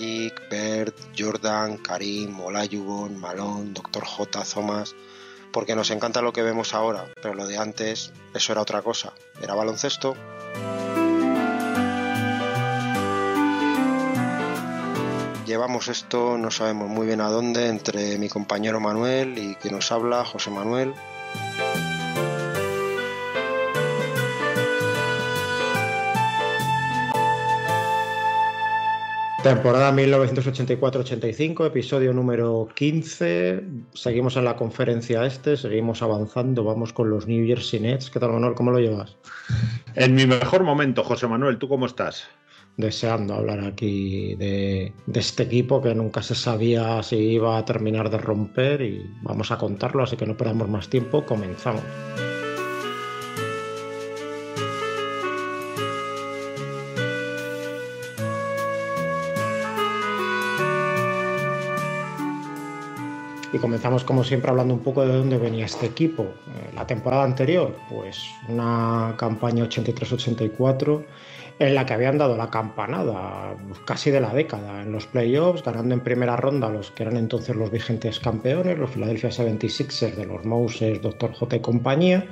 Magic, Jordan, Karim, Olajuwon, Malón, Doctor J, Zomas, porque nos encanta lo que vemos ahora, pero lo de antes, eso era otra cosa, era baloncesto. Llevamos esto, no sabemos muy bien a dónde, entre mi compañero Manuel y que nos habla José Manuel. Temporada 1984-85, episodio número 15. Seguimos en la conferencia este, seguimos avanzando, vamos con los New Jersey Nets. ¿Qué tal, Manuel? ¿Cómo lo llevas? En mi mejor momento, José Manuel, ¿tú cómo estás? Deseando hablar aquí de, de este equipo que nunca se sabía si iba a terminar de romper y vamos a contarlo, así que no perdamos más tiempo, comenzamos. y comenzamos como siempre hablando un poco de dónde venía este equipo. Eh, la temporada anterior, pues una campaña 83-84 en la que habían dado la campanada casi de la década en los playoffs, ganando en primera ronda los que eran entonces los vigentes campeones, los Philadelphia 76ers de los Moses, Dr. J y compañía.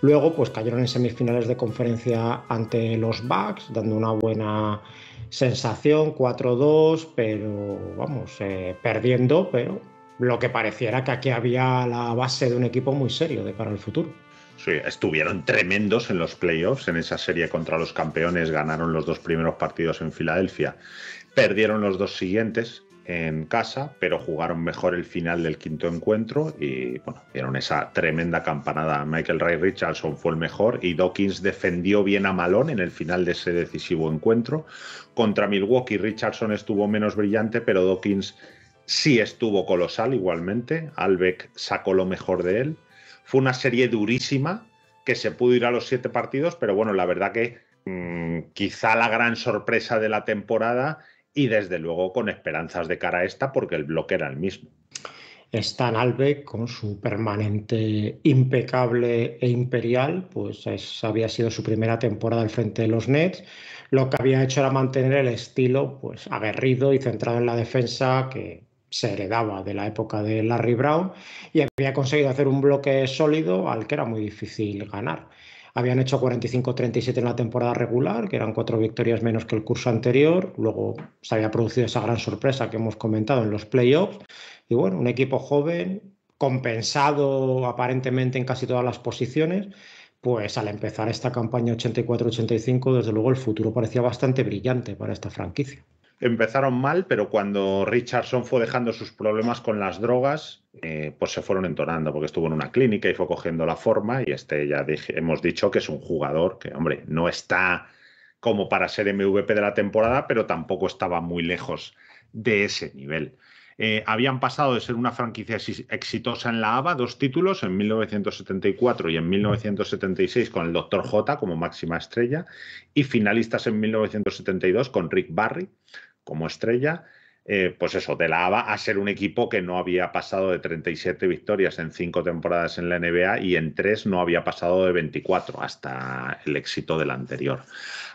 Luego pues cayeron en semifinales de conferencia ante los Bucks, dando una buena sensación, 4-2, pero vamos, eh, perdiendo, pero lo que pareciera que aquí había la base de un equipo muy serio de para el futuro. Sí, estuvieron tremendos en los playoffs, en esa serie contra los campeones, ganaron los dos primeros partidos en Filadelfia, perdieron los dos siguientes en casa, pero jugaron mejor el final del quinto encuentro y bueno, dieron esa tremenda campanada. Michael Ray Richardson fue el mejor y Dawkins defendió bien a Malone en el final de ese decisivo encuentro. Contra Milwaukee Richardson estuvo menos brillante, pero Dawkins Sí estuvo colosal igualmente. Albeck sacó lo mejor de él. Fue una serie durísima que se pudo ir a los siete partidos, pero bueno, la verdad que mm, quizá la gran sorpresa de la temporada y desde luego con esperanzas de cara a esta porque el bloque era el mismo. Stan Albeck, con su permanente impecable e imperial, pues había sido su primera temporada al frente de los Nets. Lo que había hecho era mantener el estilo pues, aguerrido y centrado en la defensa que se heredaba de la época de Larry Brown y había conseguido hacer un bloque sólido al que era muy difícil ganar. Habían hecho 45-37 en la temporada regular, que eran cuatro victorias menos que el curso anterior. Luego se había producido esa gran sorpresa que hemos comentado en los playoffs. Y bueno, un equipo joven, compensado aparentemente en casi todas las posiciones, pues al empezar esta campaña 84-85, desde luego el futuro parecía bastante brillante para esta franquicia empezaron mal, pero cuando Richardson fue dejando sus problemas con las drogas, eh, pues se fueron entonando, porque estuvo en una clínica y fue cogiendo la forma. Y este ya hemos dicho que es un jugador que, hombre, no está como para ser MVP de la temporada, pero tampoco estaba muy lejos de ese nivel. Eh, habían pasado de ser una franquicia exitosa en la ABA, dos títulos, en 1974 y en 1976 con el Dr. J como máxima estrella, y finalistas en 1972 con Rick Barry como estrella. Eh, pues eso, de la ABA a ser un equipo que no había pasado de 37 victorias en cinco temporadas en la NBA y en tres no había pasado de 24 hasta el éxito del anterior.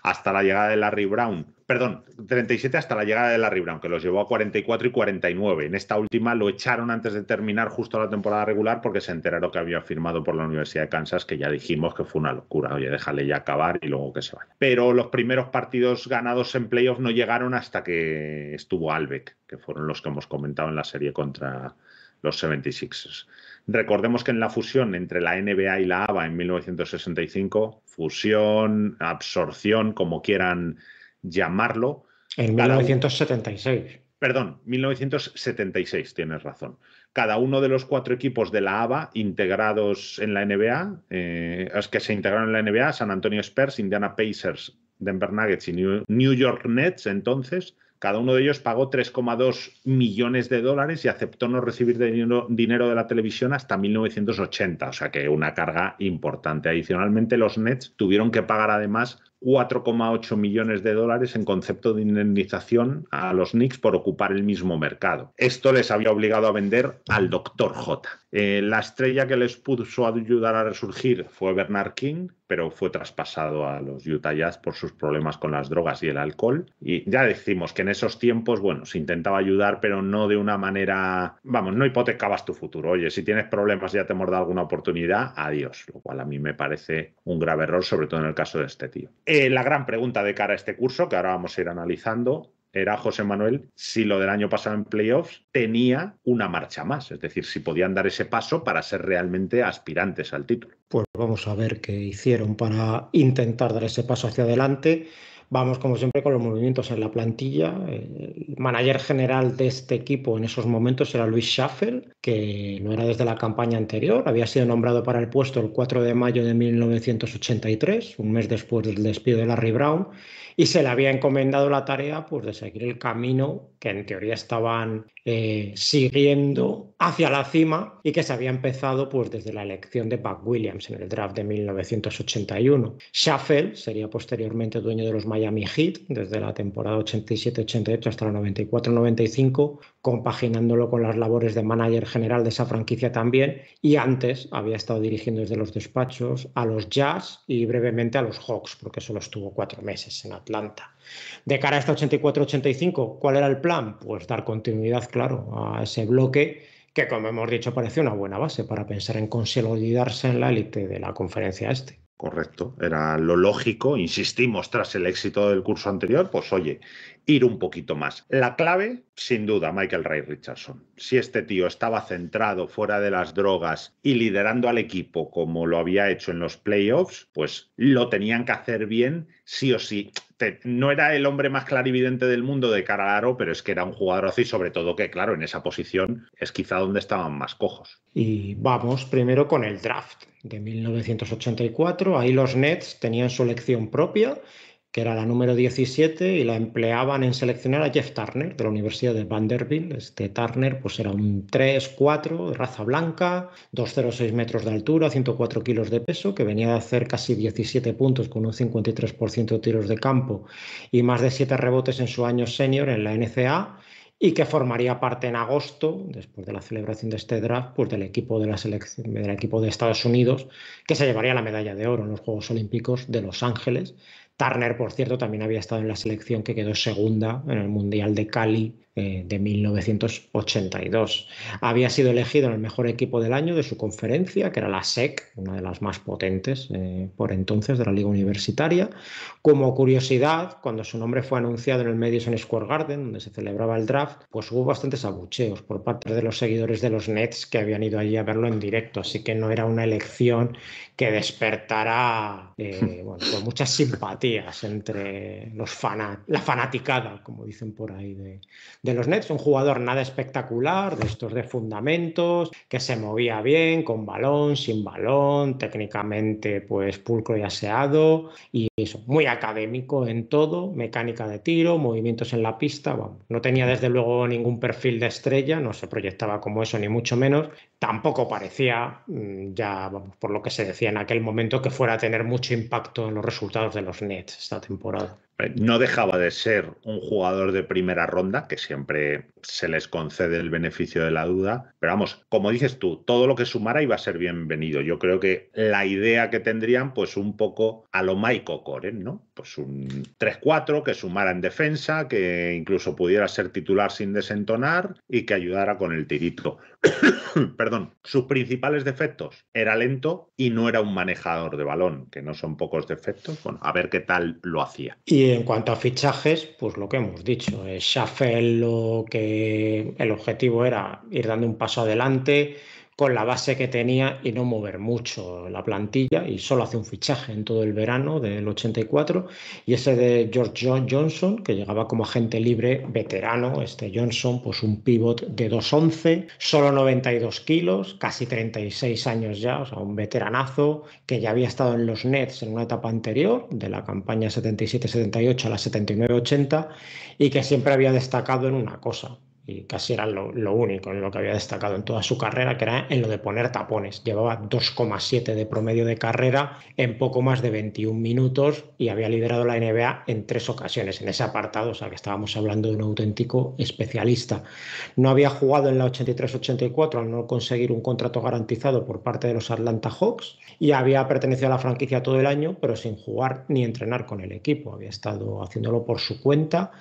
Hasta la llegada de Larry Brown, perdón, 37 hasta la llegada de la Brown, aunque los llevó a 44 y 49. En esta última lo echaron antes de terminar justo la temporada regular porque se enteraron que había firmado por la Universidad de Kansas, que ya dijimos que fue una locura. Oye, déjale ya acabar y luego que se vaya. Pero los primeros partidos ganados en playoff no llegaron hasta que estuvo Albeck, que fueron los que hemos comentado en la serie contra los 76ers. Recordemos que en la fusión entre la NBA y la ABA en 1965, fusión, absorción, como quieran llamarlo. En 1976. Perdón, 1976, tienes razón. Cada uno de los cuatro equipos de la ABA integrados en la NBA, eh, es que se integraron en la NBA, San Antonio Spurs, Indiana Pacers, Denver Nuggets y New, York Nets, entonces, cada uno de ellos pagó 3,2 millones de dólares y aceptó no recibir dinero de la televisión hasta 1980, o sea que una carga importante. Adicionalmente, los Nets tuvieron que pagar además 4,8 millones de dólares en concepto de indemnización a los Knicks por ocupar el mismo mercado. Esto les había obligado a vender al Dr. J. Eh, la estrella que les puso a ayudar a resurgir fue Bernard King, pero fue traspasado a los Utah Jazz por sus problemas con las drogas y el alcohol. Y ya decimos que en esos tiempos, bueno, se intentaba ayudar, pero no de una manera, vamos, no hipotecabas tu futuro. Oye, si tienes problemas ya te hemos dado alguna oportunidad, adiós. Lo cual a mí me parece un grave error, sobre todo en el caso de este tío. Eh, la gran pregunta de cara a este curso, que ahora vamos a ir analizando, era José Manuel si lo del año pasado en playoffs tenía una marcha más, es decir, si podían dar ese paso para ser realmente aspirantes al título. Pues vamos a ver qué hicieron para intentar dar ese paso hacia adelante. Vamos, como siempre, con los movimientos en la plantilla. El manager general de este equipo en esos momentos era Luis Schaffer, que no era desde la campaña anterior. Había sido nombrado para el puesto el 4 de mayo de 1983, un mes después del despido de Larry Brown y se le había encomendado la tarea pues, de seguir el camino que en teoría estaban eh, siguiendo hacia la cima y que se había empezado pues, desde la elección de Buck Williams en el draft de 1981. Schaffel sería posteriormente dueño de los Miami Heat desde la temporada 87-88 hasta la 94-95, compaginándolo con las labores de manager general de esa franquicia también y antes había estado dirigiendo desde los despachos a los Jazz y brevemente a los Hawks porque solo estuvo cuatro meses en Atlanta. De cara a esta 84-85, ¿cuál era el plan? Pues dar continuidad, claro, a ese bloque que, como hemos dicho, parece una buena base para pensar en consolidarse en la élite de la conferencia este. Correcto, era lo lógico, insistimos, tras el éxito del curso anterior, pues oye, ir un poquito más. La clave, sin duda, Michael Ray Richardson. Si este tío estaba centrado fuera de las drogas y liderando al equipo como lo había hecho en los playoffs, pues lo tenían que hacer bien sí o sí no era el hombre más clarividente del mundo de cara aro, pero es que era un jugador así, sobre todo que, claro, en esa posición es quizá donde estaban más cojos. Y vamos primero con el draft de 1984. Ahí los Nets tenían su elección propia que era la número 17 y la empleaban en seleccionar a Jeff Turner de la Universidad de Vanderbilt. Este Turner pues era un 3-4 de raza blanca, 2,06 metros de altura, 104 kilos de peso, que venía de hacer casi 17 puntos con un 53% de tiros de campo y más de 7 rebotes en su año senior en la NCA y que formaría parte en agosto, después de la celebración de este draft, pues del equipo de la del equipo de Estados Unidos, que se llevaría la medalla de oro en los Juegos Olímpicos de Los Ángeles Turner, por cierto, también había estado en la selección que quedó segunda en el Mundial de Cali eh, de 1982. Había sido elegido en el mejor equipo del año de su conferencia, que era la SEC, una de las más potentes eh, por entonces de la Liga Universitaria. Como curiosidad, cuando su nombre fue anunciado en el Madison Square Garden, donde se celebraba el draft, pues hubo bastantes abucheos por parte de los seguidores de los Nets que habían ido allí a verlo en directo, así que no era una elección que despertara eh, pues muchas simpatías entre los la fanaticada, como dicen por ahí, de de los Nets, un jugador nada espectacular, de estos de fundamentos, que se movía bien, con balón, sin balón, técnicamente pues pulcro y aseado, y eso, muy académico en todo, mecánica de tiro, movimientos en la pista, no tenía desde luego ningún perfil de estrella, no se proyectaba como eso ni mucho menos, tampoco parecía, mm, ya vamos, por lo que se decía en aquel momento, que fuera a tener mucho impacto en los resultados de los Nets esta temporada. Eh, no dejaba de ser un jugador de primera ronda, que siempre se les concede el beneficio de la duda. Pero vamos, como dices tú, todo lo que sumara iba a ser bienvenido. Yo creo que la idea que tendrían, pues un poco a lo Maiko Coren, ¿no? pues un 3-4 que sumara en defensa, que incluso pudiera ser titular sin desentonar y que ayudara con el tirito. Perdón, sus principales defectos era lento y no era un manejador de balón, que no son pocos defectos. Bueno, a ver qué tal lo hacía. Y en cuanto a fichajes, pues lo que hemos dicho, eh, Schaffel lo que el objetivo era ir dando un paso adelante con la base que tenía y no mover mucho la plantilla y solo hace un fichaje en todo el verano del 84 y ese de George Johnson que llegaba como agente libre veterano, este Johnson pues un pivot de 2'11, solo 92 kilos, casi 36 años ya, o sea un veteranazo que ya había estado en los Nets en una etapa anterior de la campaña 77-78 a la 79-80 y que siempre había destacado en una cosa, y casi era lo, único en lo que había destacado en toda su carrera, que era en lo de poner tapones. Llevaba 2,7 de promedio de carrera en poco más de 21 minutos y había liderado la NBA en tres ocasiones en ese apartado, o sea que estábamos hablando de un auténtico especialista. No había jugado en la 83-84 al no conseguir un contrato garantizado por parte de los Atlanta Hawks y había pertenecido a la franquicia todo el año, pero sin jugar ni entrenar con el equipo. Había estado haciéndolo por su cuenta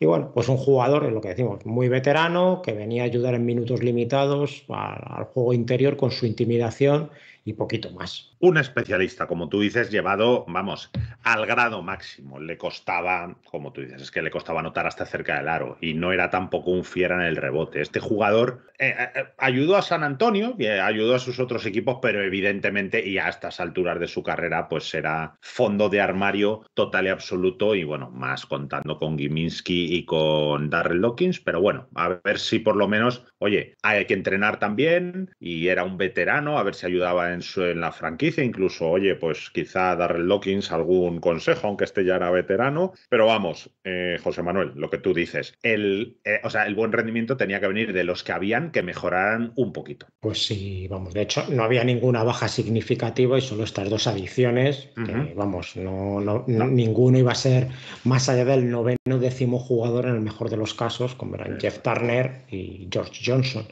y bueno, pues un jugador, es lo que decimos, muy veterano que venía a ayudar en minutos limitados al juego interior con su intimidación y poquito más un especialista, como tú dices, llevado, vamos, al grado máximo. Le costaba, como tú dices, es que le costaba anotar hasta cerca del aro y no era tampoco un fiera en el rebote. Este jugador eh, eh, eh, ayudó a San Antonio y ayudó a sus otros equipos, pero evidentemente y a estas alturas de su carrera, pues será fondo de armario total y absoluto y bueno, más contando con Giminski y con Darrell Dawkins, pero bueno, a ver si por lo menos, oye, hay que entrenar también y era un veterano, a ver si ayudaba en, su, en la franquicia dice incluso, oye, pues quizá darle Lockins algún consejo, aunque este ya era veterano. Pero vamos, eh, José Manuel, lo que tú dices, el, eh, o sea, el buen rendimiento tenía que venir de los que habían que mejoraran un poquito. Pues sí, vamos, de hecho, no había ninguna baja significativa y solo estas dos adiciones, vamos, no, no, ninguno iba a ser más allá del noveno décimo jugador en el mejor de los casos, como eran Jeff Turner y George Johnson.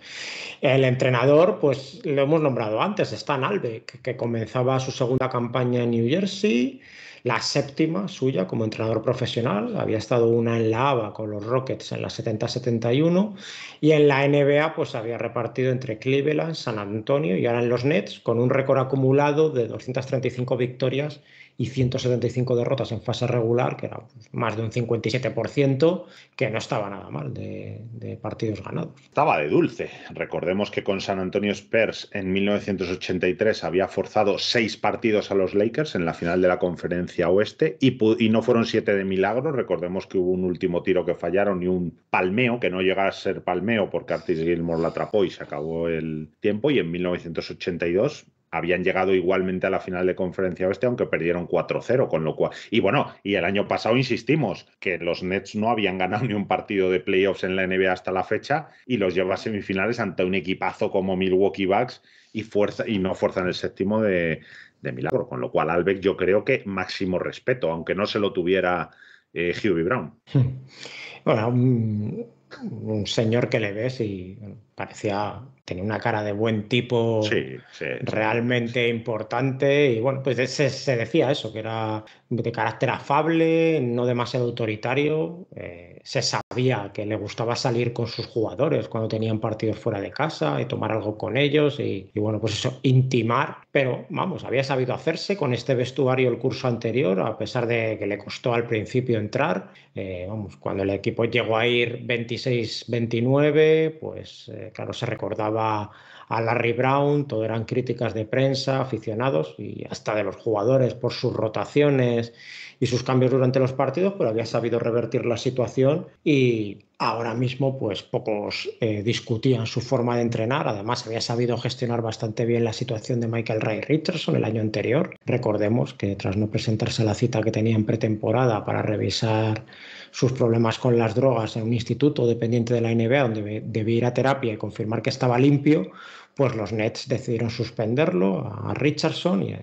El entrenador, pues lo hemos nombrado antes, Stan Albe, que convenció. Comenzaba su segunda campaña en New Jersey, la séptima suya como entrenador profesional. Había estado una en la ABA con los Rockets en la 70-71 y en la NBA pues había repartido entre Cleveland, San Antonio y ahora en los Nets con un récord acumulado de 235 victorias y 175 derrotas en fase regular, que era pues, más de un 57%, que no estaba nada mal de, partidos ganados. Estaba de dulce. Recordemos que con San Antonio Spurs en 1983 había forzado seis partidos a los Lakers en la final de la conferencia oeste y, y no fueron siete de milagro. Recordemos que hubo un último tiro que fallaron y un palmeo que no llegara a ser palmeo porque Artis Gilmore la atrapó y se acabó el tiempo. Y en 1982 habían llegado igualmente a la final de conferencia oeste, aunque perdieron 4-0, con lo cual. Y bueno, y el año pasado insistimos que los Nets no habían ganado ni un partido de playoffs en la NBA hasta la fecha y los lleva a semifinales ante un equipazo como Milwaukee Bucks y, fuerza, y no el séptimo de, milagro. Con lo cual, Albeck, yo creo que máximo respeto, aunque no se lo tuviera eh, hughie Brown. Bueno, un, señor que le ves y parecía, tenía una cara de buen tipo realmente importante y bueno, pues se, se, decía eso, que era de carácter afable, no demasiado autoritario, eh, se sabía que le gustaba salir con sus jugadores cuando tenían partidos fuera de casa y tomar algo con ellos y, bueno, pues eso, intimar, pero vamos, había sabido hacerse con este vestuario el curso anterior, a pesar de que le costó al principio entrar, eh, vamos, cuando el equipo llegó a ir 26-29, pues... Eh, claro, se recordaba a Larry Brown, todo eran críticas de prensa, aficionados y hasta de los jugadores por sus rotaciones y sus cambios durante los partidos, pero pues había sabido revertir la situación y ahora mismo pues pocos eh, discutían su forma de entrenar. Además había sabido gestionar bastante bien la situación de Michael Ray Richardson el año anterior. Recordemos que tras no presentarse a la cita que tenía en pretemporada para revisar sus problemas con las drogas en un instituto dependiente de la NBA donde debía ir a terapia y confirmar que estaba limpio, pues los Nets decidieron suspenderlo a Richardson y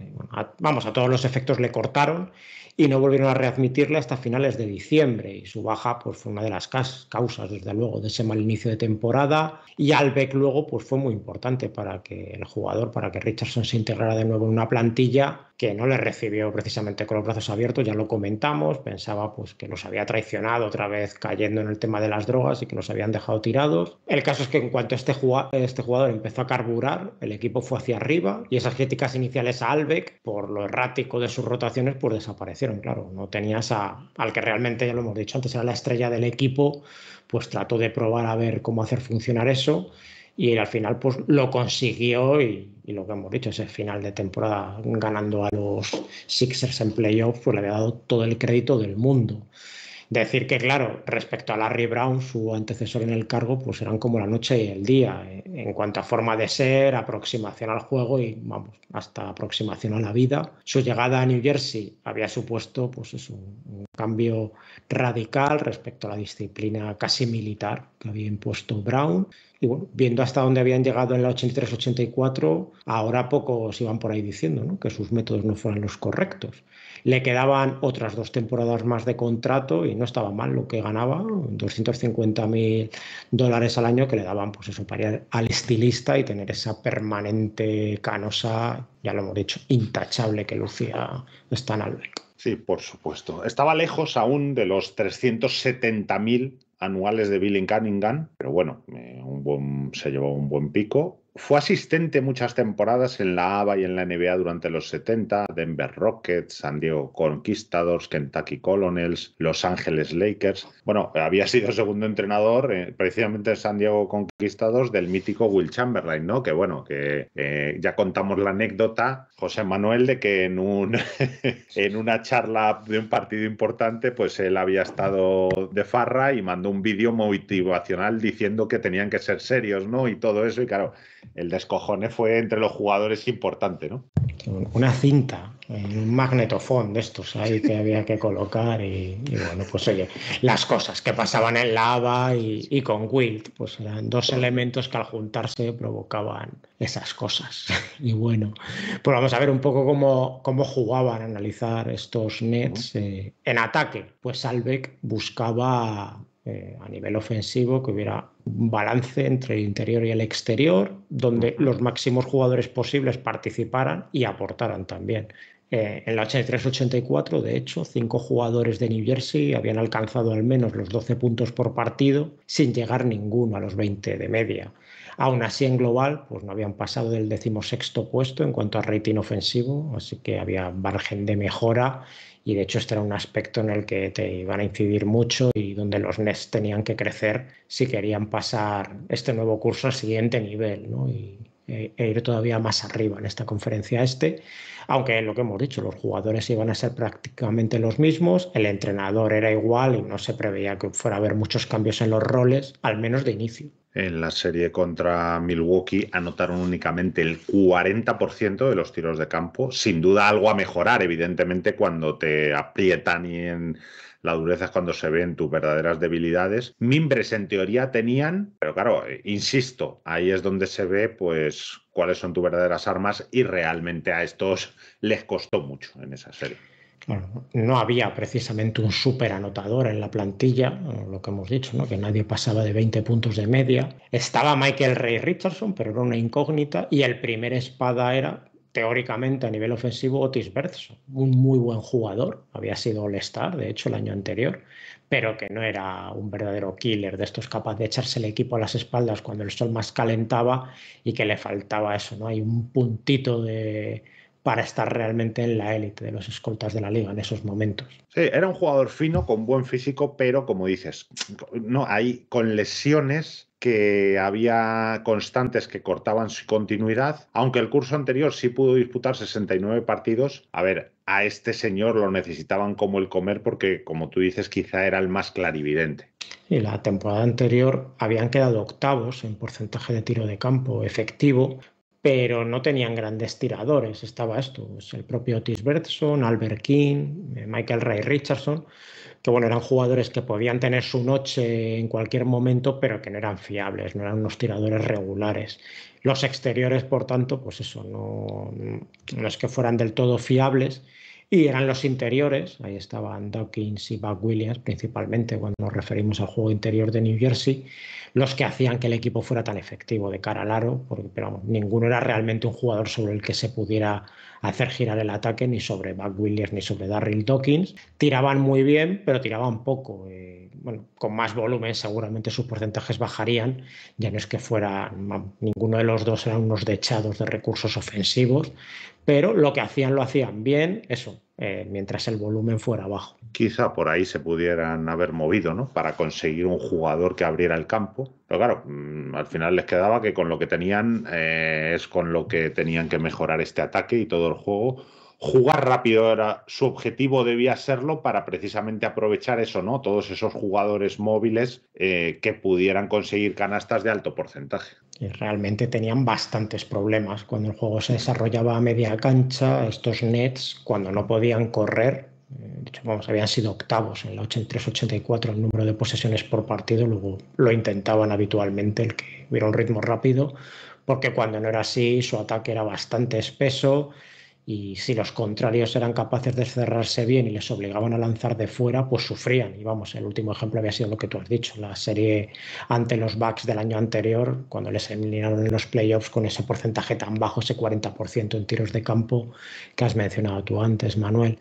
vamos, a todos los efectos le cortaron y no volvieron a readmitirle hasta finales de diciembre. Y su baja pues, fue una de las causas, desde luego, de ese mal inicio de temporada. Y Albeck luego pues, fue muy importante para que el jugador, para que Richardson se integrara de nuevo en una plantilla que no le recibió precisamente con los brazos abiertos, ya lo comentamos, pensaba pues que nos había traicionado otra vez cayendo en el tema de las drogas y que nos habían dejado tirados. El caso es que en cuanto este, este jugador, empezó a carburar, el equipo fue hacia arriba y esas críticas iniciales a Albeck por lo errático de sus rotaciones pues desaparecieron, claro, no tenías a, al que realmente, ya lo hemos dicho antes, era la estrella del equipo, pues trató de probar a ver cómo hacer funcionar eso y al final pues lo consiguió y, lo que hemos dicho, ese final de temporada ganando a los Sixers en playoffs, pues le había dado todo el crédito del mundo. Decir que, claro, respecto a Larry Brown, su antecesor en el cargo, pues eran como la noche y el día, eh, en cuanto a forma de ser, aproximación al juego y, vamos, hasta aproximación a la vida. Su llegada a New Jersey había supuesto, pues es un, cambio radical respecto a la disciplina casi militar que había impuesto Brown. Y bueno, viendo hasta dónde habían llegado en la 83-84, ahora pocos iban por ahí diciendo que sus métodos no fueran los correctos. Le quedaban otras dos temporadas más de contrato y no estaba mal lo que ganaba, 250 mil dólares al año que le daban, pues eso, para al estilista y tener esa permanente canosa, ya lo hemos dicho, intachable que lucía Stan Albeck. Sí, por supuesto. Estaba lejos aún de los mil anuales de Billing Cunningham, pero bueno, eh, un buen, se llevó un buen pico fue asistente muchas temporadas en la ABA y en la NBA durante los 70, Denver Rockets, San Diego Conquistadors, Kentucky Colonels, Los Ángeles Lakers. Bueno, había sido segundo entrenador eh, precisamente en San Diego Conquistadors del mítico Will Chamberlain, ¿no? Que bueno, que eh, ya contamos la anécdota José Manuel de que en, un, en una charla de un partido importante, pues él había estado de farra y mandó un vídeo motivacional diciendo que tenían que ser serios, ¿no? Y todo eso, y claro, el descojone fue entre los jugadores importante, ¿no? Una cinta, en un magnetofón de estos ahí que había que colocar y, bueno, pues oye, las cosas que pasaban en lava y, con Wild, pues eran dos elementos que al juntarse provocaban esas cosas. Y bueno, pues vamos a ver un poco cómo, cómo jugaban analizar estos Nets eh, en ataque. Pues Albeck buscaba eh, a nivel ofensivo, que hubiera un balance entre el interior y el exterior, donde los máximos jugadores posibles participaran y aportaran también. Eh, en la 83-84, de hecho, cinco jugadores de New Jersey habían alcanzado al menos los 12 puntos por partido sin llegar ninguno a los 20 de media. Aún así, en global, pues no habían pasado del decimosexto puesto en cuanto a rating ofensivo, así que había margen de mejora y de hecho este era un aspecto en el que te iban a incidir mucho y donde los Nets tenían que crecer si querían pasar este nuevo curso al siguiente nivel y, eh, e ir todavía más arriba en esta conferencia este aunque lo que hemos dicho, los jugadores iban a ser prácticamente los mismos, el entrenador era igual y no se preveía que fuera a haber muchos cambios en los roles, al menos de inicio. En la serie contra Milwaukee anotaron únicamente el 40% de los tiros de campo. Sin duda algo a mejorar, evidentemente, cuando te aprietan y en la dureza es cuando se ven tus verdaderas debilidades. Mimbres en teoría tenían, pero claro, eh, insisto, ahí es donde se ve pues cuáles son tus verdaderas armas y realmente a estos les costó mucho en esa serie. Bueno, no había precisamente un super anotador en la plantilla, eh, lo que hemos dicho, ¿no? que nadie pasaba de 20 puntos de media. Estaba Michael Ray Richardson, pero era una incógnita, y el primer espada era teóricamente a nivel ofensivo Otis Bertson, un muy buen jugador, había sido All-Star, de hecho, el año anterior, pero que no era un verdadero killer de estos capaz de echarse el equipo a las espaldas cuando el sol más calentaba y que le faltaba eso, ¿no? Hay un puntito de para estar realmente en la élite de los escoltas de la liga en esos momentos. Sí, era un jugador fino, con buen físico, pero como dices, no, hay con lesiones que había constantes que cortaban su continuidad, aunque el curso anterior sí pudo disputar 69 partidos. A ver, a este señor lo necesitaban como el comer porque, como tú dices, quizá era el más clarividente. Y la temporada anterior habían quedado octavos en porcentaje de tiro de campo efectivo, pero no tenían grandes tiradores. Estaba esto, pues, el propio Otis Albert King, eh, Michael Ray Richardson, que bueno, eran jugadores que podían tener su noche en cualquier momento, pero que no eran fiables, no eran unos tiradores regulares. Los exteriores, por tanto, pues eso, no, no es que fueran del todo fiables y eran los interiores. Ahí estaban Dawkins y Buck Williams, principalmente cuando nos referimos al juego interior de New Jersey, los que hacían que el equipo fuera tan efectivo de cara al aro, pero ninguno era realmente un jugador sobre el que se pudiera hacer girar el ataque, ni sobre Buck Williams ni sobre Darryl Dawkins. Tiraban muy bien, pero tiraban poco. Eh, bueno, con más volumen seguramente sus porcentajes bajarían, ya no es que fuera, ninguno de los dos eran unos dechados de recursos ofensivos, pero lo que hacían lo hacían bien, eso, eh, mientras el volumen fuera bajo. Quizá por ahí se pudieran haber movido, ¿no? Para conseguir un jugador que abriera el campo. Pero claro, mm, al final les quedaba que con lo que tenían eh, es con lo que tenían que mejorar este ataque y todo el juego jugar rápido era su objetivo, debía serlo para precisamente aprovechar eso, ¿no? Todos esos jugadores móviles eh, que pudieran conseguir canastas de alto porcentaje. Y realmente tenían bastantes problemas cuando el juego se desarrollaba a media cancha, estos nets cuando no podían correr. Eh, vamos, habían sido octavos en la 83-84 el número de posesiones por partido, luego lo intentaban habitualmente el que hubiera un ritmo rápido, porque cuando no era así su ataque era bastante espeso, y si los contrarios eran capaces de cerrarse bien y les obligaban a lanzar de fuera, pues sufrían. Y vamos, el último ejemplo había sido lo que tú has dicho, la serie ante los Bucks del año anterior, cuando les eliminaron en los playoffs con ese porcentaje tan bajo, ese 40% en tiros de campo que has mencionado tú antes, Manuel.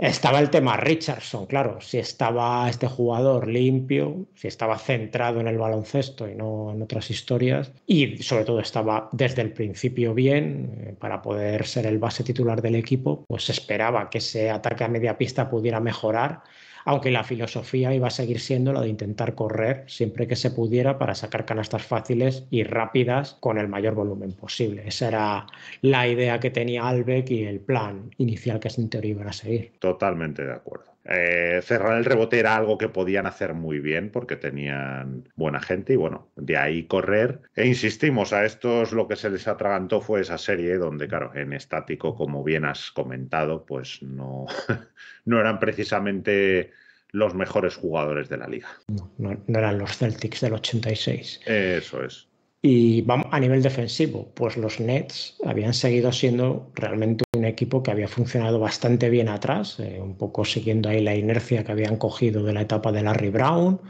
Estaba el tema Richardson, claro, si estaba este jugador limpio, si estaba centrado en el baloncesto y no en otras historias, y sobre todo estaba desde el principio bien eh, para poder ser el base titular del equipo, pues esperaba que ese ataque a media pista pudiera mejorar aunque la filosofía iba a seguir siendo la de intentar correr siempre que se pudiera para sacar canastas fáciles y rápidas con el mayor volumen posible. Esa era la idea que tenía Albeck y el plan inicial que en teoría iba a seguir. Totalmente de acuerdo. Eh, cerrar el rebote era algo que podían hacer muy bien porque tenían buena gente y bueno, de ahí correr. E insistimos, a estos lo que se les atragantó fue esa serie donde, claro, en estático, como bien has comentado, pues no, no eran precisamente los mejores jugadores de la liga. No, no, eran los Celtics del 86. Eso es. Y vamos a nivel defensivo, pues los Nets habían seguido siendo realmente un equipo que había funcionado bastante bien atrás, eh, un poco siguiendo ahí la inercia que habían cogido de la etapa de Larry Brown.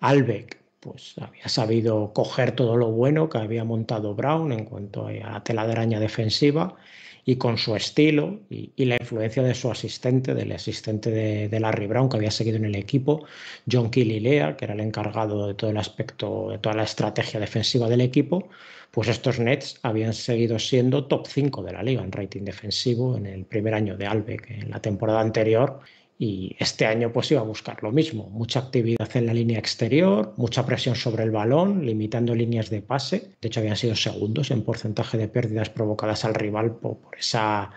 Albeck, pues había sabido coger todo lo bueno que había montado Brown en cuanto a tela de defensiva y con su estilo y, la influencia de su asistente, del asistente de, Larry Brown que había seguido en el equipo, John Kelly Lea, que era el encargado de todo el aspecto, de toda la estrategia defensiva del equipo, pues estos Nets habían seguido siendo top 5 de la liga en rating defensivo en el primer año de Albeck, en la temporada anterior, y este año pues iba a buscar lo mismo, mucha actividad en la línea exterior, mucha presión sobre el balón, limitando líneas de pase. De hecho, habían sido segundos en porcentaje de pérdidas provocadas al rival por, esa,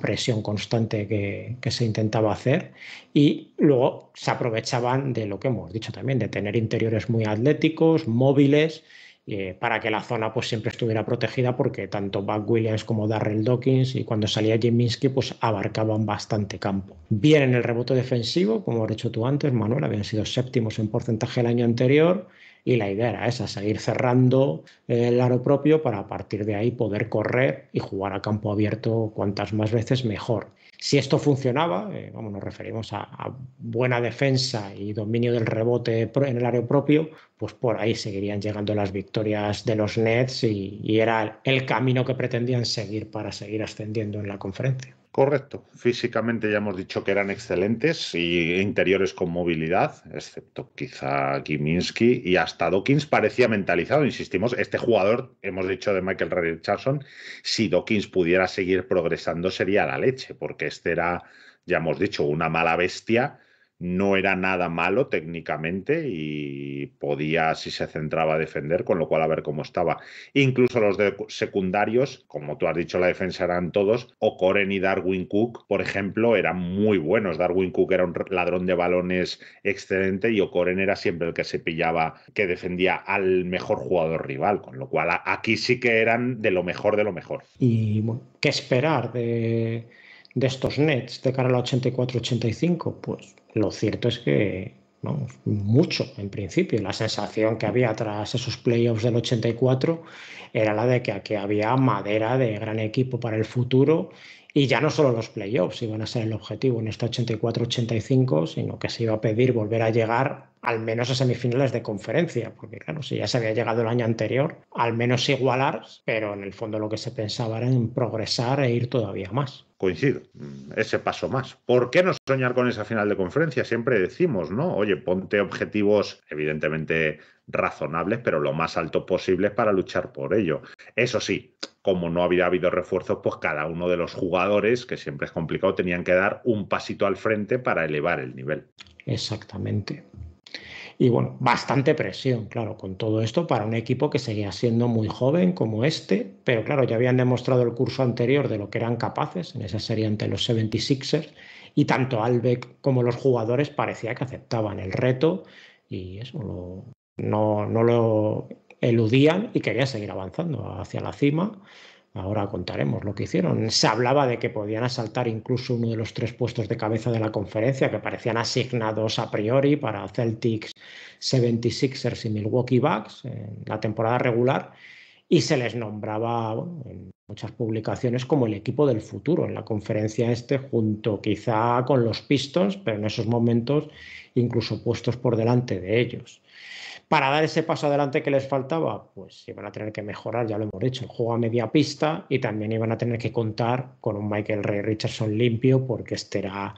presión constante que, que, se intentaba hacer. Y luego se aprovechaban de lo que hemos dicho también, de tener interiores muy atléticos, móviles eh, para que la zona pues siempre estuviera protegida porque tanto Buck Williams como Darrell Dawkins y cuando salía Minsky pues abarcaban bastante campo. Bien en el rebote defensivo, como has dicho tú antes, Manuel, habían sido séptimos en porcentaje el año anterior y la idea era esa, seguir cerrando eh, el aro propio para a partir de ahí poder correr y jugar a campo abierto cuantas más veces mejor. Si esto funcionaba, eh, vamos, nos referimos a, buena defensa y dominio del rebote en el área propio, pues por ahí seguirían llegando las victorias de los Nets y era el camino que pretendían seguir para seguir ascendiendo en la conferencia. Correcto. Físicamente ya hemos dicho que eran excelentes y interiores con movilidad, excepto quizá Kiminski y hasta Dawkins parecía mentalizado. Insistimos, este jugador, hemos dicho de Michael Richardson, si Dawkins pudiera seguir progresando sería la leche, porque este era, ya hemos dicho, una mala bestia no era nada malo técnicamente y podía, si se centraba, a defender, con lo cual a ver cómo estaba. Incluso los secundarios, como tú has dicho, la defensa eran todos, Coren y Darwin Cook, por ejemplo, eran muy buenos. Darwin Cook era un ladrón de balones excelente y O'Coren era siempre el que se pillaba, que defendía al mejor jugador rival, con lo cual aquí sí que eran de lo mejor de lo mejor. Y bueno, ¿qué esperar de, de estos Nets de cara al 84-85? Pues lo cierto es que mucho en principio. La sensación que había tras esos playoffs del 84 era la de que aquí había madera de gran equipo para el futuro y ya no solo los playoffs iban a ser el objetivo en esta 84-85, sino que se iba a pedir volver a llegar al menos a semifinales de conferencia, porque claro, si ya se había llegado el año anterior, al menos igualar, pero en el fondo lo que se pensaba era en progresar e ir todavía más. Coincido, ese paso más. ¿Por qué no soñar con esa final de conferencia? Siempre decimos, ¿no? Oye, ponte objetivos evidentemente razonables, pero lo más alto posible para luchar por ello. Eso sí, como no había habido refuerzos, pues cada uno de los jugadores, que siempre es complicado, tenían que dar un pasito al frente para elevar el nivel. Exactamente. Y bueno, bastante presión, claro, con todo esto para un equipo que seguía siendo muy joven como este, pero claro, ya habían demostrado el curso anterior de lo que eran capaces en esa serie ante los 76ers y tanto Albeck como los jugadores parecía que aceptaban el reto y eso lo, no, lo eludían y querían seguir avanzando hacia la cima. Ahora contaremos lo que hicieron. Se hablaba de que podían asaltar incluso uno de los tres puestos de cabeza de la conferencia que parecían asignados a priori para Celtics, 76ers y Milwaukee Bucks en la temporada regular y se les nombraba en muchas publicaciones como el equipo del futuro en la conferencia este junto quizá con los Pistons, pero en esos momentos incluso puestos por delante de ellos para dar ese paso adelante que les faltaba, pues iban a tener que mejorar, ya lo hemos dicho, el juego a media pista y también iban a tener que contar con un Michael Ray Richardson limpio porque este era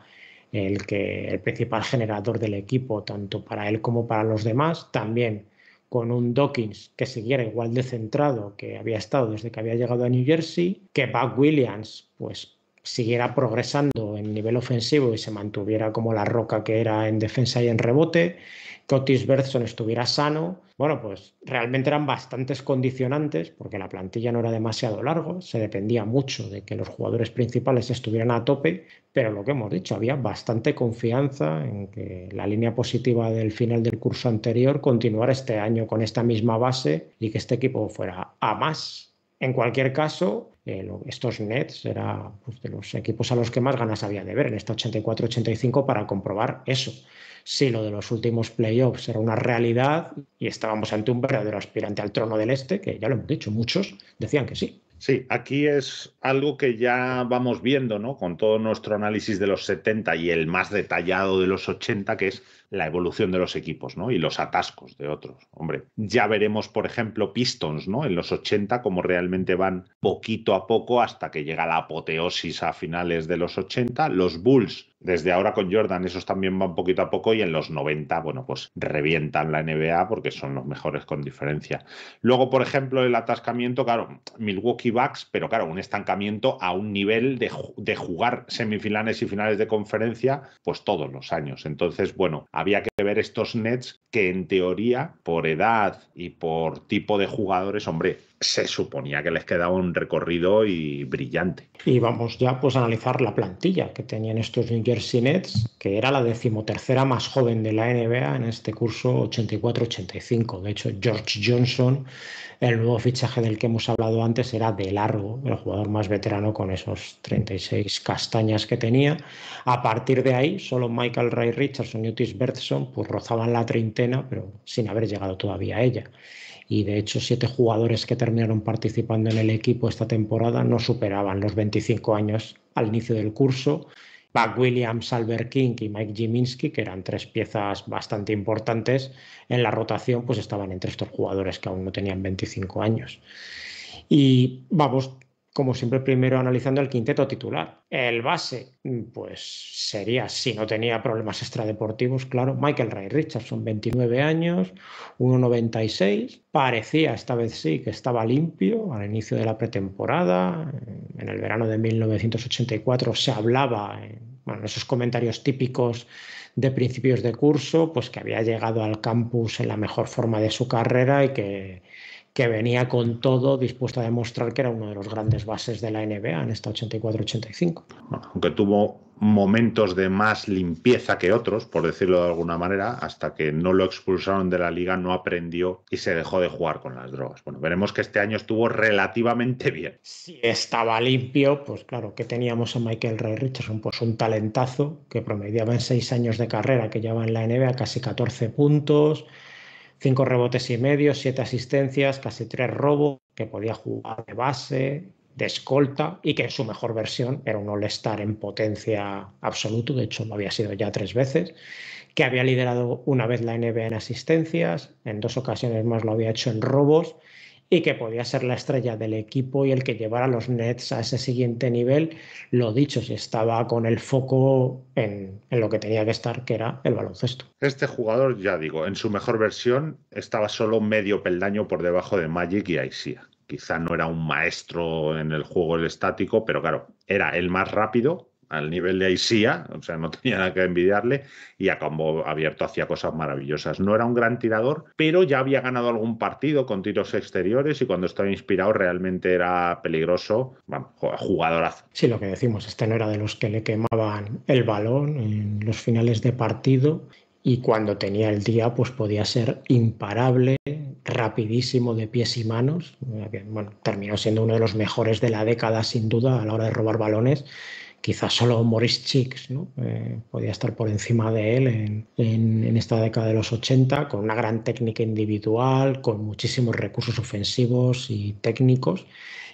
el, que, el principal generador del equipo, tanto para él como para los demás, también con un Dawkins que siguiera igual de centrado que había estado desde que había llegado a New Jersey, que Buck Williams pues siguiera progresando en nivel ofensivo y se mantuviera como la roca que era en defensa y en rebote, Cotis Berthson estuviera sano. Bueno, pues realmente eran bastantes condicionantes porque la plantilla no era demasiado largo, se dependía mucho de que los jugadores principales estuvieran a tope, pero lo que hemos dicho, había bastante confianza en que la línea positiva del final del curso anterior continuara este año con esta misma base y que este equipo fuera a más. En cualquier caso, eh, estos nets eran pues, de los equipos a los que más ganas había de ver en esta 84-85 para comprobar eso. Si lo de los últimos playoffs era una realidad y estábamos ante un verdadero aspirante al trono del este, que ya lo hemos dicho, muchos decían que sí. Sí, aquí es algo que ya vamos viendo, ¿no? Con todo nuestro análisis de los 70 y el más detallado de los 80, que es la evolución de los equipos ¿no? y los atascos de otros. Hombre, ya veremos, por ejemplo, Pistons ¿no? en los 80, como realmente van poquito a poco hasta que llega la apoteosis a finales de los 80. Los Bulls desde ahora con Jordan, esos también van poquito a poco y en los 90, bueno, pues revientan la NBA porque son los mejores con diferencia. Luego, por ejemplo, el atascamiento, claro, Milwaukee Bucks, pero claro, un estancamiento a un nivel de, de jugar semifinales y finales de conferencia, pues todos los años. Entonces, bueno, había que ver estos Nets que en teoría, por edad y por tipo de jugadores, hombre, se suponía que les quedaba un recorrido y brillante. Y vamos ya pues a analizar la plantilla que tenían estos New Jersey Nets, que era la decimotercera más joven de la NBA en este curso 84-85. De hecho, George Johnson el nuevo fichaje del que hemos hablado antes era de largo, el jugador más veterano con esos 36 castañas que tenía. A partir de ahí, solo Michael Ray Richardson y Otis Bertson pues, rozaban la treintena, pero sin haber llegado todavía a ella. Y de hecho, siete jugadores que terminaron participando en el equipo esta temporada no superaban los 25 años al inicio del curso Buck Williams, Albert King y Mike Jiminski, que eran tres piezas bastante importantes en la rotación, pues estaban entre estos jugadores que aún no tenían 25 años. Y vamos, como siempre, primero analizando el quinteto titular. El base, mm, pues sería, si no tenía problemas extradeportivos, claro, Michael Ray Richardson, 29 años, 1,96. Parecía, esta vez sí, que estaba limpio al inicio de la pretemporada. En el verano de 1984 se hablaba, eh, bueno, esos comentarios típicos de principios de curso, pues que había llegado al campus en la mejor forma de su carrera y que que venía con todo dispuesto a demostrar que era uno de los grandes bases de la NBA en esta 84-85. aunque tuvo momentos de más limpieza que otros, por decirlo de alguna manera, hasta que no lo expulsaron de la liga, no aprendió y se dejó de jugar con las drogas. Bueno, veremos que este año estuvo relativamente bien. Si estaba limpio, pues claro, que teníamos a Michael Ray Richardson, pues un talentazo que promediaba en seis años de carrera, que lleva en la NBA casi 14 puntos, cinco rebotes y medio, siete asistencias, casi tres robos, que podía jugar de base, de escolta y que en su mejor versión era un all-star en potencia absoluto, de hecho lo había sido ya tres veces, que había liderado una vez la NBA en asistencias, en dos ocasiones más lo había hecho en robos y que podía ser la estrella del equipo y el que llevara a los Nets a ese siguiente nivel, lo dicho, si estaba con el foco en, lo que tenía que estar, que era el baloncesto. Este jugador, ya digo, en su mejor versión estaba solo medio peldaño por debajo de Magic y Isaiah Quizá no era un maestro en el juego el estático, pero claro, era el más rápido, al nivel de Aisía, o sea, no tenía nada que envidiarle, y a acabó abierto hacia cosas maravillosas. No era un gran tirador, pero ya había ganado algún partido con tiros exteriores y cuando estaba inspirado realmente era peligroso, bueno, jugadorazo. Sí, lo que decimos, este no era de los que le quemaban el balón en los finales de partido y cuando tenía el día, pues podía ser imparable, rapidísimo de pies y manos. Bueno, terminó siendo uno de los mejores de la década, sin duda, a la hora de robar balones quizás solo Maurice Chicks eh, podía estar por encima de él en, esta década de los 80, con una gran técnica individual, con muchísimos recursos ofensivos y técnicos,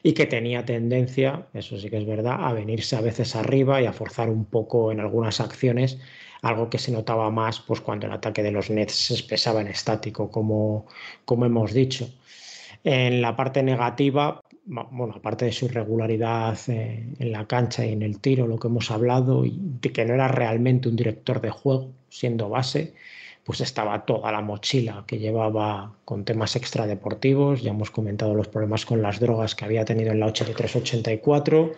y que tenía tendencia, eso sí que es verdad, a venirse a veces arriba y a forzar un poco en algunas acciones, algo que se notaba más pues, cuando el ataque de los Nets se expresaba en estático, como, como hemos dicho. En la parte negativa, bueno, aparte de su irregularidad en, la cancha y en el tiro, lo que hemos hablado, y de que no era realmente un director de juego, siendo base, pues estaba toda la mochila que llevaba con temas extradeportivos, ya hemos comentado los problemas con las drogas que había tenido en la 83-84,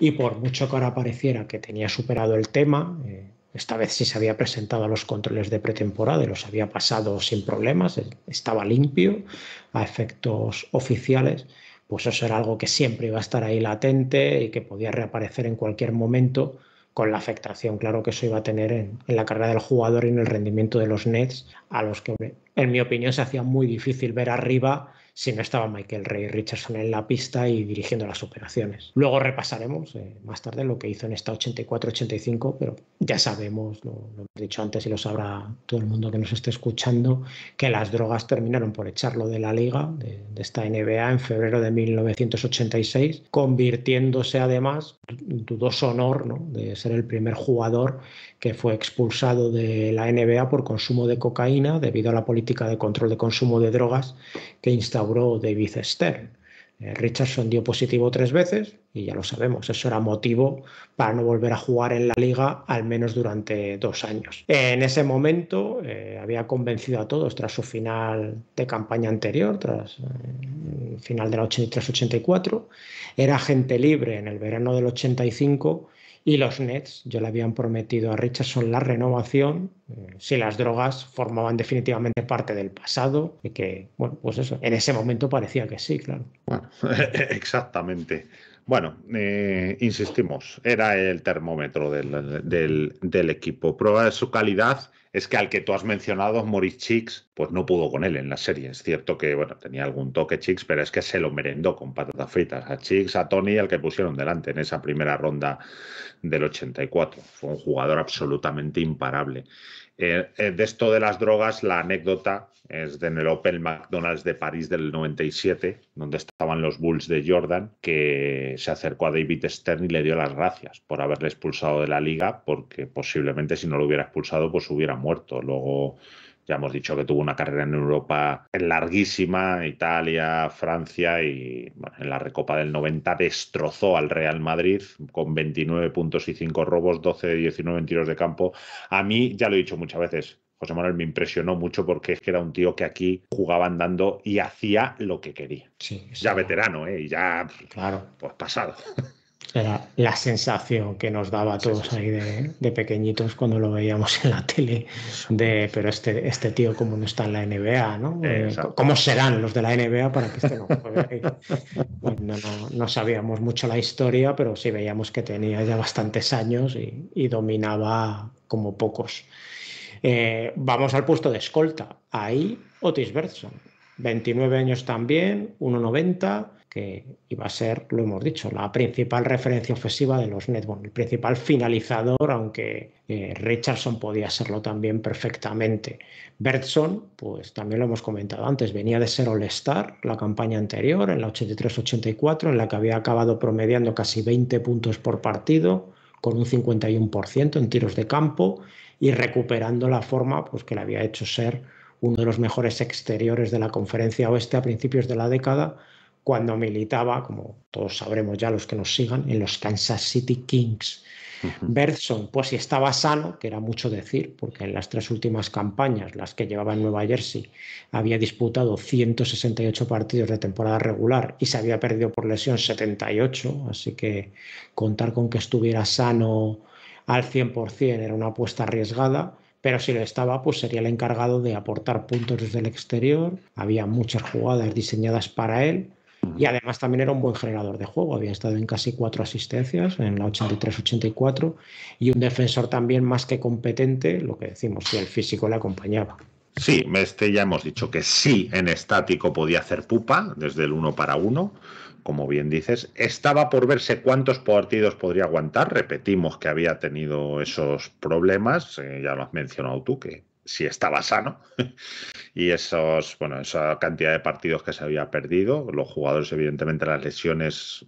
y por mucho que ahora pareciera que tenía superado el tema, eh, esta vez sí se había presentado a los controles de pretemporada y los había pasado sin problemas, estaba limpio a efectos oficiales pues eso era algo que siempre iba a estar ahí latente y que podía reaparecer en cualquier momento con la afectación, claro, que eso iba a tener en, la carrera del jugador y en el rendimiento de los Nets, a los que, en mi opinión, se hacía muy difícil ver arriba si no estaba Michael Ray Richardson en la pista y dirigiendo las operaciones. Luego repasaremos eh, más tarde lo que hizo en esta 84-85, pero ya sabemos, lo, hemos he dicho antes y lo sabrá todo el mundo que nos esté escuchando, que las drogas terminaron por echarlo de la liga, de, esta NBA, en febrero de 1986, convirtiéndose además en dudoso honor de ser el primer jugador que fue expulsado de la NBA por consumo de cocaína debido a la política de control de consumo de drogas instauró David Stern. Eh, Richardson dio positivo tres veces y ya lo sabemos, eso era motivo para no volver a jugar en la liga al menos durante dos años. En ese momento eh, había convencido a todos tras su final de campaña anterior, tras el eh, final de la 83-84, era agente libre en el verano del 85 y los Nets yo le habían prometido a Richardson la renovación eh, si las drogas formaban definitivamente parte del pasado y que, bueno, pues eso, en ese momento parecía que sí, claro. exactamente. Bueno, eh, insistimos, era el termómetro del, del equipo. Prueba de su calidad es que al que tú has mencionado, Maurice Chicks, pues no pudo con él en la serie. Es cierto que, bueno, tenía algún toque Chicks, pero es que se lo merendó con patatas fritas. A Chicks, a Tony, al que pusieron delante en esa primera ronda del 84. Fue un jugador absolutamente imparable. Eh, eh, de esto de las drogas, la anécdota es de en el Opel McDonald's de París del 97, donde estaban los Bulls de Jordan, que se acercó a David Stern y le dio las gracias por haberle expulsado de la liga, porque posiblemente si no lo hubiera expulsado, pues hubiera muerto. Luego ya hemos dicho que tuvo una carrera en Europa larguísima, Italia, Francia y en la Recopa del 90 destrozó al Real Madrid con 29 puntos y 5 robos, 12 de 19 tiros de campo. A mí, ya lo he dicho muchas veces, José Manuel me impresionó mucho porque es que era un tío que aquí jugaba andando y hacía lo que quería. Sí, ya veterano, ¿eh? Y ya claro. pues pasado. Era la sensación que nos daba a todos ahí de, pequeñitos cuando lo veíamos en la tele, de, pero este, este tío como no está en la NBA, ¿no? Eh, ¿Cómo serán los de la NBA para que este no ahí? no, sabíamos mucho la historia, pero sí veíamos que tenía ya bastantes años y, dominaba como pocos. Eh, vamos al puesto de escolta. Ahí Otis Bertson, 29 años también, 1,90 que iba a ser, lo hemos dicho, la principal referencia ofensiva de los Nets, el principal finalizador, aunque eh, Richardson podía serlo también perfectamente. Bertson, pues también lo hemos comentado antes, venía de ser All-Star la campaña anterior, en la 83-84, en la que había acabado promediando casi 20 puntos por partido, con un 51% en tiros de campo y recuperando la forma pues, que le había hecho ser uno de los mejores exteriores de la conferencia oeste a principios de la década cuando militaba, como todos sabremos ya los que nos sigan, en los Kansas City Kings. Uh pues si estaba sano, que era mucho decir, porque en las tres últimas campañas, las que llevaba en Nueva Jersey, había disputado 168 partidos de temporada regular y se había perdido por lesión 78, así que contar con que estuviera sano al 100% era una apuesta arriesgada pero si lo estaba, pues sería el encargado de aportar puntos desde el exterior. Había muchas jugadas diseñadas para él y además también era un buen generador de juego, había estado en casi cuatro asistencias, en la 83-84, y un defensor también más que competente, lo que decimos, si el físico le acompañaba. Sí, este ya hemos dicho que sí en estático podía hacer pupa desde el uno para uno, como bien dices. Estaba por verse cuántos partidos podría aguantar. Repetimos que había tenido esos problemas, eh, ya lo has mencionado tú, que si estaba sano. y esos, bueno, esa cantidad de partidos que se había perdido, los jugadores evidentemente las lesiones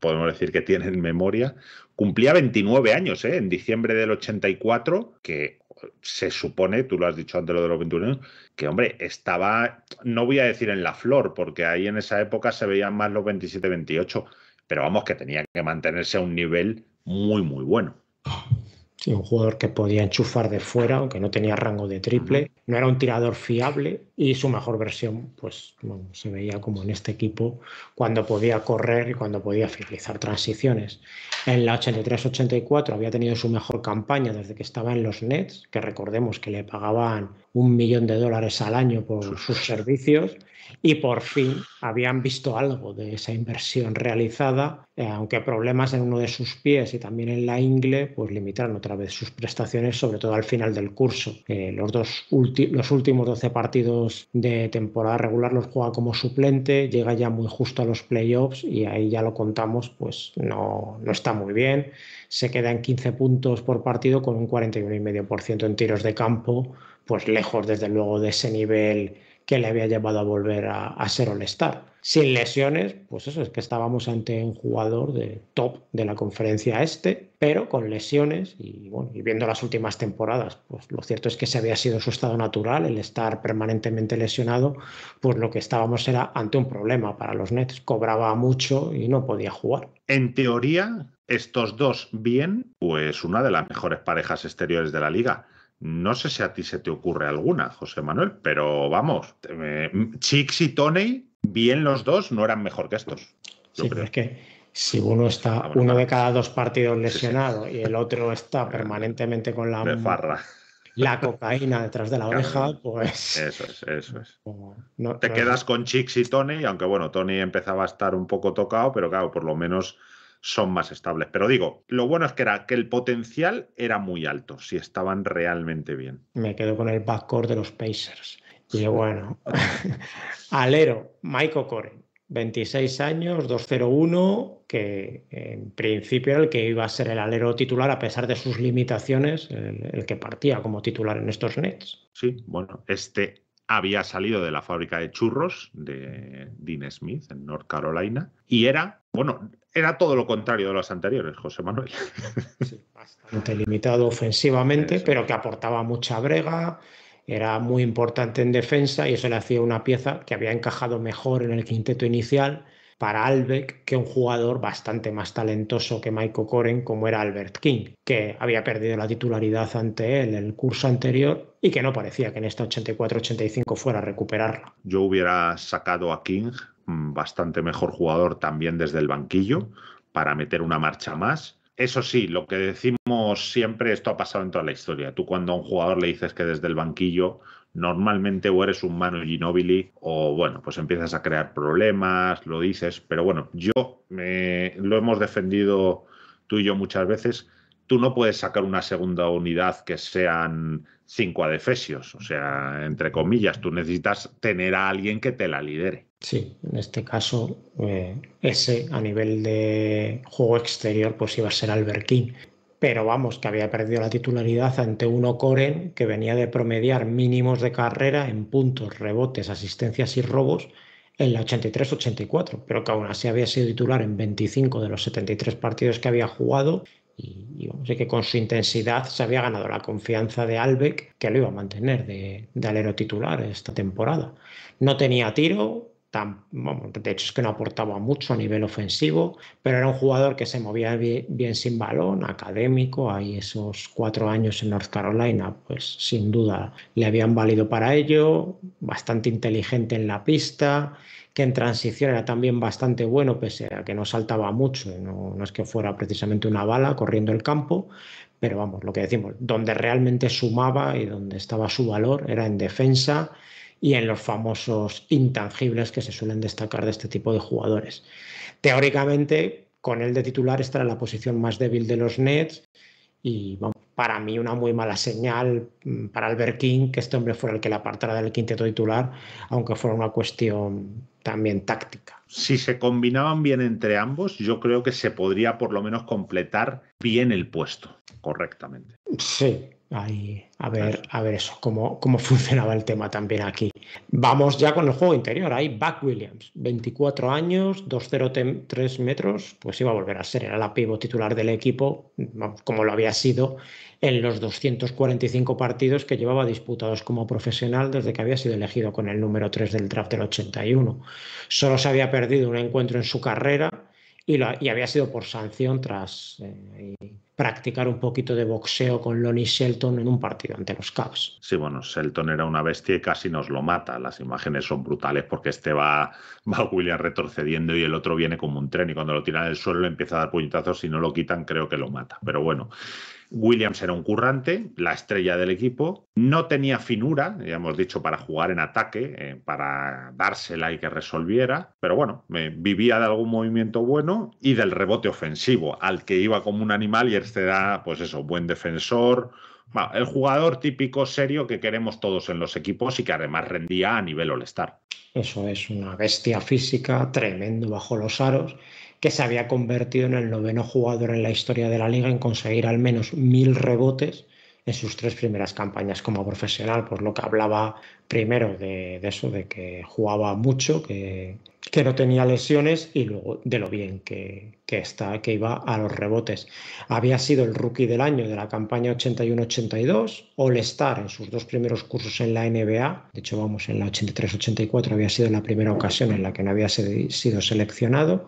podemos decir que tienen memoria. Cumplía 29 años, ¿eh? en diciembre del 84, que se supone, tú lo has dicho antes lo de los 21 años, que hombre, estaba, no voy a decir en la flor, porque ahí en esa época se veían más los 27-28, pero vamos, que tenía que mantenerse a un nivel muy, muy bueno un jugador que podía enchufar de fuera, aunque no tenía rango de triple, no era un tirador fiable y su mejor versión pues se veía como en este equipo cuando podía correr y cuando podía finalizar transiciones. En la 83-84 había tenido su mejor campaña desde que estaba en los Nets, que recordemos que le pagaban un millón de dólares al año por sus servicios y por fin habían visto algo de esa inversión realizada, eh, aunque problemas en uno de sus pies y también en la ingle, pues limitaron otra vez sus prestaciones, sobre todo al final del curso. Eh, los, últimos 12 partidos de temporada regular los juega como suplente, llega ya muy justo a los playoffs y ahí ya lo contamos, pues no, no está muy bien. Se queda en 15 puntos por partido con un 41,5% en tiros de campo, pues lejos desde luego de ese nivel que le había llevado a volver a, ser All-Star. Sin lesiones, pues eso, es que estábamos ante un jugador de top de la conferencia este, pero con lesiones y, y viendo las últimas temporadas, pues lo cierto es que se había sido su estado natural, el estar permanentemente lesionado, pues lo que estábamos era ante un problema para los Nets. Cobraba mucho y no podía jugar. En teoría, estos dos bien, pues una de las mejores parejas exteriores de la liga. No sé si a ti se te ocurre alguna, José Manuel, pero vamos, Chix eh, Chicks y Tony, bien los dos, no eran mejor que estos. Sí, pero es que si uno está ah, uno de cada dos partidos lesionado y el otro está permanentemente con la, la cocaína detrás de la oreja, pues. Eso es, eso es. No, Te quedas con Chicks y Tony, aunque bueno, Tony empezaba a estar un poco tocado, pero claro, por lo menos son más estables. Pero digo, lo bueno es que era que el potencial era muy alto, si estaban realmente bien. Me quedo con el backcourt de los Pacers. Y bueno, alero, Michael Coren, 26 años, 201, que en principio el que iba a ser el alero titular a pesar de sus limitaciones, el, el que partía como titular en estos Nets. Sí, bueno, este había salido de la fábrica de churros de Dean Smith en North Carolina y era bueno, era todo lo contrario de los anteriores, José Manuel. Sí, bastante limitado ofensivamente, pero que aportaba mucha brega, era muy importante en defensa y eso le hacía una pieza que había encajado mejor en el quinteto inicial para Albeck que un jugador bastante más talentoso que Michael Coren como era Albert King, que había perdido la titularidad ante él el curso anterior y que no parecía que en esta 84-85 fuera a recuperarla. Yo hubiera sacado a King Mm, bastante mejor jugador también desde el banquillo para meter una marcha más. Eso sí, lo que decimos siempre, esto ha pasado en toda la historia. Tú cuando a un jugador le dices que desde el banquillo, normalmente o eres un Manu Ginobili o bueno, pues empiezas a crear problemas, lo dices, pero bueno, yo lo hemos defendido tú y yo muchas veces. Tú no puedes sacar una segunda unidad que sean cinco adefesios, o sea, entre comillas, tú necesitas tener a alguien que te la lidere. Sí, en este caso, eh, ese a nivel de juego exterior, pues iba a ser Alberquín. Pero vamos, que había perdido la titularidad ante uno Coren que venía de promediar mínimos de carrera en puntos, rebotes, asistencias y robos en la 83-84, pero que aún así había sido titular en 25 de los 73 partidos que había jugado y, y vamos, que con su intensidad se había ganado la confianza de Albeck, que lo iba a mantener de, de alero titular esta temporada. No tenía tiro, de hecho es que no aportaba mucho a nivel ofensivo, pero era un jugador que se movía bien, sin balón, académico, ahí esos cuatro años en North Carolina, pues sin duda le habían valido para ello, bastante inteligente en la pista, que en transición era también bastante bueno, pese a que no saltaba mucho, no es que fuera precisamente una bala corriendo el campo, pero vamos, lo que decimos, donde realmente sumaba y donde estaba su valor era en defensa y en los famosos intangibles que se suelen destacar de este tipo de jugadores. Teóricamente, con él de titular estará la posición más débil de los Nets y para mí una muy mala señal mm, para Albert King que este hombre fuera el que la apartara del quinteto titular, aunque fuera una cuestión también táctica. Si se combinaban bien entre ambos, yo creo que se podría por lo menos completar bien el puesto, correctamente. Sí, Ahí, a ver, a ver eso, cómo, cómo funcionaba el tema también aquí. Vamos ya con el juego interior. Ahí, Buck Williams, 24 años, 2,03 metros, pues iba a volver a ser. Era la pivo titular del equipo, como lo había sido en los 245 partidos que llevaba disputados como profesional desde que había sido elegido con el número 3 del draft del 81. Solo se había perdido un encuentro en su carrera y, lo, y había sido por sanción tras. Eh, practicar un poquito de boxeo con Lonnie Shelton en un partido ante los Cavs. Sí, bueno, Shelton era una bestia y casi nos lo mata. Las imágenes son brutales porque este va, va William retrocediendo y el otro viene como un tren y cuando lo tiran al suelo le empieza a dar puñetazos. Si no lo quitan, creo que lo mata. Pero bueno, Williams era un currante, la estrella del equipo, no tenía finura, ya hemos dicho, para jugar en ataque, eh, para dársela y que resolviera, pero bueno, eh, vivía de algún movimiento bueno y del rebote ofensivo, al que iba como un animal y este da, pues eso, buen defensor, el jugador típico serio que queremos todos en los equipos y que además rendía a nivel All-Star. Eso es una bestia física tremendo bajo los aros que se había convertido en el noveno jugador en la historia de la liga en conseguir al menos mil rebotes en sus tres primeras campañas como profesional, por lo que hablaba primero de, eso, de que jugaba mucho, que, no tenía lesiones y luego de lo bien que, que, está, que iba a los rebotes. Había sido el rookie del año de la campaña 81-82, All Star en sus dos primeros cursos en la NBA, de hecho vamos, en la 83-84 había sido la primera ocasión en la que no había sido seleccionado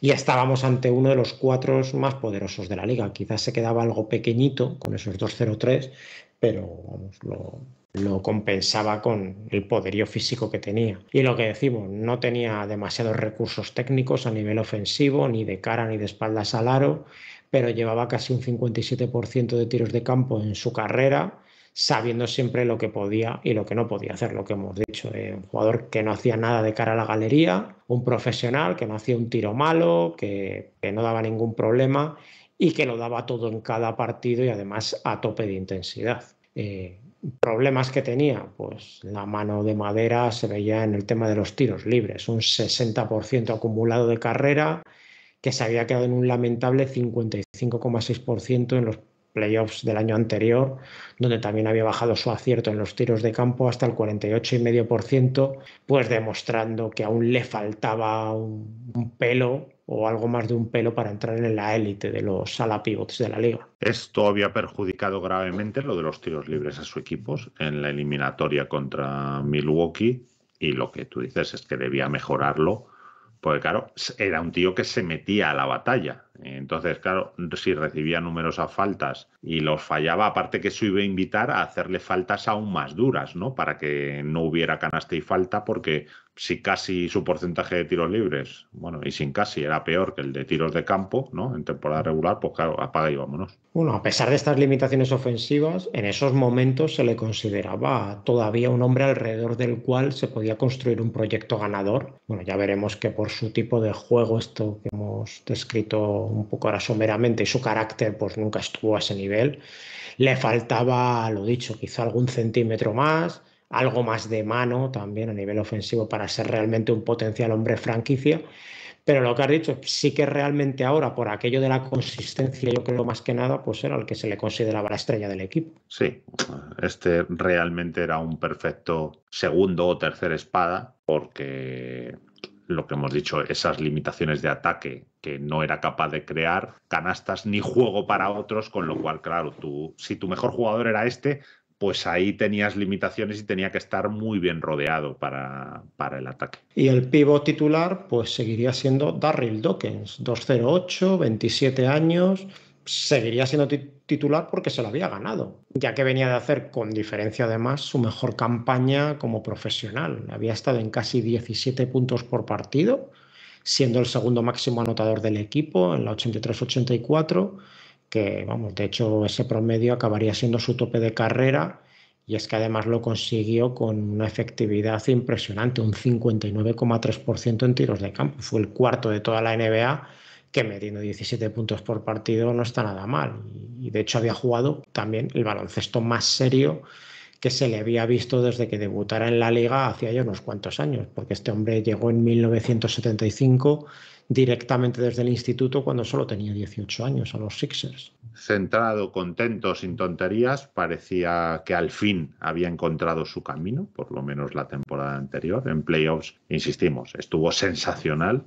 y estábamos ante uno de los cuatro más poderosos de la liga. Quizás se quedaba algo pequeñito con esos 2-0-3, pero lo, lo compensaba con el poderío físico que tenía. Y lo que decimos, no tenía demasiados recursos técnicos a nivel ofensivo, ni de cara ni de espaldas al aro, pero llevaba casi un 57% de tiros de campo en su carrera sabiendo siempre lo que podía y lo que no podía hacer, lo que hemos dicho, un jugador que no hacía nada de cara a la galería, un profesional que no hacía un tiro malo, que, no daba ningún problema y que lo daba todo en cada partido y además a tope de intensidad. Eh, problemas que tenía, pues la mano de madera se veía en el tema de los tiros libres, un 60% acumulado de carrera que se había quedado en un lamentable 55,6% en los playoffs del año anterior, donde también había bajado su acierto en los tiros de campo hasta el 48,5%, pues demostrando que aún le faltaba un, pelo o algo más de un pelo para entrar en la élite de los ala pivots de la liga. Esto había perjudicado gravemente lo de los tiros libres a su equipo en la eliminatoria contra Milwaukee y lo que tú dices es que debía mejorarlo, porque claro, era un tío que se metía a la batalla, entonces, claro, si recibía numerosas faltas y los fallaba, aparte que se iba a invitar a hacerle faltas aún más duras, ¿no? Para que no hubiera canasta y falta, porque si casi su porcentaje de tiros libres, bueno, y sin casi era peor que el de tiros de campo, ¿no? En temporada regular, pues claro, apaga y vámonos. Bueno, a pesar de estas limitaciones ofensivas, en esos momentos se le consideraba todavía un hombre alrededor del cual se podía construir un proyecto ganador. Bueno, ya veremos que por su tipo de juego, esto que hemos descrito un poco ahora someramente, su carácter pues nunca estuvo a ese nivel. Le faltaba, lo dicho, quizá algún centímetro más, algo más de mano también a nivel ofensivo para ser realmente un potencial hombre franquicia. Pero lo que has dicho, sí que realmente ahora, por aquello de la consistencia, yo creo más que nada, pues era el que se le consideraba la estrella del equipo. Sí, este realmente era un perfecto segundo o tercer espada, porque lo que hemos dicho, esas limitaciones de ataque que no era capaz de crear canastas ni juego para otros, con lo cual, claro, tú, si tu mejor jugador era este, pues ahí tenías limitaciones y tenía que estar muy bien rodeado para, para el ataque. Y el pívot titular, pues seguiría siendo Darryl Dawkins, 208, 27 años, seguiría siendo titular porque se lo había ganado, ya que venía de hacer con diferencia además su mejor campaña como profesional. Había estado en casi 17 puntos por partido, siendo el segundo máximo anotador del equipo en la 83-84, que vamos, de hecho ese promedio acabaría siendo su tope de carrera y es que además lo consiguió con una efectividad impresionante, un 59,3% en tiros de campo. Fue el cuarto de toda la NBA que metiendo 17 puntos por partido no está nada mal. Y de hecho había jugado también el baloncesto más serio que se le había visto desde que debutara en la liga hacía ya unos cuantos años, porque este hombre llegó en 1975 directamente desde el instituto cuando solo tenía 18 años a los Sixers. Centrado, contento, sin tonterías, parecía que al fin había encontrado su camino, por lo menos la temporada anterior. En playoffs, insistimos, estuvo sensacional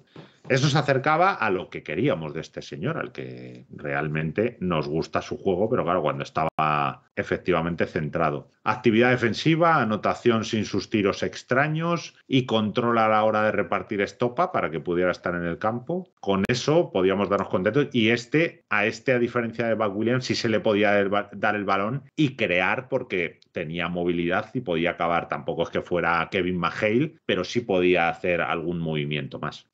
eso se acercaba a lo que queríamos de este señor, al que realmente nos gusta su juego, pero claro, cuando estaba efectivamente centrado. Actividad defensiva, anotación sin sus tiros extraños y control a la hora de repartir estopa para que pudiera estar en el campo. Con eso podíamos darnos contentos y este, a este, a diferencia de Buck Williams, sí se le podía dar el balón y crear porque tenía movilidad y podía acabar. Tampoco es que fuera Kevin McHale, pero sí podía hacer algún movimiento más.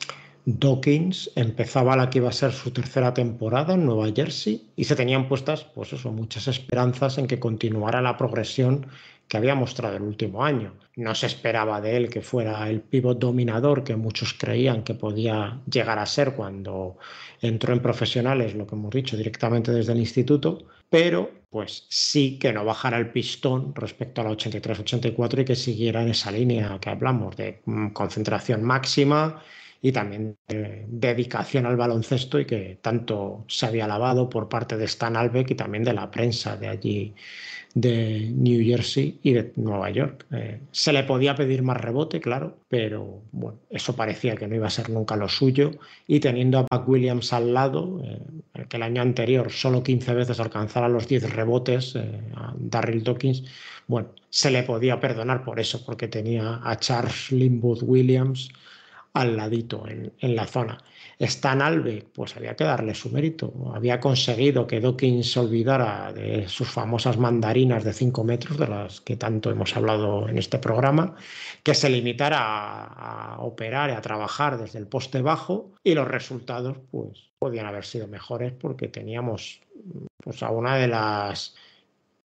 Dawkins empezaba la que iba a ser su tercera temporada en Nueva Jersey y se tenían puestas, pues muchas esperanzas en que continuara la progresión que había mostrado el último año. No se esperaba de él que fuera el pivot dominador que muchos creían que podía llegar a ser cuando entró en profesionales, lo que hemos dicho directamente desde el instituto, pero pues sí que no bajara el pistón respecto a la 83-84 y que siguiera en esa línea que hablamos de mm, concentración máxima, y también eh, dedicación al baloncesto y que tanto se había alabado por parte de Stan Albeck y también de la prensa de allí de New Jersey y de Nueva York. Eh, se le podía pedir más rebote, claro, pero bueno, eso parecía que no iba a ser nunca lo suyo. Y teniendo a Pac Williams al lado, eh, que el año anterior solo 15 veces alcanzara los 10 rebotes a Darryl Dawkins, bueno, se le podía perdonar por eso, porque tenía a Charles Linwood Williams, al ladito, en, la zona. Stan Albe, pues había que darle su mérito. Había conseguido que Dawkins se olvidara de sus famosas mandarinas de 5 metros, de las que tanto hemos hablado en este programa, que se limitara a, operar y a trabajar desde el poste bajo y los resultados pues podían haber sido mejores porque teníamos pues a una de las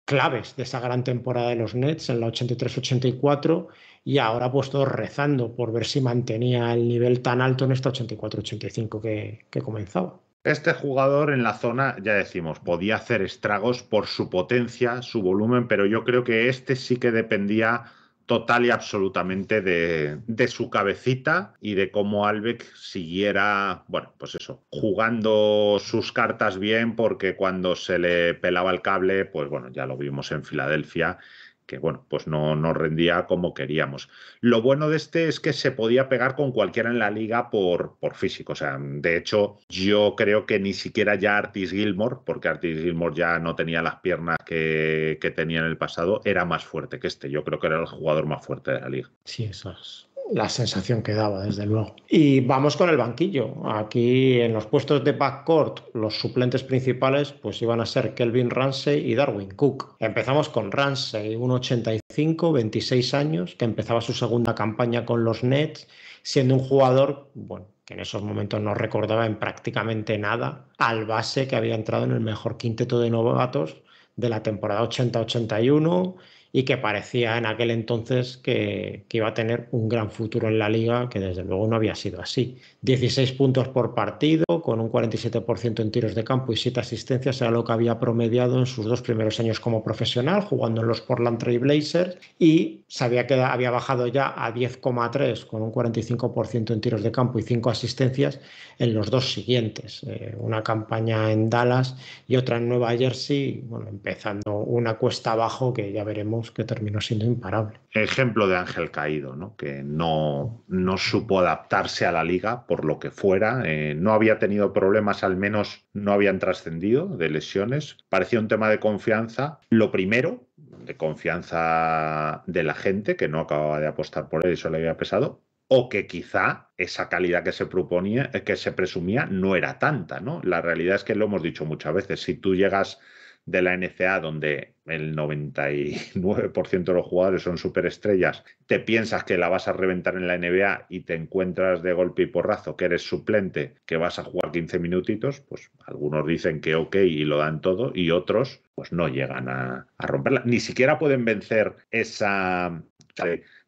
claves de esa gran temporada de los Nets en la 83-84 y ahora pues todos rezando por ver si mantenía el nivel tan alto en esta 84-85 que, que comenzaba. Este jugador en la zona, ya decimos, podía hacer estragos por su potencia, su volumen, pero yo creo que este sí que dependía total y absolutamente de, de, su cabecita y de cómo Albeck siguiera, bueno, pues eso, jugando sus cartas bien, porque cuando se le pelaba el cable, pues bueno, ya lo vimos en Filadelfia que bueno, pues no, nos rendía como queríamos. Lo bueno de este es que se podía pegar con cualquiera en la liga por, por físico. O sea, de hecho, yo creo que ni siquiera ya Artis Gilmore, porque Artis Gilmore ya no tenía las piernas que, que tenía en el pasado, era más fuerte que este. Yo creo que era el jugador más fuerte de la liga. Sí, eso es la sensación que daba, desde luego. Y vamos con el banquillo. Aquí en los puestos de backcourt, los suplentes principales pues iban a ser Kelvin Ramsey y Darwin Cook. Empezamos con Ramsey, un 85, 26 años, que empezaba su segunda campaña con los Nets, siendo un jugador, bueno, que en esos momentos no recordaba en prácticamente nada al base que había entrado en el mejor quinteto de novatos de la temporada 80-81 y que parecía en aquel entonces que, iba a tener un gran futuro en la liga, que desde luego no había sido así. 16 puntos por partido, con un 47% en tiros de campo y 7 asistencias, era lo que había promediado en sus dos primeros años como profesional, jugando en los Portland Trail Blazers, y sabía que había bajado ya a 10,3 con un 45% en tiros de campo y 5 asistencias en los dos siguientes, eh, una campaña en Dallas y otra en Nueva Jersey, bueno, empezando una cuesta abajo que ya veremos que terminó siendo imparable. Ejemplo de ángel caído, ¿no? que no, no supo adaptarse a la liga por lo que fuera, eh, no había tenido problemas, al menos no habían trascendido de lesiones, parecía un tema de confianza. Lo primero, de confianza de la gente que no acababa de apostar por él y eso le había pesado, o que quizá esa calidad que se proponía, que se presumía, no era tanta, ¿no? La realidad es que lo hemos dicho muchas veces. Si tú llegas de la NCA, donde el 99% de los jugadores son superestrellas, te piensas que la vas a reventar en la NBA y te encuentras de golpe y porrazo que eres suplente, que vas a jugar 15 minutitos, pues algunos dicen que ok y lo dan todo y otros pues no llegan a, romperla. Ni siquiera pueden vencer esa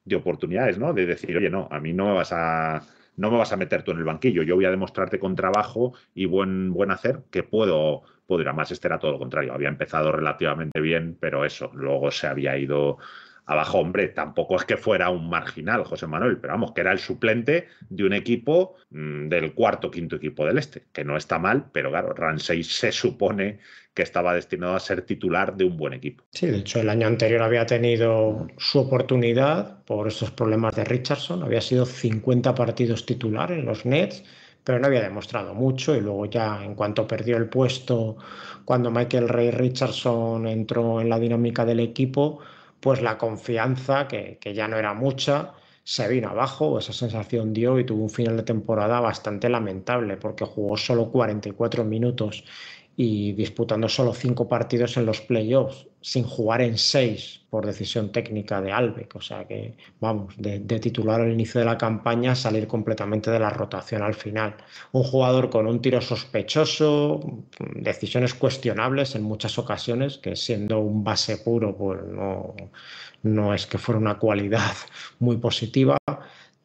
de oportunidades, ¿no? De decir, oye, no, a mí no me vas a no me vas a meter tú en el banquillo, yo voy a demostrarte con trabajo y buen, buen hacer que puedo, puedo ir a más. Este era todo lo contrario, había empezado relativamente bien, pero eso, luego se había ido abajo, hombre, tampoco es que fuera un marginal José Manuel, pero vamos, que era el suplente de un equipo mm, del cuarto, quinto equipo del Este, que no está mal, pero claro, Ransey se supone que estaba destinado a ser titular de un buen equipo. Sí, de hecho el año anterior había tenido su oportunidad por esos problemas de Richardson, había sido 50 partidos titular en los Nets, pero no había demostrado mucho y luego ya en cuanto perdió el puesto, cuando Michael Ray Richardson entró en la dinámica del equipo, pues la confianza, que, que ya no era mucha, se vino abajo, esa sensación dio y tuvo un final de temporada bastante lamentable porque jugó solo 44 minutos y disputando solo cinco partidos en los playoffs, sin jugar en seis por decisión técnica de Albeck. O sea que, vamos, de, titular al inicio de la campaña, salir completamente de la rotación al final. Un jugador con un tiro sospechoso, decisiones cuestionables en muchas ocasiones, que siendo un base puro, pues no, no es que fuera una cualidad muy positiva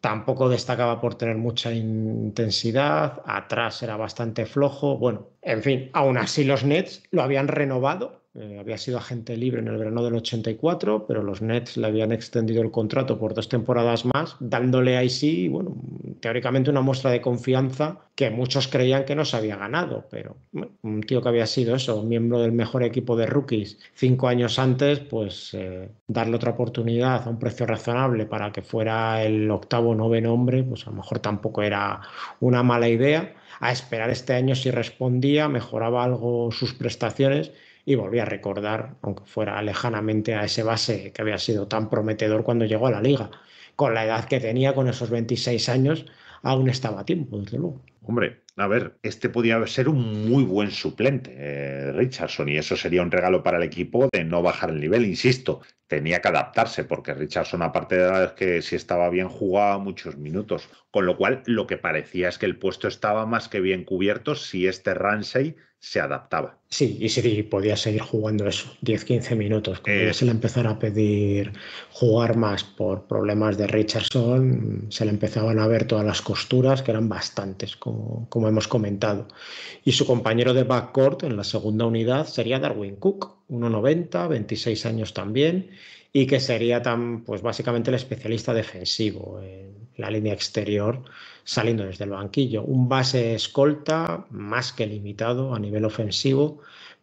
tampoco destacaba por tener mucha intensidad, atrás era bastante flojo, bueno, en fin, aún así los Nets lo habían renovado eh, había sido agente libre en el verano del 84, pero los Nets le habían extendido el contrato por dos temporadas más, dándole ahí sí, bueno, teóricamente una muestra de confianza que muchos creían que no se había ganado, pero un tío que había sido eso, miembro del mejor equipo de rookies cinco años antes, pues eh, darle otra oportunidad a un precio razonable para que fuera el octavo o noveno hombre, pues a lo mejor tampoco era una mala idea. A esperar este año si respondía, mejoraba algo sus prestaciones y volví a recordar, aunque fuera lejanamente, a ese base que había sido tan prometedor cuando llegó a la liga. Con la edad que tenía, con esos 26 años, aún estaba a tiempo, desde luego. Hombre, a ver, este podía ser un muy buen suplente, eh, Richardson, y eso sería un regalo para el equipo de no bajar el nivel, insisto, tenía que adaptarse, porque Richardson, aparte de la que si estaba bien, jugaba muchos minutos, con lo cual lo que parecía es que el puesto estaba más que bien cubierto si este Ramsey se adaptaba. Sí, y si podía seguir jugando eso, 10-15 minutos. que se le empezara a pedir jugar más por problemas de Richardson, se le empezaban a ver todas las costuras, que eran bastantes, como como, hemos comentado. Y su compañero de backcourt en la segunda unidad sería Darwin Cook, 1,90, 26 años también, y que sería tan, pues básicamente el especialista defensivo en la línea exterior, saliendo desde el banquillo. Un base escolta más que limitado a nivel ofensivo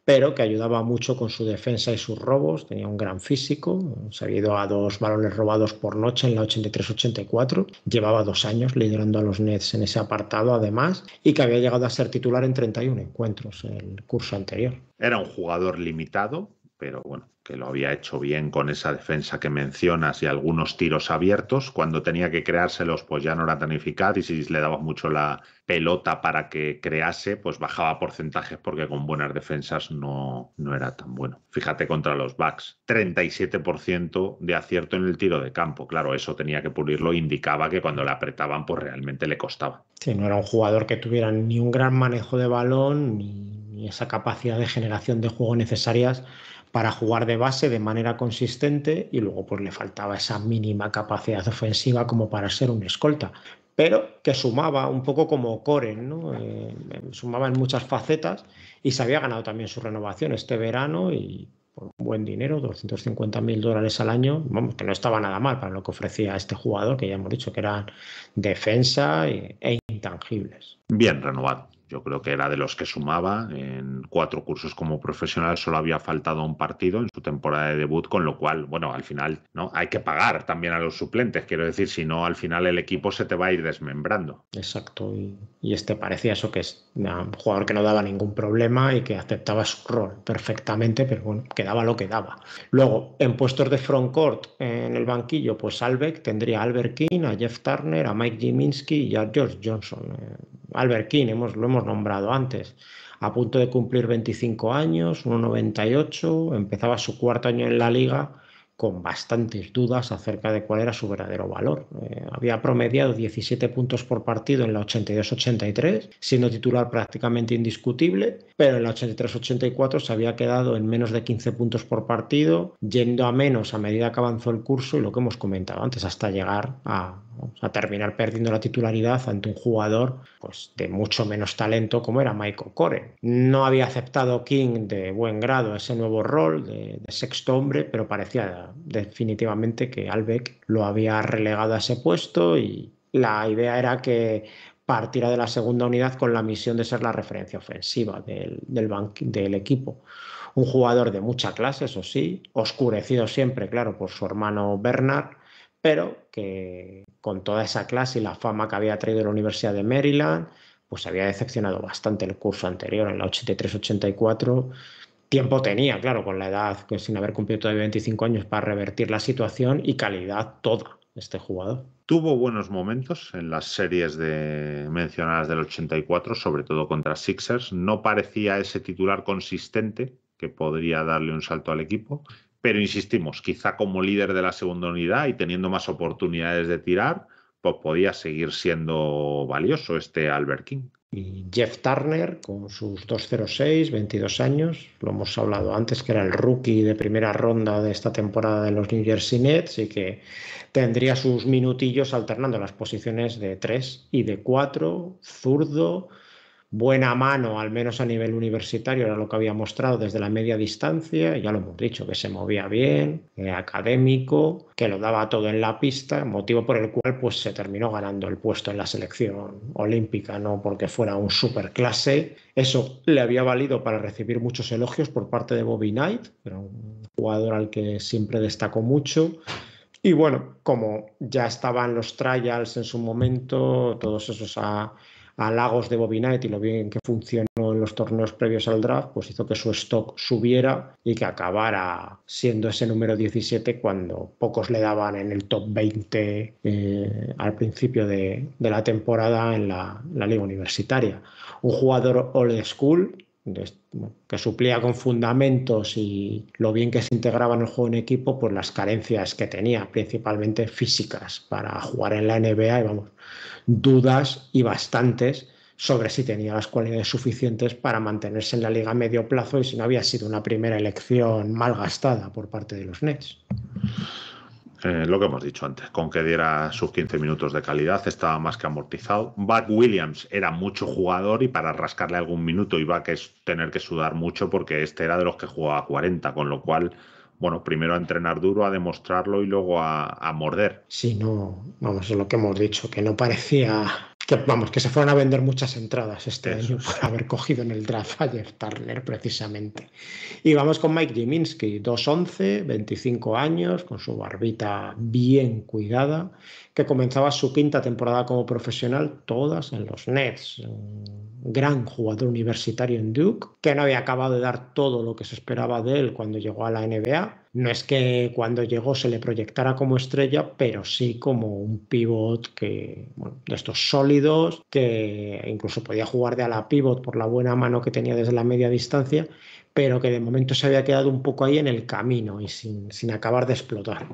pero que ayudaba mucho con su defensa y sus robos, tenía un gran físico, se había ido a dos balones robados por noche en la 83-84, llevaba dos años liderando a los Nets en ese apartado además, y que había llegado a ser titular en 31 encuentros en el curso anterior. Era un jugador limitado, pero bueno, que lo había hecho bien con esa defensa que mencionas y algunos tiros abiertos. Cuando tenía que creárselos, pues ya no era tan eficaz y si le daba mucho la pelota para que crease, pues bajaba porcentajes porque con buenas defensas no, no era tan bueno. Fíjate contra los Bucks, 37% de acierto en el tiro de campo. Claro, eso tenía que pulirlo, indicaba que cuando le apretaban, pues realmente le costaba. Sí, no era un jugador que tuviera ni un gran manejo de balón ni esa capacidad de generación de juego necesarias para jugar de base de manera consistente y luego pues le faltaba esa mínima capacidad ofensiva como para ser un escolta pero que sumaba un poco como Coren, eh, sumaba en muchas facetas y se había ganado también su renovación este verano y por un buen dinero, 250 mil dólares al año, vamos, que no estaba nada mal para lo que ofrecía este jugador, que ya hemos dicho que eran defensa e intangibles. Bien renovado. Yo creo que era de los que sumaba. En cuatro cursos como profesional solo había faltado un partido en su temporada de debut, con lo cual, bueno, al final no hay que pagar también a los suplentes. Quiero decir, si no, al final el equipo se te va a ir desmembrando. Exacto. Y, este parecía eso que es un jugador que no daba ningún problema y que aceptaba su rol perfectamente, pero bueno, quedaba lo que daba. Luego, en puestos de front court en el banquillo, pues Albeck tendría a Albert King, a Jeff Turner, a Mike Jiminski y a George Johnson. Eh, Albert King, hemos, lo hemos nombrado antes, a punto de cumplir 25 años, 1,98, empezaba su cuarto año en la liga con bastantes dudas acerca de cuál era su verdadero valor. Eh, había promediado 17 puntos por partido en la 82-83, siendo titular prácticamente indiscutible, pero en la 83-84 se había quedado en menos de 15 puntos por partido, yendo a menos a medida que avanzó el curso y lo que hemos comentado antes, hasta llegar a, terminar perdiendo la titularidad ante un jugador pues, de mucho menos talento como era Michael Core. No había aceptado King de buen grado ese nuevo rol de, de sexto hombre, pero parecía definitivamente que Albeck lo había relegado a ese puesto y la idea era que partiera de la segunda unidad con la misión de ser la referencia ofensiva del, del, del equipo. Un jugador de mucha clase, eso sí, oscurecido siempre, claro, por su hermano Bernard, pero que con toda esa clase y la fama que había traído la Universidad de Maryland, pues había decepcionado bastante el curso anterior, en la 83-84, tiempo tenía, claro, con la edad, que sin haber cumplido todavía 25 años, para revertir la situación y calidad toda este jugador. Tuvo buenos momentos en las series de mencionadas del 84, sobre todo contra Sixers. No parecía ese titular consistente que podría darle un salto al equipo. Pero insistimos, quizá como líder de la segunda unidad y teniendo más oportunidades de tirar, pues podía seguir siendo valioso este Albert King. Jeff Turner con sus 206, 22 años, lo hemos hablado antes que era el rookie de primera ronda de esta temporada de los New Jersey Nets y que tendría sus minutillos alternando las posiciones de 3 y de 4, zurdo, buena mano, al menos a nivel universitario, era lo que había mostrado desde la media distancia, ya lo hemos dicho, que se movía bien, eh, académico, que lo daba todo en la pista, motivo por el cual pues, se terminó ganando el puesto en la selección olímpica, no porque fuera un superclase. Eso le había valido para recibir muchos elogios por parte de Bobby Knight, un jugador al que siempre destacó mucho. Y bueno, como ya estaban los trials en su momento, todos esos... A, a Lagos de Knight y lo bien que funcionó en los torneos previos al draft, pues hizo que su stock subiera y que acabara siendo ese número 17 cuando pocos le daban en el top 20 eh, al principio de, la temporada en la, la liga universitaria. Un jugador old school que suplía con fundamentos y lo bien que se integraba en el juego en equipo, por pues las carencias que tenía, principalmente físicas, para jugar en la NBA, vamos, dudas y bastantes sobre si tenía las cualidades suficientes para mantenerse en la liga a medio plazo y si no había sido una primera elección mal gastada por parte de los Nets. Eh, lo que hemos dicho antes, con que diera sus 15 minutos de calidad, estaba más que amortizado. Buck Williams era mucho jugador y para rascarle algún minuto iba a tener que sudar mucho porque este era de los que jugaba 40, con lo cual, bueno, primero a entrenar duro, a demostrarlo y luego a, a morder. Sí, no, vamos, es lo que hemos dicho, que no parecía que vamos, que se fueron a vender muchas entradas este año por haber cogido en el draft a Jeff Turner, precisamente. Y vamos con Mike Jiminski, 2'11, 25 años, con su barbita bien cuidada que comenzaba su quinta temporada como profesional, todas en los Nets. Un gran jugador universitario en Duke, que no había acabado de dar todo lo que se esperaba de él cuando llegó a la NBA. No es que cuando llegó se le proyectara como estrella, pero sí como un pivot que, de estos sólidos, que incluso podía jugar de ala pivot por la buena mano que tenía desde la media distancia pero que de momento se había quedado un poco ahí en el camino y sin, acabar de explotar.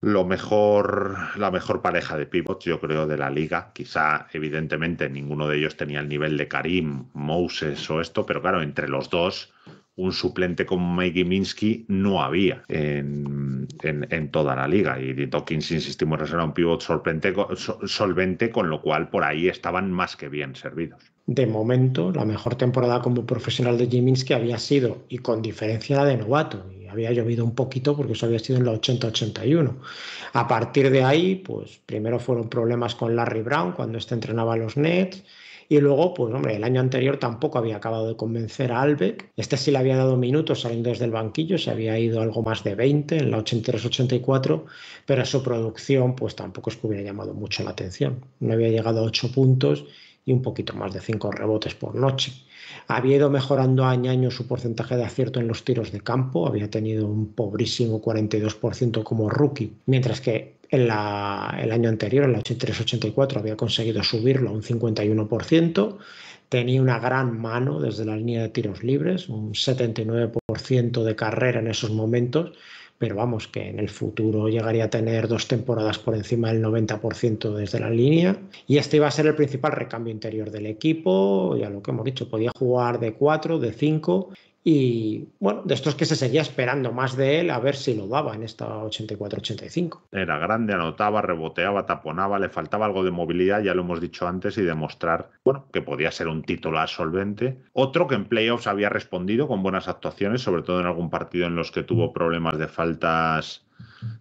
Lo mejor, la mejor pareja de pivots, yo creo, de la liga. Quizá, evidentemente, ninguno de ellos tenía el nivel de Karim, Moses o esto, pero claro, entre los dos, un suplente como Mikey Minsky no había en, en, toda la liga. Y Dawkins, insistimos, era un pivot solvente, con lo cual por ahí estaban más que bien servidos de momento, la mejor temporada como profesional de que había sido, y con diferencia de novato, y había llovido un poquito porque eso había sido en la 80-81. A partir de ahí, pues primero fueron problemas con Larry Brown cuando este entrenaba a los Nets, y luego, pues hombre, el año anterior tampoco había acabado de convencer a Albeck. Este sí le había dado minutos saliendo desde el banquillo, se había ido algo más de 20 en la 83-84, pero su producción pues tampoco es que hubiera llamado mucho la atención. No había llegado a 8 puntos y un poquito más de 5 rebotes por noche. Había ido mejorando año a año su porcentaje de acierto en los tiros de campo, había tenido un pobrísimo 42% como rookie, mientras que en el año anterior, en la 83-84, había conseguido subirlo a un 51%. Tenía una gran mano desde la línea de tiros libres, un 79% de carrera en esos momentos, pero vamos, que en el futuro llegaría a tener dos temporadas por encima del 90% desde la línea. Y este iba a ser el principal recambio interior del equipo, ya lo que hemos dicho, podía jugar de 4, de 5 y bueno, de estos que se seguía esperando más de él a ver si lo daba en esta 84-85. Era grande, anotaba, reboteaba, taponaba, le faltaba algo de movilidad, ya lo hemos dicho antes, y demostrar, bueno, que podía ser un titular solvente. Otro que en playoffs había respondido con buenas actuaciones, sobre todo en algún partido en los que tuvo problemas de faltas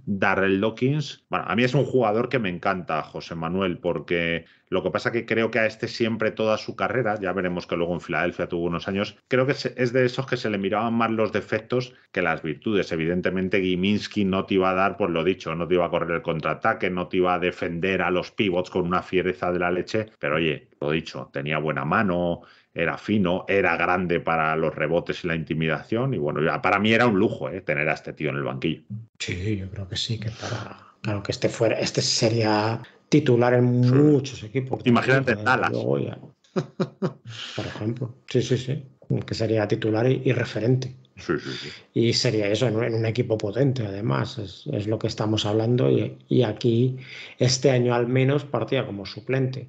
Darrell Dawkins, bueno, a mí es un jugador que me encanta, José Manuel, porque lo que pasa que creo que a este siempre toda su carrera, ya veremos que luego en Filadelfia tuvo unos años, creo que es de esos que se le miraban más los defectos que las virtudes. Evidentemente, Giminski no te iba a dar, por pues lo dicho, no te iba a correr el contraataque, no te iba a defender a los pivots con una fiereza de la leche, pero oye, lo dicho, tenía buena mano, era fino, era grande para los rebotes y la intimidación. Y bueno, para mí era un lujo ¿eh? tener a este tío en el banquillo. Sí, yo creo que sí, que para. Claro, que este fuera, este sería titular en muchos equipos. Imagínate en Dallas. Por ejemplo. Sí, sí, sí. Que sería titular y, referente. Sí, sí, Y sería eso, en un, equipo potente, además, es, lo que estamos hablando. y, aquí, este año al menos, partía como suplente.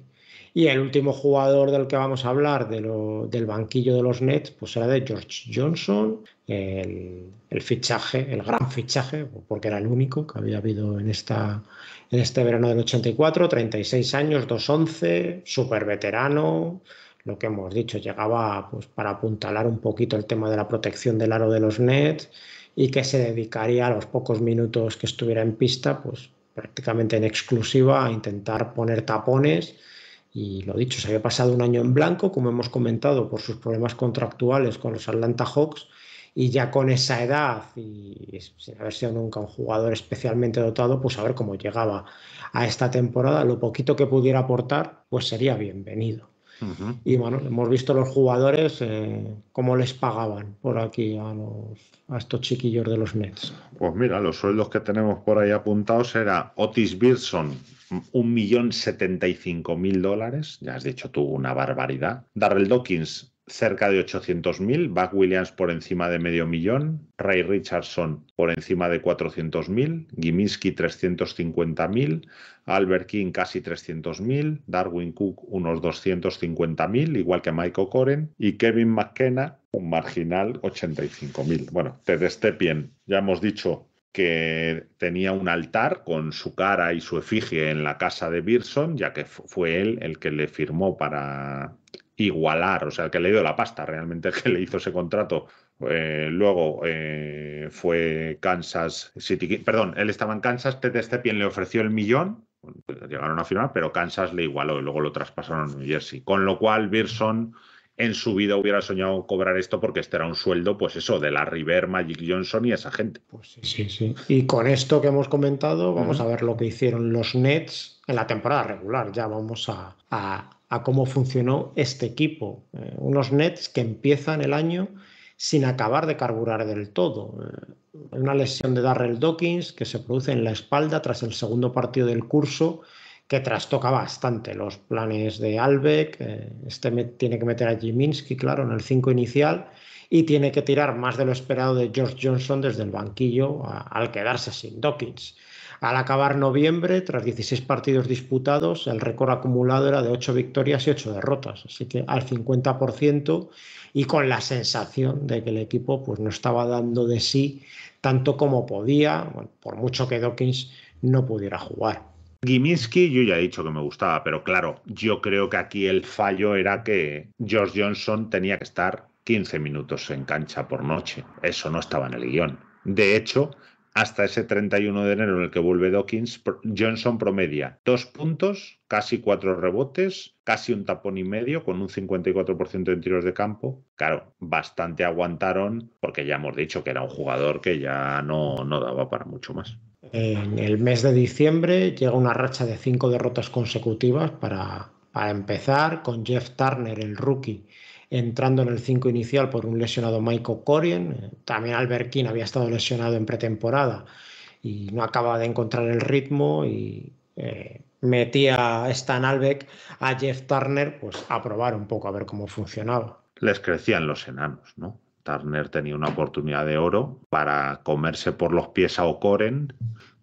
Y el último jugador del que vamos a hablar del banquillo de los Nets, pues era de George Johnson, el, fichaje, el gran fichaje, porque era el único que había habido en, esta, en este verano del 84, 36 años, 2'11, súper veterano, lo que hemos dicho, llegaba pues, para apuntalar un poquito el tema de la protección del aro de los Nets y que se dedicaría a los pocos minutos que estuviera en pista, pues prácticamente en exclusiva a intentar poner tapones y lo dicho, se había pasado un año en blanco, como hemos comentado, por sus problemas contractuales con los Atlanta Hawks, y ya con esa edad y sin haber sido nunca un jugador especialmente dotado, pues a ver cómo llegaba a esta temporada. Lo poquito que pudiera aportar, pues sería bienvenido. Y bueno, hemos visto los jugadores eh, cómo les pagaban por aquí a, los, a estos chiquillos de los Nets. Pues mira, los sueldos que tenemos por ahí apuntados era Otis Birson, un millón setenta y cinco mil dólares, ya has dicho tú una barbaridad. Darrell Dawkins cerca de 800.000, Buck Williams por encima de medio millón, Ray Richardson por encima de 400.000, Giminski 350.000, Albert King casi 300.000, Darwin Cook unos 250.000, igual que Michael Coren, y Kevin McKenna un marginal 85.000. Bueno, Ted destepien ya hemos dicho que tenía un altar con su cara y su efigie en la casa de Birson, ya que fue él el que le firmó para igualar, o sea, el que le dio la pasta, realmente el que le hizo ese contrato. Eh, luego eh, fue Kansas City, perdón, él estaba en Kansas, Tete Stepien le ofreció el millón, llegaron a firmar, pero Kansas le igualó y luego lo traspasaron a New Jersey, con lo cual Birson en su vida hubiera soñado cobrar esto porque este era un sueldo, pues eso, de la River, Magic Johnson y esa gente. Pues sí, sí, Y con esto que hemos comentado, vamos a ver lo que hicieron los Nets en la temporada regular. Ya vamos a, a, cómo funcionó este equipo. Eh, unos Nets que empiezan el año sin acabar de carburar del todo. Eh, una lesión de Darrell Dawkins que se produce en la espalda tras el segundo partido del curso que trastoca bastante los planes de Albeck. Eh, este tiene que meter a Jiminski, claro, en el 5 inicial y tiene que tirar más de lo esperado de George Johnson desde el banquillo al quedarse sin Dawkins. Al acabar noviembre, tras 16 partidos disputados, el récord acumulado era de 8 victorias y 8 derrotas, así que al 50% y con la sensación de que el equipo pues, no estaba dando de sí tanto como podía, por mucho que Dawkins no pudiera jugar. Giminski yo ya he dicho que me gustaba, pero claro, yo creo que aquí el fallo era que George Johnson tenía que estar 15 minutos en cancha por noche. Eso no estaba en el guión. De hecho, hasta ese 31 de enero en el que vuelve Dawkins, Johnson promedia dos puntos, casi cuatro rebotes, casi un tapón y medio, con un 54% en tiros de campo. Claro, bastante aguantaron, porque ya hemos dicho que era un jugador que ya no, no daba para mucho más en el mes de diciembre llega una racha de cinco derrotas consecutivas para, empezar, con Jeff Turner, el rookie, entrando en el 5 inicial por un lesionado Michael Corien. También Alberquín había estado lesionado en pretemporada y no acababa de encontrar el ritmo y eh, metía Stan Albeck a Jeff Turner pues, a probar un poco, a ver cómo funcionaba. Les crecían los enanos, ¿no? Turner tenía una oportunidad de oro para comerse por los pies a O'Coren,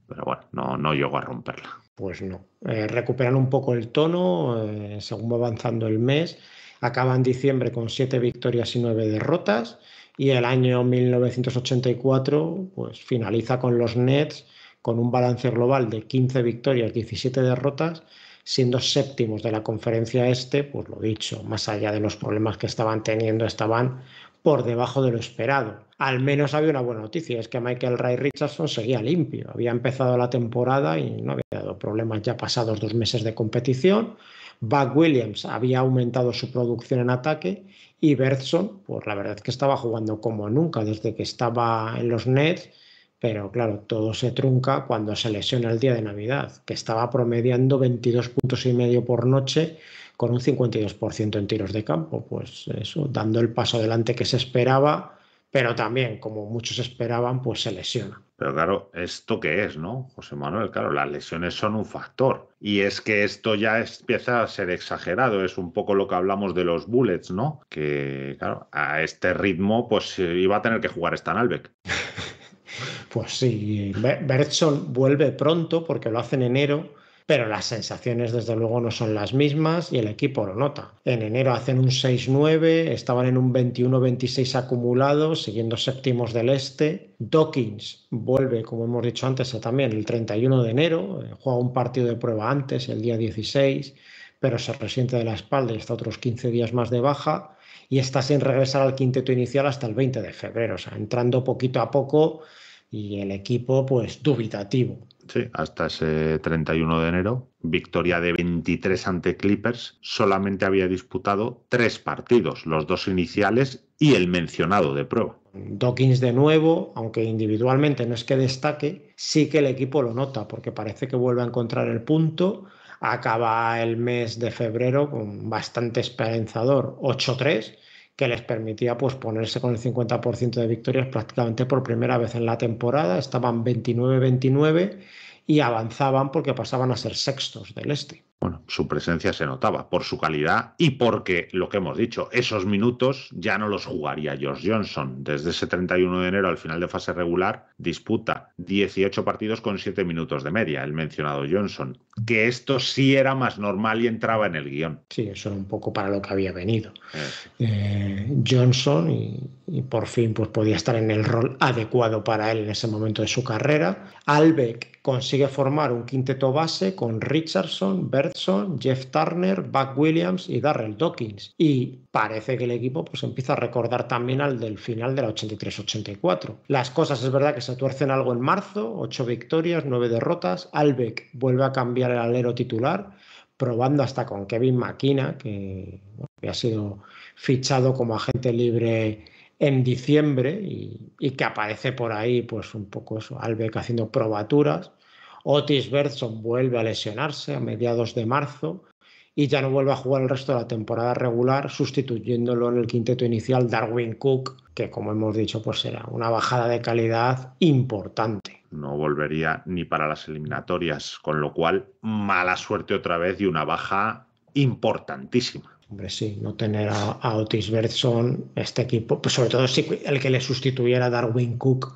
pero bueno, no, no llegó a romperla. Pues no. Eh, recuperan un poco el tono eh, según va avanzando el mes. Acaban diciembre con siete victorias y nueve derrotas. Y el año 1984 pues, finaliza con los Nets con un balance global de 15 victorias, y 17 derrotas, siendo séptimos de la conferencia este, pues lo dicho, más allá de los problemas que estaban teniendo, estaban por debajo de lo esperado. Al menos había una buena noticia, es que Michael Ray Richardson seguía limpio. Había empezado la temporada y no había dado problemas ya pasados dos meses de competición. Buck Williams había aumentado su producción en ataque y Bertson, pues la verdad es que estaba jugando como nunca desde que estaba en los Nets, pero claro, todo se trunca cuando se lesiona el día de Navidad, que estaba promediando 22 puntos y medio por noche con un 52% en tiros de campo, pues eso, dando el paso adelante que se esperaba, pero también, como muchos esperaban, pues se lesiona. Pero claro, ¿esto qué es, no? José Manuel, claro, las lesiones son un factor. Y es que esto ya empieza a ser exagerado, es un poco lo que hablamos de los bullets, ¿no? Que, claro, a este ritmo, pues eh, iba a tener que jugar Stan Albeck. pues sí, Bertson vuelve pronto porque lo hace en enero pero las sensaciones desde luego no son las mismas y el equipo lo nota. En enero hacen un 6-9, estaban en un 21-26 acumulado, siguiendo séptimos del este. Dawkins vuelve, como hemos dicho antes, también el 31 de enero, eh, juega un partido de prueba antes, el día 16, pero se resiente de la espalda y está otros 15 días más de baja y está sin regresar al quinteto inicial hasta el 20 de febrero, o sea, entrando poquito a poco y el equipo pues dubitativo. Sí, hasta ese 31 de enero. Victoria de 23 ante Clippers. Solamente había disputado tres partidos, los dos iniciales y el mencionado de prueba. Dawkins de nuevo, aunque individualmente no es que destaque, sí que el equipo lo nota porque parece que vuelve a encontrar el punto. Acaba el mes de febrero con bastante esperanzador, 8-3 que les permitía pues, ponerse con el 50% de victorias prácticamente por primera vez en la temporada. Estaban 29-29 y avanzaban porque pasaban a ser sextos del este bueno, su presencia se notaba por su calidad y porque, lo que hemos dicho, esos minutos ya no los jugaría George Johnson. Desde ese 31 de enero al final de fase regular disputa 18 partidos con 7 minutos de media, el mencionado Johnson. Que esto sí era más normal y entraba en el guión. Sí, eso era un poco para lo que había venido. Eh. Eh, Johnson y y por fin pues, podía estar en el rol adecuado para él en ese momento de su carrera. Albeck consigue formar un quinteto base con Richardson, Bertson, Jeff Turner, Buck Williams y Darrell Dawkins. Y parece que el equipo pues, empieza a recordar también al del final de la 83-84. Las cosas es verdad que se tuercen algo en marzo, 8 victorias, 9 derrotas. Albeck vuelve a cambiar el alero titular probando hasta con Kevin Maquina, que, había sido fichado como agente libre en diciembre y, que aparece por ahí, pues un poco eso, Albeck haciendo probaturas. Otis Bertson vuelve a lesionarse a mediados de marzo y ya no vuelve a jugar el resto de la temporada regular, sustituyéndolo en el quinteto inicial Darwin Cook, que como hemos dicho, pues será una bajada de calidad importante. No volvería ni para las eliminatorias, con lo cual mala suerte otra vez y una baja importantísima. Hombre, sí, no tener a, Otis Bergson, este equipo, pues sobre todo si el que le sustituyera a Darwin Cook,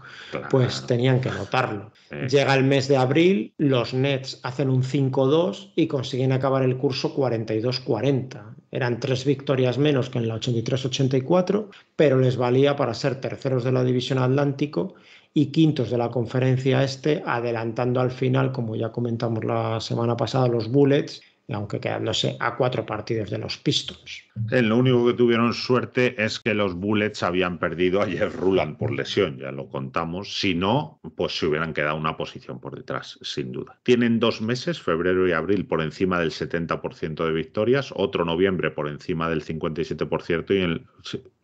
pues tenían que notarlo. Llega el mes de abril, los Nets hacen un 5-2 y consiguen acabar el curso 42-40. Eran tres victorias menos que en la 83-84, pero les valía para ser terceros de la División Atlántico y quintos de la conferencia este, adelantando al final, como ya comentamos la semana pasada, los Bullets aunque quedándose a cuatro partidos de los Pistons. lo único que tuvieron suerte es que los Bullets habían perdido a Jeff Ruland por lesión, ya lo contamos. Si no, pues se hubieran quedado una posición por detrás, sin duda. Tienen dos meses, febrero y abril, por encima del 70% de victorias, otro noviembre por encima del 57% y el,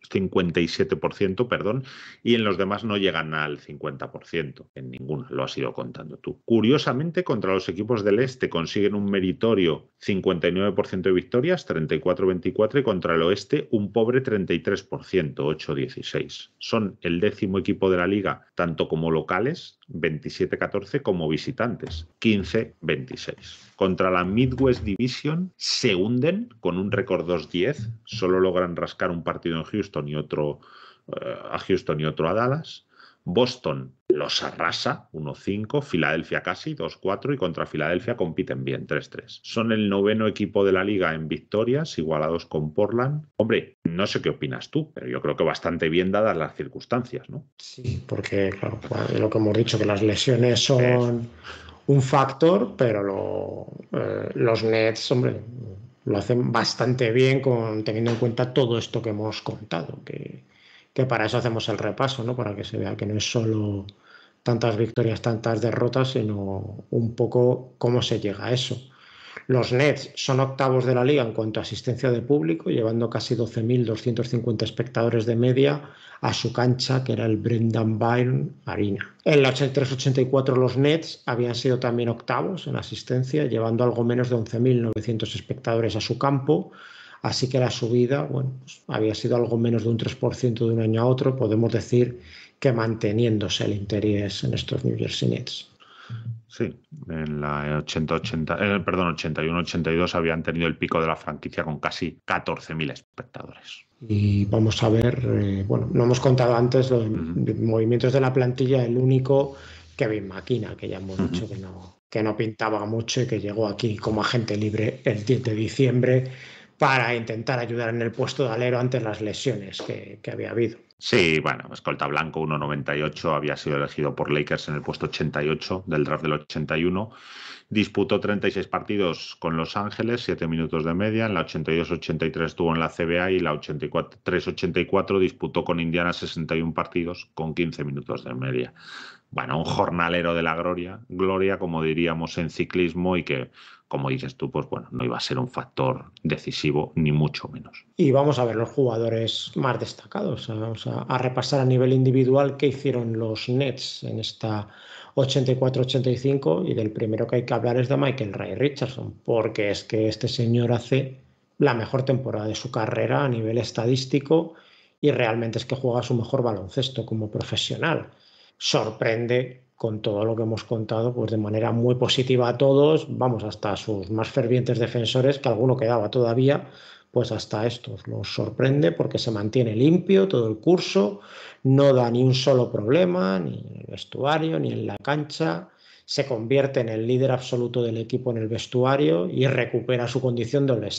57%, perdón, y en los demás no llegan al 50%, en ninguno, lo has ido contando tú. Curiosamente, contra los equipos del este consiguen un meritorio 59% de victorias, 34-24, y contra el oeste un pobre 33%, 8-16. Son el décimo equipo de la liga, tanto como locales, 27-14, como visitantes, 15-26 contra la Midwest Division se hunden con un récord 2-10, solo logran rascar un partido en Houston y otro eh, a Houston y otro a Dallas. Boston los arrasa 1-5, Filadelfia casi 2-4 y contra Filadelfia compiten bien 3-3. Son el noveno equipo de la liga en victorias, igualados con Portland. Hombre, no sé qué opinas tú, pero yo creo que bastante bien dadas las circunstancias, ¿no? Sí, porque claro, lo que hemos dicho, que las lesiones son un factor, pero eh, los Nets, hombre, lo hacen bastante bien con, teniendo en cuenta todo esto que hemos contado, que, que para eso hacemos el repaso, ¿no? Para que se vea que no es solo tantas victorias, tantas derrotas, sino un poco cómo se llega a eso. Los Nets son octavos de la liga en cuanto a asistencia de público, llevando casi 12.250 espectadores de media a su cancha, que era el Brendan Byrne Arena. En la 83-84 los Nets habían sido también octavos en asistencia, llevando algo menos de 11.900 espectadores a su campo, Así que la subida, bueno, pues, había sido algo menos de un 3% de un año a otro, podemos decir que manteniéndose el interés en estos New Jersey Nets. Sí, en la 80, eh, perdón, 81-82 habían tenido el pico de la franquicia con casi 14.000 espectadores. Y vamos a ver, eh, bueno, no hemos contado antes los movimientos de la plantilla, el único Kevin máquina, que ya hemos dicho que no, pintaba mucho y que llegó aquí como agente libre el 10 de diciembre para intentar ayudar en el puesto de alero ante las lesiones que había habido. Sí, bueno, escolta blanco 1.98, había sido elegido por Lakers en el puesto 88 del draft del 81. Disputó 36 partidos con Los Ángeles, 7 minutos de media. En la 82-83 estuvo en la CBA y la 83-84 disputó con Indiana 61 partidos con 15 minutos de media. Bueno, un jornalero de la gloria, gloria como diríamos en ciclismo y que como dices tú, pues bueno, no iba a ser un factor decisivo, ni mucho menos. Y vamos a ver los jugadores más destacados. ¿eh? Vamos a, repasar a nivel individual qué hicieron los Nets en esta 84-85 y del primero que hay que hablar es de Michael Ray Richardson, porque es que este señor hace la mejor temporada de su carrera a nivel estadístico y realmente es que juega su mejor baloncesto como profesional. Sorprende con todo lo que hemos contado, pues de manera muy positiva a todos, vamos, hasta sus más fervientes defensores, que alguno quedaba todavía, pues hasta estos los sorprende porque se mantiene limpio todo el curso, no da ni un solo problema, ni en el vestuario, ni en la cancha, se convierte en el líder absoluto del equipo en el vestuario y recupera su condición de all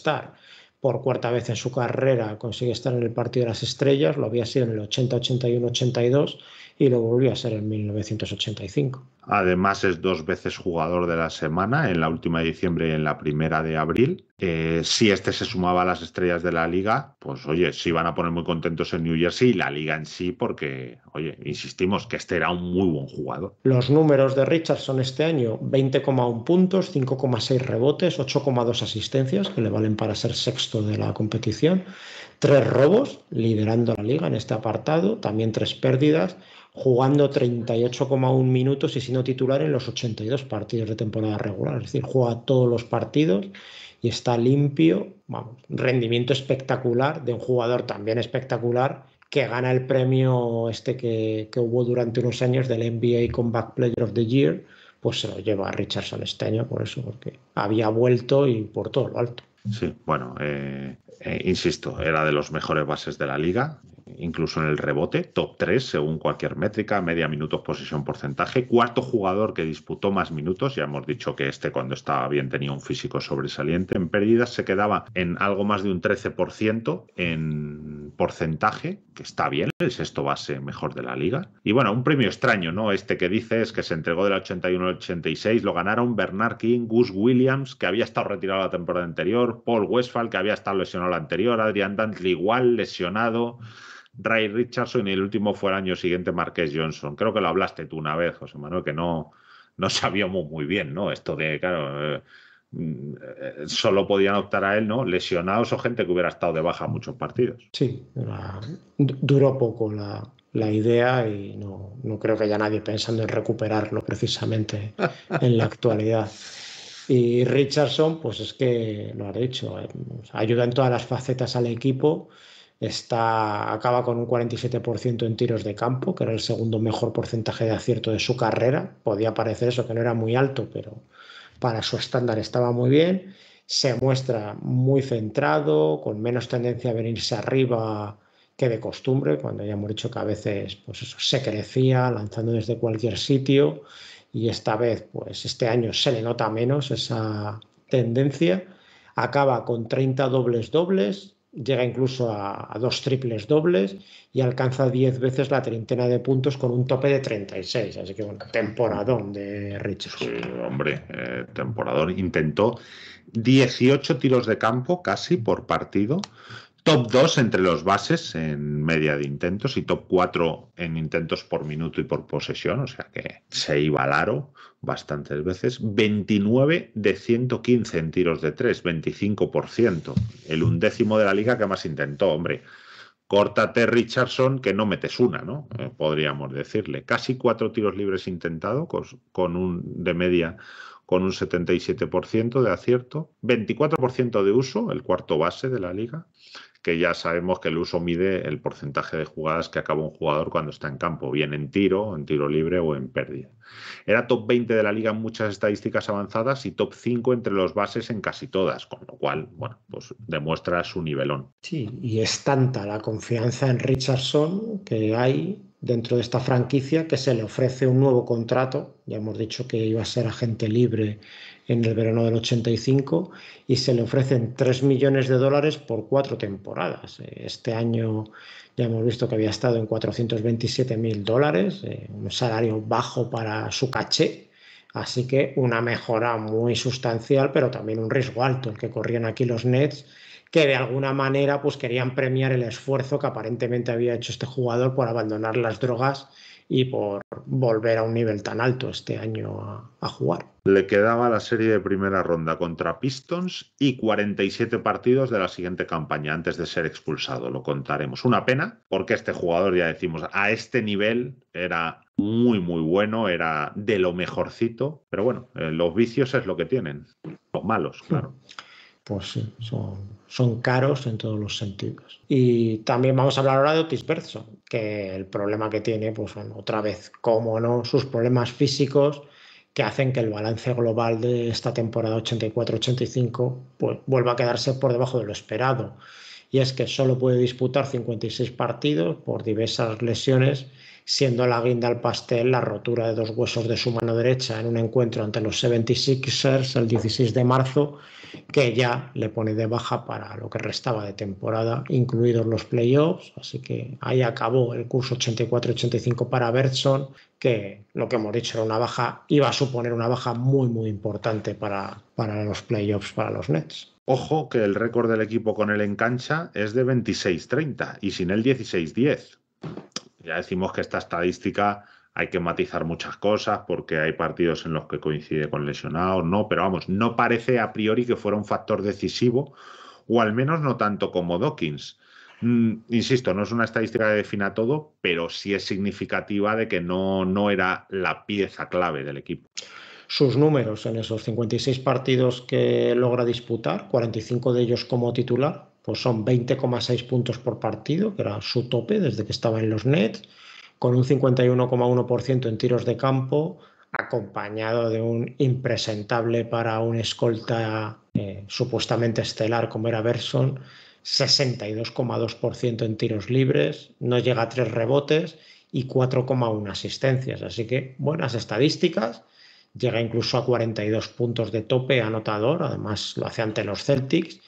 Por cuarta vez en su carrera consigue estar en el partido de las estrellas, lo había sido en el 80, 81, 82 y lo volvió a ser en 1985. Además es dos veces jugador de la semana, en la última de diciembre y en la primera de abril. Eh, si este se sumaba a las estrellas de la liga, pues oye, sí van a poner muy contentos en New Jersey y la liga en sí, porque, oye, insistimos que este era un muy buen jugador. Los números de Richardson este año, 20,1 puntos, 5,6 rebotes, 8,2 asistencias, que le valen para ser sexto de la competición, tres robos, liderando la liga en este apartado, también tres pérdidas jugando 38,1 minutos y siendo titular en los 82 partidos de temporada regular. Es decir, juega todos los partidos y está limpio. Vamos, rendimiento espectacular de un jugador también espectacular que gana el premio este que, hubo durante unos años del NBA Comeback Player of the Year, pues se lo lleva a Richard este por eso, porque había vuelto y por todo lo alto. Sí, bueno, eh, eh, insisto, era de los mejores bases de la liga incluso en el rebote, top 3 según cualquier métrica, media minuto, posesión porcentaje, cuarto jugador que disputó más minutos, ya hemos dicho que este cuando estaba bien tenía un físico sobresaliente, en pérdidas se quedaba en algo más de un 13% en porcentaje, que está bien, el sexto base mejor de la liga. Y bueno, un premio extraño, ¿no? Este que dice es que se entregó del 81 al 86, lo ganaron Bernard King, Gus Williams, que había estado retirado la temporada anterior, Paul Westphal, que había estado lesionado la anterior, Adrian Dantley igual, lesionado. Ray Richardson y el último fue el año siguiente Marqués Johnson. Creo que lo hablaste tú una vez, José Manuel, que no, no sabíamos muy bien, ¿no? Esto de, claro, eh, eh, solo podían optar a él, ¿no? Lesionados o gente que hubiera estado de baja muchos partidos. Sí, duró poco la, idea y no, no, creo que haya nadie pensando en recuperarlo precisamente en la actualidad. Y Richardson, pues es que lo ha dicho, eh, ayuda en todas las facetas al equipo Está, acaba con un 47% en tiros de campo, que era el segundo mejor porcentaje de acierto de su carrera. Podía parecer eso, que no era muy alto, pero para su estándar estaba muy bien. Se muestra muy centrado, con menos tendencia a venirse arriba que de costumbre, cuando ya hemos dicho que a veces pues eso, se crecía lanzando desde cualquier sitio y esta vez, pues este año se le nota menos esa tendencia. Acaba con 30 dobles dobles, llega incluso a, dos triples dobles y alcanza 10 veces la treintena de puntos con un tope de 36. Así que, bueno, temporadón de Richardson. Sí, hombre, eh, temporadón Intentó 18 tiros de campo casi por partido. Top 2 entre los bases en media de intentos y top 4 en intentos por minuto y por posesión, o sea que se iba al aro bastantes veces. 29 de 115 en tiros de 3, 25%. El undécimo de la liga que más intentó, hombre. Córtate Richardson que no metes una, ¿no? Eh, podríamos decirle. Casi cuatro tiros libres intentados. con un de media con un 77% de acierto, 24% de uso, el cuarto base de la liga, que ya sabemos que el uso mide el porcentaje de jugadas que acaba un jugador cuando está en campo, bien en tiro, en tiro libre o en pérdida. Era top 20 de la liga en muchas estadísticas avanzadas y top 5 entre los bases en casi todas, con lo cual, bueno, pues demuestra su nivelón. Sí, y es tanta la confianza en Richardson que hay dentro de esta franquicia que se le ofrece un nuevo contrato, ya hemos dicho que iba a ser agente libre en el verano del 85 y se le ofrecen 3 millones de dólares por cuatro temporadas. Eh, este año ya hemos visto que había estado en 427 mil dólares, eh, un salario bajo para su caché, así que una mejora muy sustancial, pero también un riesgo alto el que corrían aquí los Nets que de alguna manera pues querían premiar el esfuerzo que aparentemente había hecho este jugador por abandonar las drogas y por volver a un nivel tan alto este año a, jugar. Le quedaba la serie de primera ronda contra Pistons y 47 partidos de la siguiente campaña antes de ser expulsado. Lo contaremos. Una pena, porque este jugador, ya decimos, a este nivel era muy, muy bueno, era de lo mejorcito, pero bueno, eh, los vicios es lo que tienen, los malos, hmm. claro. Pues sí, son, caros en todos los sentidos. Y también vamos a hablar ahora de Otis que el problema que tiene pues otra vez, como no, sus problemas físicos que hacen que el balance global de esta temporada 84-85 pues, vuelva a quedarse por debajo de lo esperado. Y es que solo puede disputar 56 partidos por diversas lesiones siendo la guinda al pastel la rotura de dos huesos de su mano derecha en un encuentro ante los 76ers el 16 de marzo, que ya le pone de baja para lo que restaba de temporada, incluidos los playoffs. Así que ahí acabó el curso 84-85 para Bertson, que lo que hemos dicho era una baja, iba a suponer una baja muy, muy importante para, para los playoffs, para los Nets. Ojo que el récord del equipo con él en cancha es de 26-30 y sin él 16-10 ya decimos que esta estadística hay que matizar muchas cosas porque hay partidos en los que coincide con lesionados, no, pero vamos, no parece a priori que fuera un factor decisivo, o al menos no tanto como Dawkins. Mm, insisto, no es una estadística que defina todo, pero sí es significativa de que no, no era la pieza clave del equipo. Sus números en esos 56 partidos que logra disputar, 45 de ellos como titular, pues son 20,6 puntos por partido, que era su tope desde que estaba en los Nets, con un 51,1% en tiros de campo, acompañado de un impresentable para un escolta eh, supuestamente estelar como era Berson, 62,2% en tiros libres, no llega a tres rebotes y 4,1 asistencias. Así que buenas estadísticas, llega incluso a 42 puntos de tope anotador, además lo hace ante los Celtics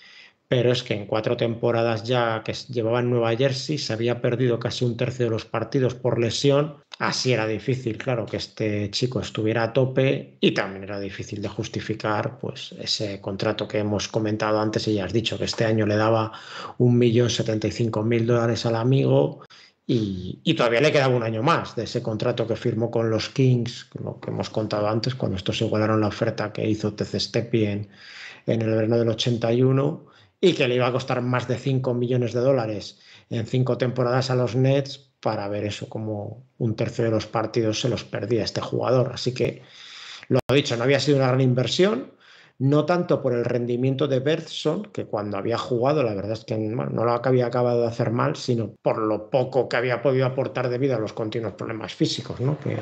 pero es que en cuatro temporadas ya que llevaba en Nueva Jersey se había perdido casi un tercio de los partidos por lesión. Así era difícil, claro, que este chico estuviera a tope y también era difícil de justificar pues, ese contrato que hemos comentado antes y ya has dicho que este año le daba un millón mil dólares al amigo y, todavía le quedaba un año más de ese contrato que firmó con los Kings, lo que hemos contado antes, cuando estos igualaron la oferta que hizo Tez Stepien en el verano del 81 y que le iba a costar más de 5 millones de dólares en cinco temporadas a los Nets para ver eso, como un tercio de los partidos se los perdía este jugador. Así que, lo dicho, no había sido una gran inversión, no tanto por el rendimiento de Bertson, que cuando había jugado, la verdad es que no lo había acabado de hacer mal, sino por lo poco que había podido aportar debido a los continuos problemas físicos, ¿no? que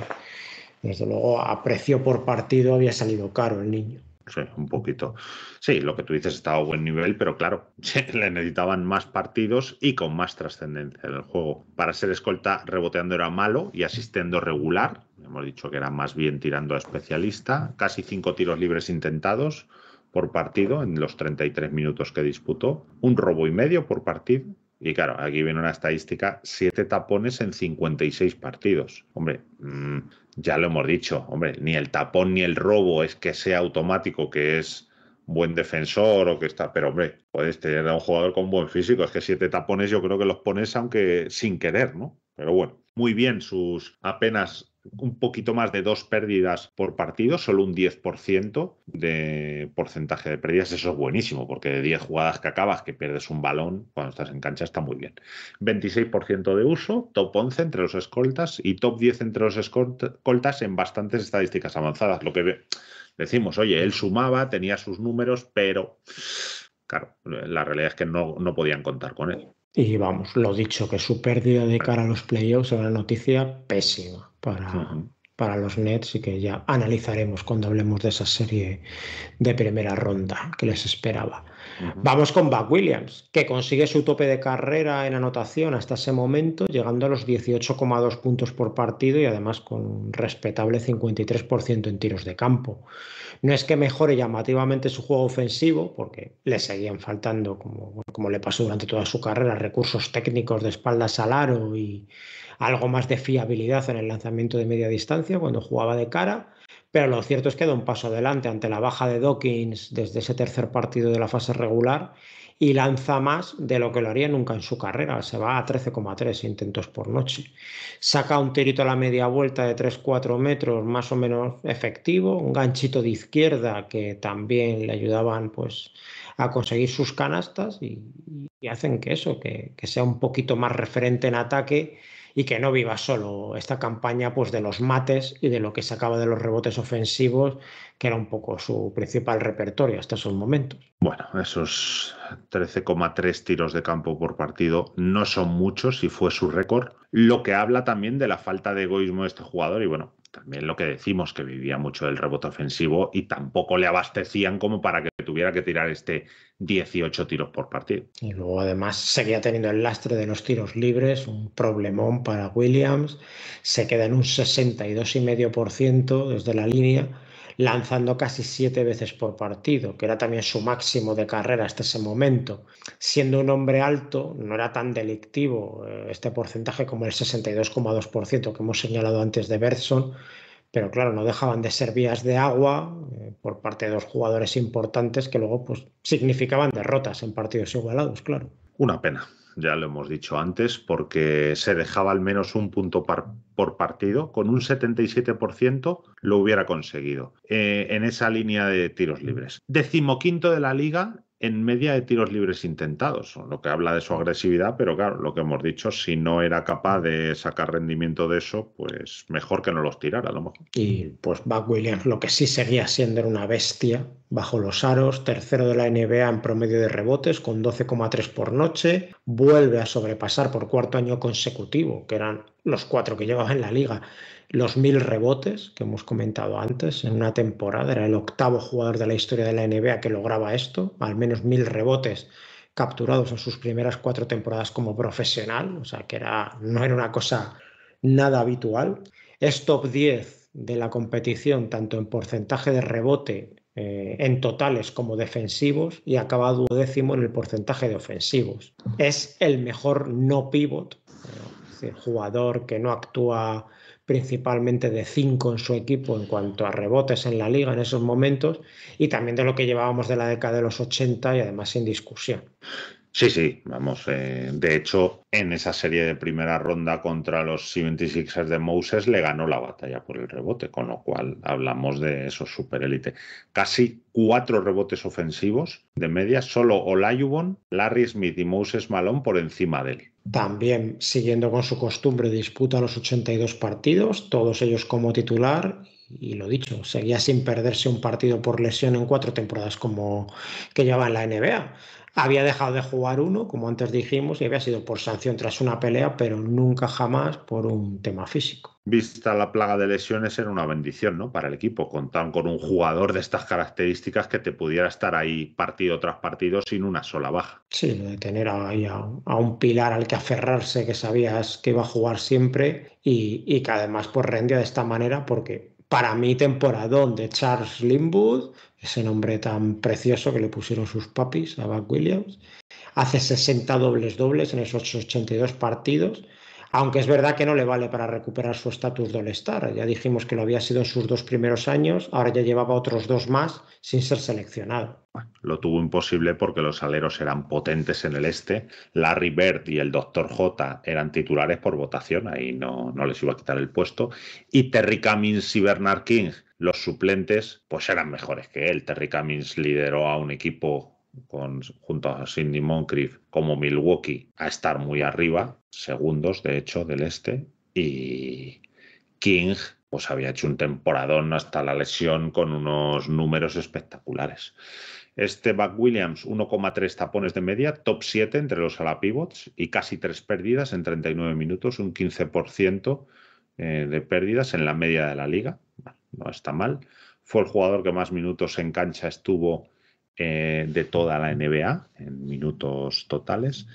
desde luego a precio por partido había salido caro el niño. Sí, un poquito. Sí, lo que tú dices estaba a buen nivel, pero claro, le necesitaban más partidos y con más trascendencia en el juego. Para ser escolta, reboteando era malo y asistiendo regular. Hemos dicho que era más bien tirando a especialista. Casi cinco tiros libres intentados por partido en los 33 minutos que disputó. Un robo y medio por partido. Y claro, aquí viene una estadística, siete tapones en 56 partidos. Hombre, mm, ya lo hemos dicho, hombre, ni el tapón ni el robo es que sea automático, que es buen defensor o que está, pero hombre, puedes tener a un jugador con buen físico, es que siete tapones yo creo que los pones aunque sin querer, ¿no? Pero bueno, muy bien sus apenas un poquito más de dos pérdidas por partido, solo un 10% de porcentaje de pérdidas. Eso es buenísimo, porque de 10 jugadas que acabas, que pierdes un balón cuando estás en cancha, está muy bien. 26% de uso, top 11 entre los escoltas y top 10 entre los escoltas en bastantes estadísticas avanzadas. Lo que decimos, oye, él sumaba, tenía sus números, pero claro, la realidad es que no, podían contar con él. Y vamos, lo dicho, que su pérdida de cara a los playoffs era una noticia pésima para, para los Nets y que ya analizaremos cuando hablemos de esa serie de primera ronda que les esperaba. Vamos con Buck Williams, que consigue su tope de carrera en anotación hasta ese momento, llegando a los 18,2 puntos por partido y además con un respetable 53% en tiros de campo. No es que mejore llamativamente su juego ofensivo, porque le seguían faltando, como, como le pasó durante toda su carrera, recursos técnicos de espaldas al aro y, algo más de fiabilidad en el lanzamiento de media distancia cuando jugaba de cara, pero lo cierto es que da un paso adelante ante la baja de Dawkins desde ese tercer partido de la fase regular y lanza más de lo que lo haría nunca en su carrera. Se va a 13,3 intentos por noche. Saca un tirito a la media vuelta de 3-4 metros, más o menos efectivo, un ganchito de izquierda que también le ayudaban pues, a conseguir sus canastas y, hacen que eso, que sea un poquito más referente en ataque y que no viva solo esta campaña pues, de los mates y de lo que sacaba de los rebotes ofensivos, que era un poco su principal repertorio hasta esos momentos. Bueno, esos 13,3 tiros de campo por partido no son muchos y fue su récord, lo que habla también de la falta de egoísmo de este jugador y bueno, también lo que decimos, que vivía mucho del rebote ofensivo y tampoco le abastecían como para que tuviera que tirar este 18 tiros por partido. Y luego además seguía teniendo el lastre de los tiros libres, un problemón para Williams, se queda en un 62,5% desde la línea lanzando casi siete veces por partido, que era también su máximo de carrera hasta ese momento. Siendo un hombre alto, no era tan delictivo eh, este porcentaje como el 62,2% que hemos señalado antes de Bergson, pero claro, no dejaban de ser vías de agua eh, por parte de dos jugadores importantes que luego pues, significaban derrotas en partidos igualados, claro. Una pena ya lo hemos dicho antes, porque se dejaba al menos un punto por partido, con un 77% lo hubiera conseguido eh, en esa línea de tiros libres. Decimoquinto de la liga en media de tiros libres intentados, lo que habla de su agresividad, pero claro, lo que hemos dicho, si no era capaz de sacar rendimiento de eso, pues mejor que no los tirara a lo mejor. Y pues Buck Williams, lo que sí seguía siendo una bestia bajo los aros, tercero de la NBA en promedio de rebotes con 12,3 por noche, vuelve a sobrepasar por cuarto año consecutivo, que eran los cuatro que llevaba en la liga, los mil rebotes que hemos comentado antes en una temporada. Era el octavo jugador de la historia de la NBA que lograba esto, al menos mil rebotes capturados en sus primeras cuatro temporadas como profesional, o sea que era, no era una cosa nada habitual. Es top 10 de la competición tanto en porcentaje de rebote eh, en totales como defensivos y acaba duodécimo en el porcentaje de ofensivos. Es el mejor no pivot, eh, es decir, jugador que no actúa principalmente de cinco en su equipo en cuanto a rebotes en la liga en esos momentos y también de lo que llevábamos de la década de los 80 y además sin discusión. Sí, sí, vamos. Eh, de hecho, en esa serie de primera ronda contra los 76ers de Moses le ganó la batalla por el rebote, con lo cual hablamos de esos superélite. Casi cuatro rebotes ofensivos de media, solo Olajuwon, Larry Smith y Moses Malone por encima de él. También, siguiendo con su costumbre, disputa los 82 partidos, todos ellos como titular y lo dicho, seguía sin perderse un partido por lesión en cuatro temporadas como que lleva en la NBA. Había dejado de jugar uno, como antes dijimos, y había sido por sanción tras una pelea, pero nunca jamás por un tema físico. Vista la plaga de lesiones, era una bendición, ¿no? Para el equipo. contar con un jugador de estas características que te pudiera estar ahí partido tras partido sin una sola baja. Sí, lo de tener ahí a, un pilar al que aferrarse que sabías que iba a jugar siempre y, que además pues rendía de esta manera porque para mí temporadón de Charles Lindwood ese nombre tan precioso que le pusieron sus papis a Buck Williams. Hace 60 dobles dobles en esos 82 partidos, aunque es verdad que no le vale para recuperar su estatus de All-Star. Ya dijimos que lo había sido en sus dos primeros años, ahora ya llevaba otros dos más sin ser seleccionado. lo tuvo imposible porque los aleros eran potentes en el este, Larry Bird y el Dr. J eran titulares por votación, ahí no, no les iba a quitar el puesto, y Terry Cummings y Bernard King, los suplentes, pues eran mejores que él. Terry Cummings lideró a un equipo con, junto a Sidney Moncrief como Milwaukee a estar muy arriba, segundos de hecho del este, y King pues había hecho un temporadón hasta la lesión con unos números espectaculares. Este Buck Williams, 1,3 tapones de media, top 7 entre los pivots y casi 3 pérdidas en 39 minutos, un 15% eh, de pérdidas en la media de la liga. No está mal. Fue el jugador que más minutos en cancha estuvo eh, de toda la NBA en minutos totales.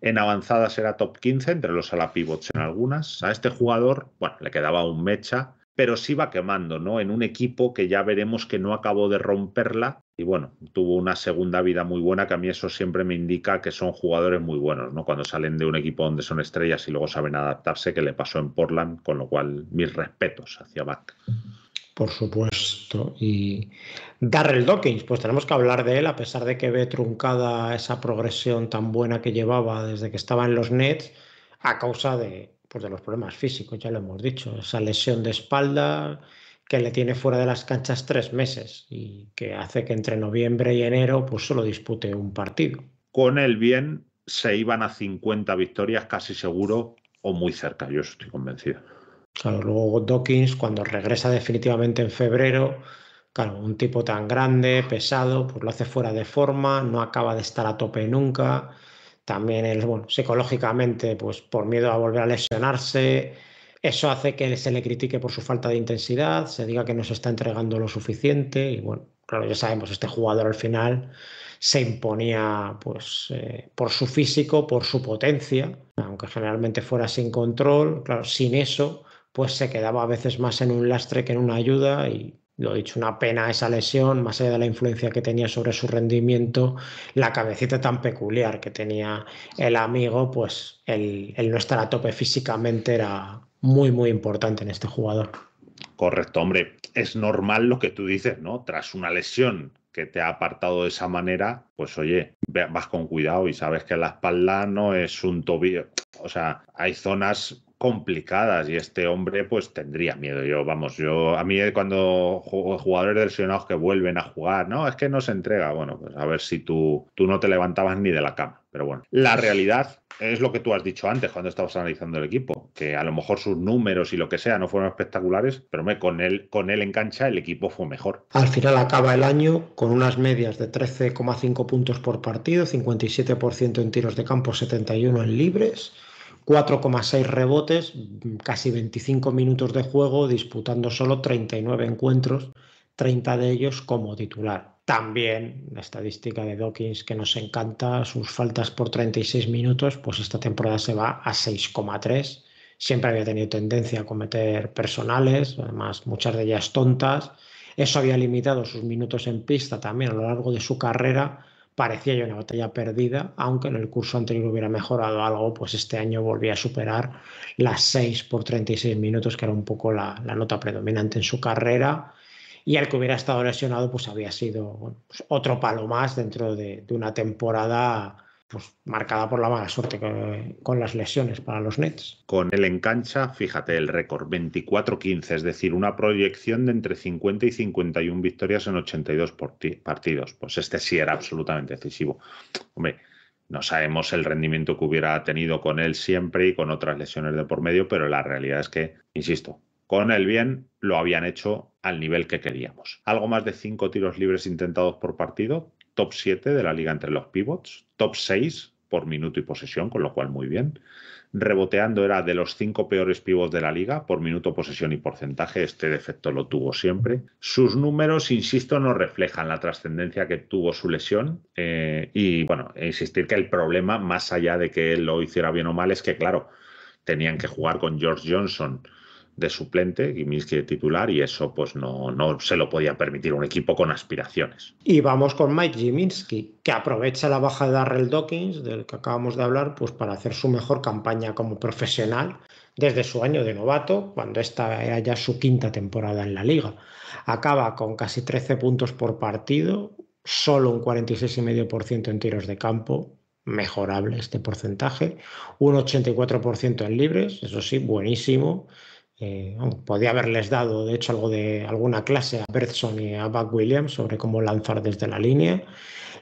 En avanzadas era top 15, entre los ala pivots en algunas. A este jugador, bueno, le quedaba un mecha, pero sí va quemando, ¿no? En un equipo que ya veremos que no acabó de romperla y bueno, tuvo una segunda vida muy buena, que a mí eso siempre me indica que son jugadores muy buenos, ¿no? Cuando salen de un equipo donde son estrellas y luego saben adaptarse, que le pasó en Portland, con lo cual mis respetos hacia Bach por supuesto. Y Darrell Dawkins, pues tenemos que hablar de él, a pesar de que ve truncada esa progresión tan buena que llevaba desde que estaba en los Nets, a causa de, pues de los problemas físicos, ya lo hemos dicho, esa lesión de espalda que le tiene fuera de las canchas tres meses y que hace que entre noviembre y enero pues solo dispute un partido. Con el bien se iban a 50 victorias casi seguro o muy cerca, yo estoy convencido. Claro, luego Dawkins, cuando regresa definitivamente en febrero, claro, un tipo tan grande, pesado, pues lo hace fuera de forma, no acaba de estar a tope nunca. También él, bueno, psicológicamente, pues por miedo a volver a lesionarse, eso hace que se le critique por su falta de intensidad, se diga que no se está entregando lo suficiente y bueno, claro, ya sabemos, este jugador al final se imponía pues eh, por su físico, por su potencia, aunque generalmente fuera sin control, claro, sin eso pues se quedaba a veces más en un lastre que en una ayuda y lo he dicho, una pena esa lesión, más allá de la influencia que tenía sobre su rendimiento, la cabecita tan peculiar que tenía el amigo, pues el, el no estar a tope físicamente era muy, muy importante en este jugador. Correcto, hombre, es normal lo que tú dices, ¿no? Tras una lesión que te ha apartado de esa manera, pues oye, vas con cuidado y sabes que la espalda no es un tobillo. O sea, hay zonas complicadas y este hombre pues tendría miedo. Yo, vamos, yo a mí eh, cuando jugadores lesionados que vuelven a jugar, no, es que no se entrega, bueno, pues a ver si tú, tú no te levantabas ni de la cama. Pero bueno, la realidad es lo que tú has dicho antes cuando estabas analizando el equipo, que a lo mejor sus números y lo que sea no fueron espectaculares, pero me, con, él, con él en cancha el equipo fue mejor. Al final acaba el año con unas medias de 13,5 puntos por partido, 57% en tiros de campo, 71 en libres 4,6 rebotes, casi 25 minutos de juego, disputando solo 39 encuentros, 30 de ellos como titular. También la estadística de Dawkins que nos encanta, sus faltas por 36 minutos, pues esta temporada se va a 6,3. Siempre había tenido tendencia a cometer personales, además muchas de ellas tontas. Eso había limitado sus minutos en pista también a lo largo de su carrera parecía ya una batalla perdida, aunque en el curso anterior hubiera mejorado algo, pues este año volvía a superar las 6 por 36 minutos, que era un poco la, nota predominante en su carrera. Y al que hubiera estado lesionado, pues había sido pues otro palo más dentro de una temporada pues, marcada por la mala suerte con las lesiones para los Nets. Con él en cancha, fíjate el récord, 24-15, es decir, una proyección de entre 50 y 51 victorias en 82 partidos. Pues este sí era absolutamente decisivo. Hombre, no sabemos el rendimiento que hubiera tenido con él siempre y con otras lesiones de por medio, pero la realidad es que, insisto, con él bien lo habían hecho al nivel que queríamos. Algo más de cinco tiros libres intentados por partido, top 7 de la liga entre los pivots, top 6 por minuto y posesión, con lo cual muy bien. Reboteando era de los cinco peores pivots de la liga por minuto, posesión y porcentaje. Este defecto lo tuvo siempre. Sus números, insisto, no reflejan la trascendencia que tuvo su lesión. Eh, y bueno, insistir que el problema, más allá de que él lo hiciera bien o mal, es que, claro, tenían que jugar con George Johnson, de suplente, Giminski de titular, y eso pues no, no se lo podía permitir un equipo con aspiraciones. Y vamos con Mike Giminski, que aprovecha la baja de Darrell Dawkins, del que acabamos de hablar, pues para hacer su mejor campaña como profesional desde su año de novato, cuando esta era ya su quinta temporada en la liga. Acaba con casi 13 puntos por partido, solo un 46,5% en tiros de campo, mejorable este porcentaje, un 84% en libres, eso sí, buenísimo, eh, podía haberles dado, de hecho, algo de alguna clase a Bertson y a Buck Williams sobre cómo lanzar desde la línea.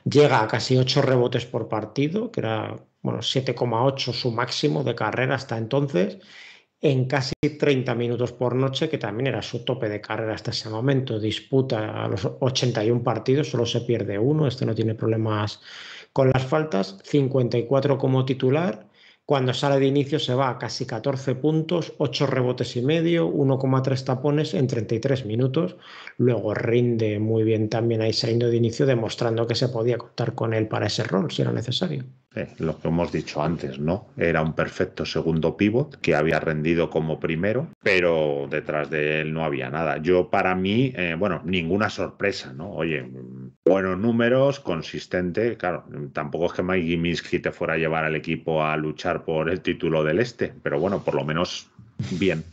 Llega a casi 8 rebotes por partido, que era bueno, 7,8 su máximo de carrera hasta entonces, en casi 30 minutos por noche, que también era su tope de carrera hasta ese momento. Disputa a los 81 partidos, solo se pierde uno, este no tiene problemas con las faltas, 54 como titular cuando sale de inicio se va a casi 14 puntos, 8 rebotes y medio, 1,3 tapones en 33 minutos. Luego rinde muy bien también ahí saliendo de inicio, demostrando que se podía contar con él para ese rol si era necesario. Eh, lo que hemos dicho antes, ¿no? Era un perfecto segundo pivot que había rendido como primero, pero detrás de él no había nada. Yo, para mí, eh, bueno, ninguna sorpresa, ¿no? Oye, buenos números, consistente. Claro, tampoco es que Mike Minsky te fuera a llevar al equipo a luchar por el título del este, pero bueno, por lo menos bien.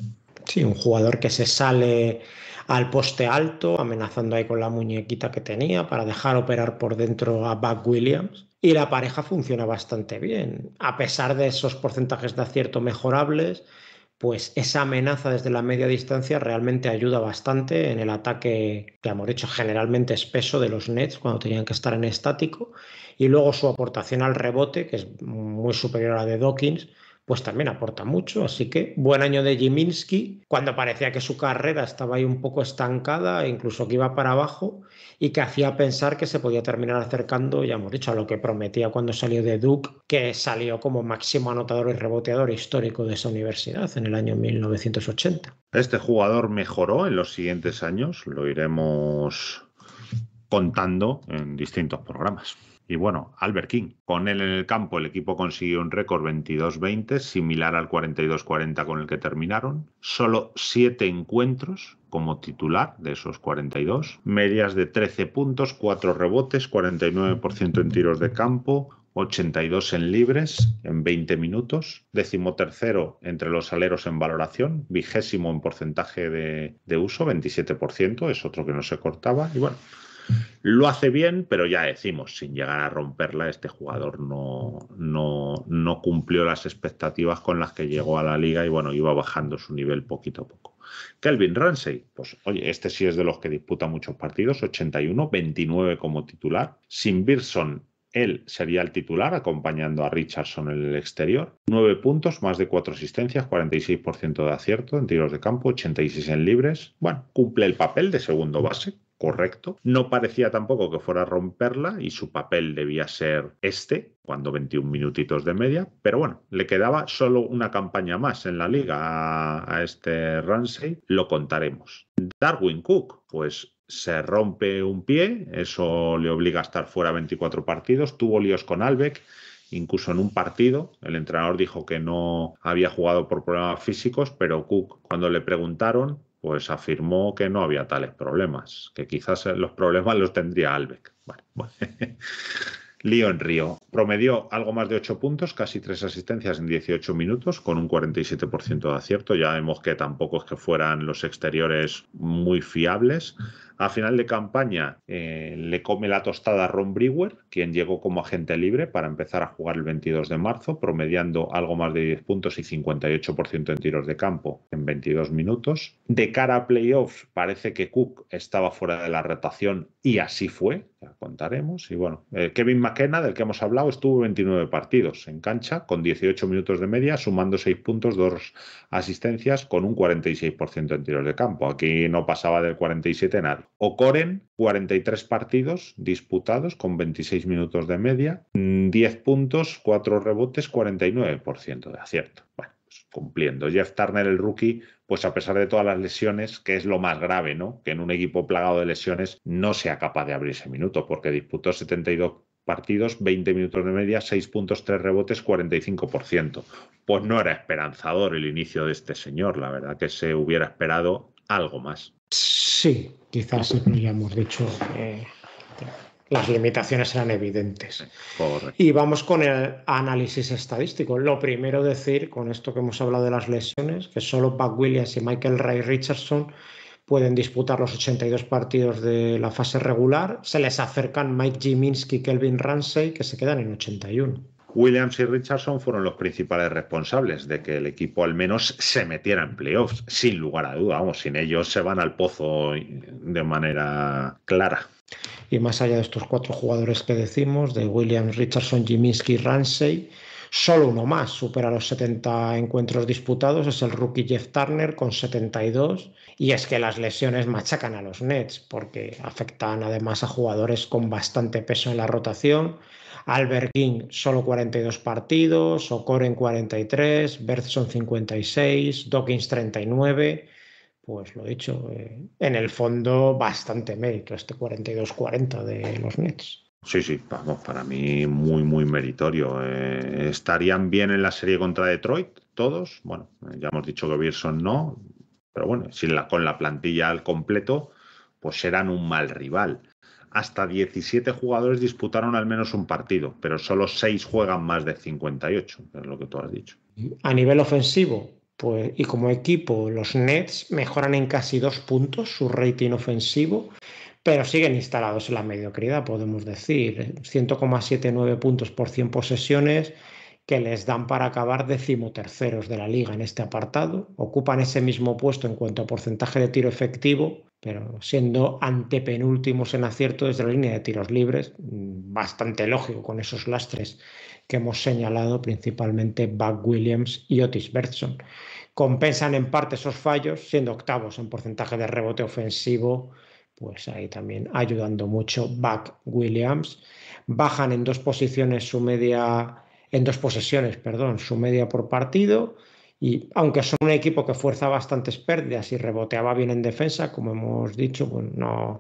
Sí, un jugador que se sale al poste alto, amenazando ahí con la muñequita que tenía para dejar operar por dentro a Buck Williams y la pareja funciona bastante bien. A pesar de esos porcentajes de acierto mejorables, pues esa amenaza desde la media distancia realmente ayuda bastante en el ataque que hemos dicho, generalmente espeso de los Nets cuando tenían que estar en estático y luego su aportación al rebote, que es muy superior a la de Dawkins, pues también aporta mucho. Así que buen año de Jiminski, cuando parecía que su carrera estaba ahí un poco estancada, incluso que iba para abajo, y que hacía pensar que se podía terminar acercando, ya hemos dicho, a lo que prometía cuando salió de Duke, que salió como máximo anotador y reboteador histórico de esa universidad en el año 1980. Este jugador mejoró en los siguientes años, lo iremos contando en distintos programas. Y bueno, Albert King. Con él en el campo, el equipo consiguió un récord 22-20, similar al 42-40 con el que terminaron. Solo 7 encuentros como titular de esos 42. Medias de 13 puntos, 4 rebotes, 49% en tiros de campo, 82 en libres en 20 minutos, décimo entre los aleros en valoración, vigésimo en porcentaje de, de uso, 27%, es otro que no se cortaba, y bueno, lo hace bien, pero ya decimos, sin llegar a romperla, este jugador no, no, no cumplió las expectativas con las que llegó a la liga y bueno, iba bajando su nivel poquito a poco. Kelvin Ramsey, pues oye, este sí es de los que disputa muchos partidos, 81, 29 como titular. Sin Birson, él sería el titular, acompañando a Richardson en el exterior. 9 puntos, más de 4 asistencias, 46% de acierto en tiros de campo, 86 en libres. Bueno, cumple el papel de segundo base, correcto. No parecía tampoco que fuera a romperla y su papel debía ser este, cuando 21 minutitos de media, pero bueno, le quedaba solo una campaña más en la liga a, a este Ramsey, lo contaremos. Darwin Cook, pues se rompe un pie, eso le obliga a estar fuera 24 partidos, tuvo líos con Albeck, incluso en un partido. El entrenador dijo que no había jugado por problemas físicos, pero Cook, cuando le preguntaron, pues afirmó que no había tales problemas, que quizás eh, los problemas los tendría Albeck. Lío en Río. Promedió algo más de 8 puntos, casi 3 asistencias en 18 minutos, con un 47% de acierto. Ya vemos que tampoco es que fueran los exteriores muy fiables. A final de campaña eh, le come la tostada a Ron Brewer, quien llegó como agente libre para empezar a jugar el 22 de marzo, promediando algo más de 10 puntos y 58% en tiros de campo en 22 minutos. De cara a playoffs, parece que Cook estaba fuera de la rotación y así fue, ya contaremos. Y bueno, eh, Kevin McKenna, del que hemos hablado, estuvo 29 partidos en cancha con 18 minutos de media, sumando 6 puntos, 2 asistencias con un 46% en tiros de campo. Aquí no pasaba del 47 nadie. Ocoren, 43 partidos disputados con 26 minutos de media, 10 puntos, 4 rebotes, 49% de acierto. Bueno, pues cumpliendo. Jeff Turner, el rookie, pues a pesar de todas las lesiones, que es lo más grave, ¿no? Que en un equipo plagado de lesiones no sea capaz de abrirse ese minuto, porque disputó 72 partidos, 20 minutos de media, 6 puntos, 3 rebotes, 45%. Pues no era esperanzador el inicio de este señor, la verdad que se hubiera esperado algo más. Sí, quizás sí hemos dicho. que las limitaciones eran evidentes. Y vamos con el análisis estadístico. Lo primero decir, con esto que hemos hablado de las lesiones, que solo Pat Williams y Michael Ray Richardson pueden disputar los 82 partidos de la fase regular. Se les acercan Mike Jiminski y Kelvin Ramsey, que se quedan en 81. Williams y Richardson fueron los principales responsables de que el equipo al menos se metiera en playoffs, sin lugar a duda. Vamos, sin ellos se van al pozo de manera clara. Y más allá de estos cuatro jugadores que decimos, de Williams, Richardson, Jiminski y Ramsey, solo uno más supera los 70 encuentros disputados, es el rookie Jeff Turner con 72. Y es que las lesiones machacan a los Nets porque afectan además a jugadores con bastante peso en la rotación Albert King solo 42 partidos, en 43, Bertson 56, Dawkins 39. Pues lo he dicho, eh, en el fondo bastante mérito este 42-40 de los Nets. Sí, sí, vamos, para mí muy, muy meritorio. Eh, ¿Estarían bien en la serie contra Detroit todos? Bueno, eh, ya hemos dicho que Birdson no, pero bueno, con la plantilla al completo, pues serán un mal rival hasta 17 jugadores disputaron al menos un partido, pero solo 6 juegan más de 58, es lo que tú has dicho. A nivel ofensivo, pues, y como equipo, los Nets mejoran en casi dos puntos su rating ofensivo, pero siguen instalados en la mediocridad, podemos decir. 100,79 puntos por 100 posesiones, que les dan para acabar decimoterceros de la liga en este apartado. Ocupan ese mismo puesto en cuanto a porcentaje de tiro efectivo, pero siendo antepenúltimos en acierto desde la línea de tiros libres, mm, bastante lógico con esos lastres que hemos señalado, principalmente Buck Williams y Otis Bertson. Compensan en parte esos fallos, siendo octavos en porcentaje de rebote ofensivo, pues ahí también ayudando mucho Buck Williams. Bajan en dos posiciones su media en dos posesiones, perdón, su media por partido. Y aunque son un equipo que fuerza bastantes pérdidas y reboteaba bien en defensa, como hemos dicho, pues no,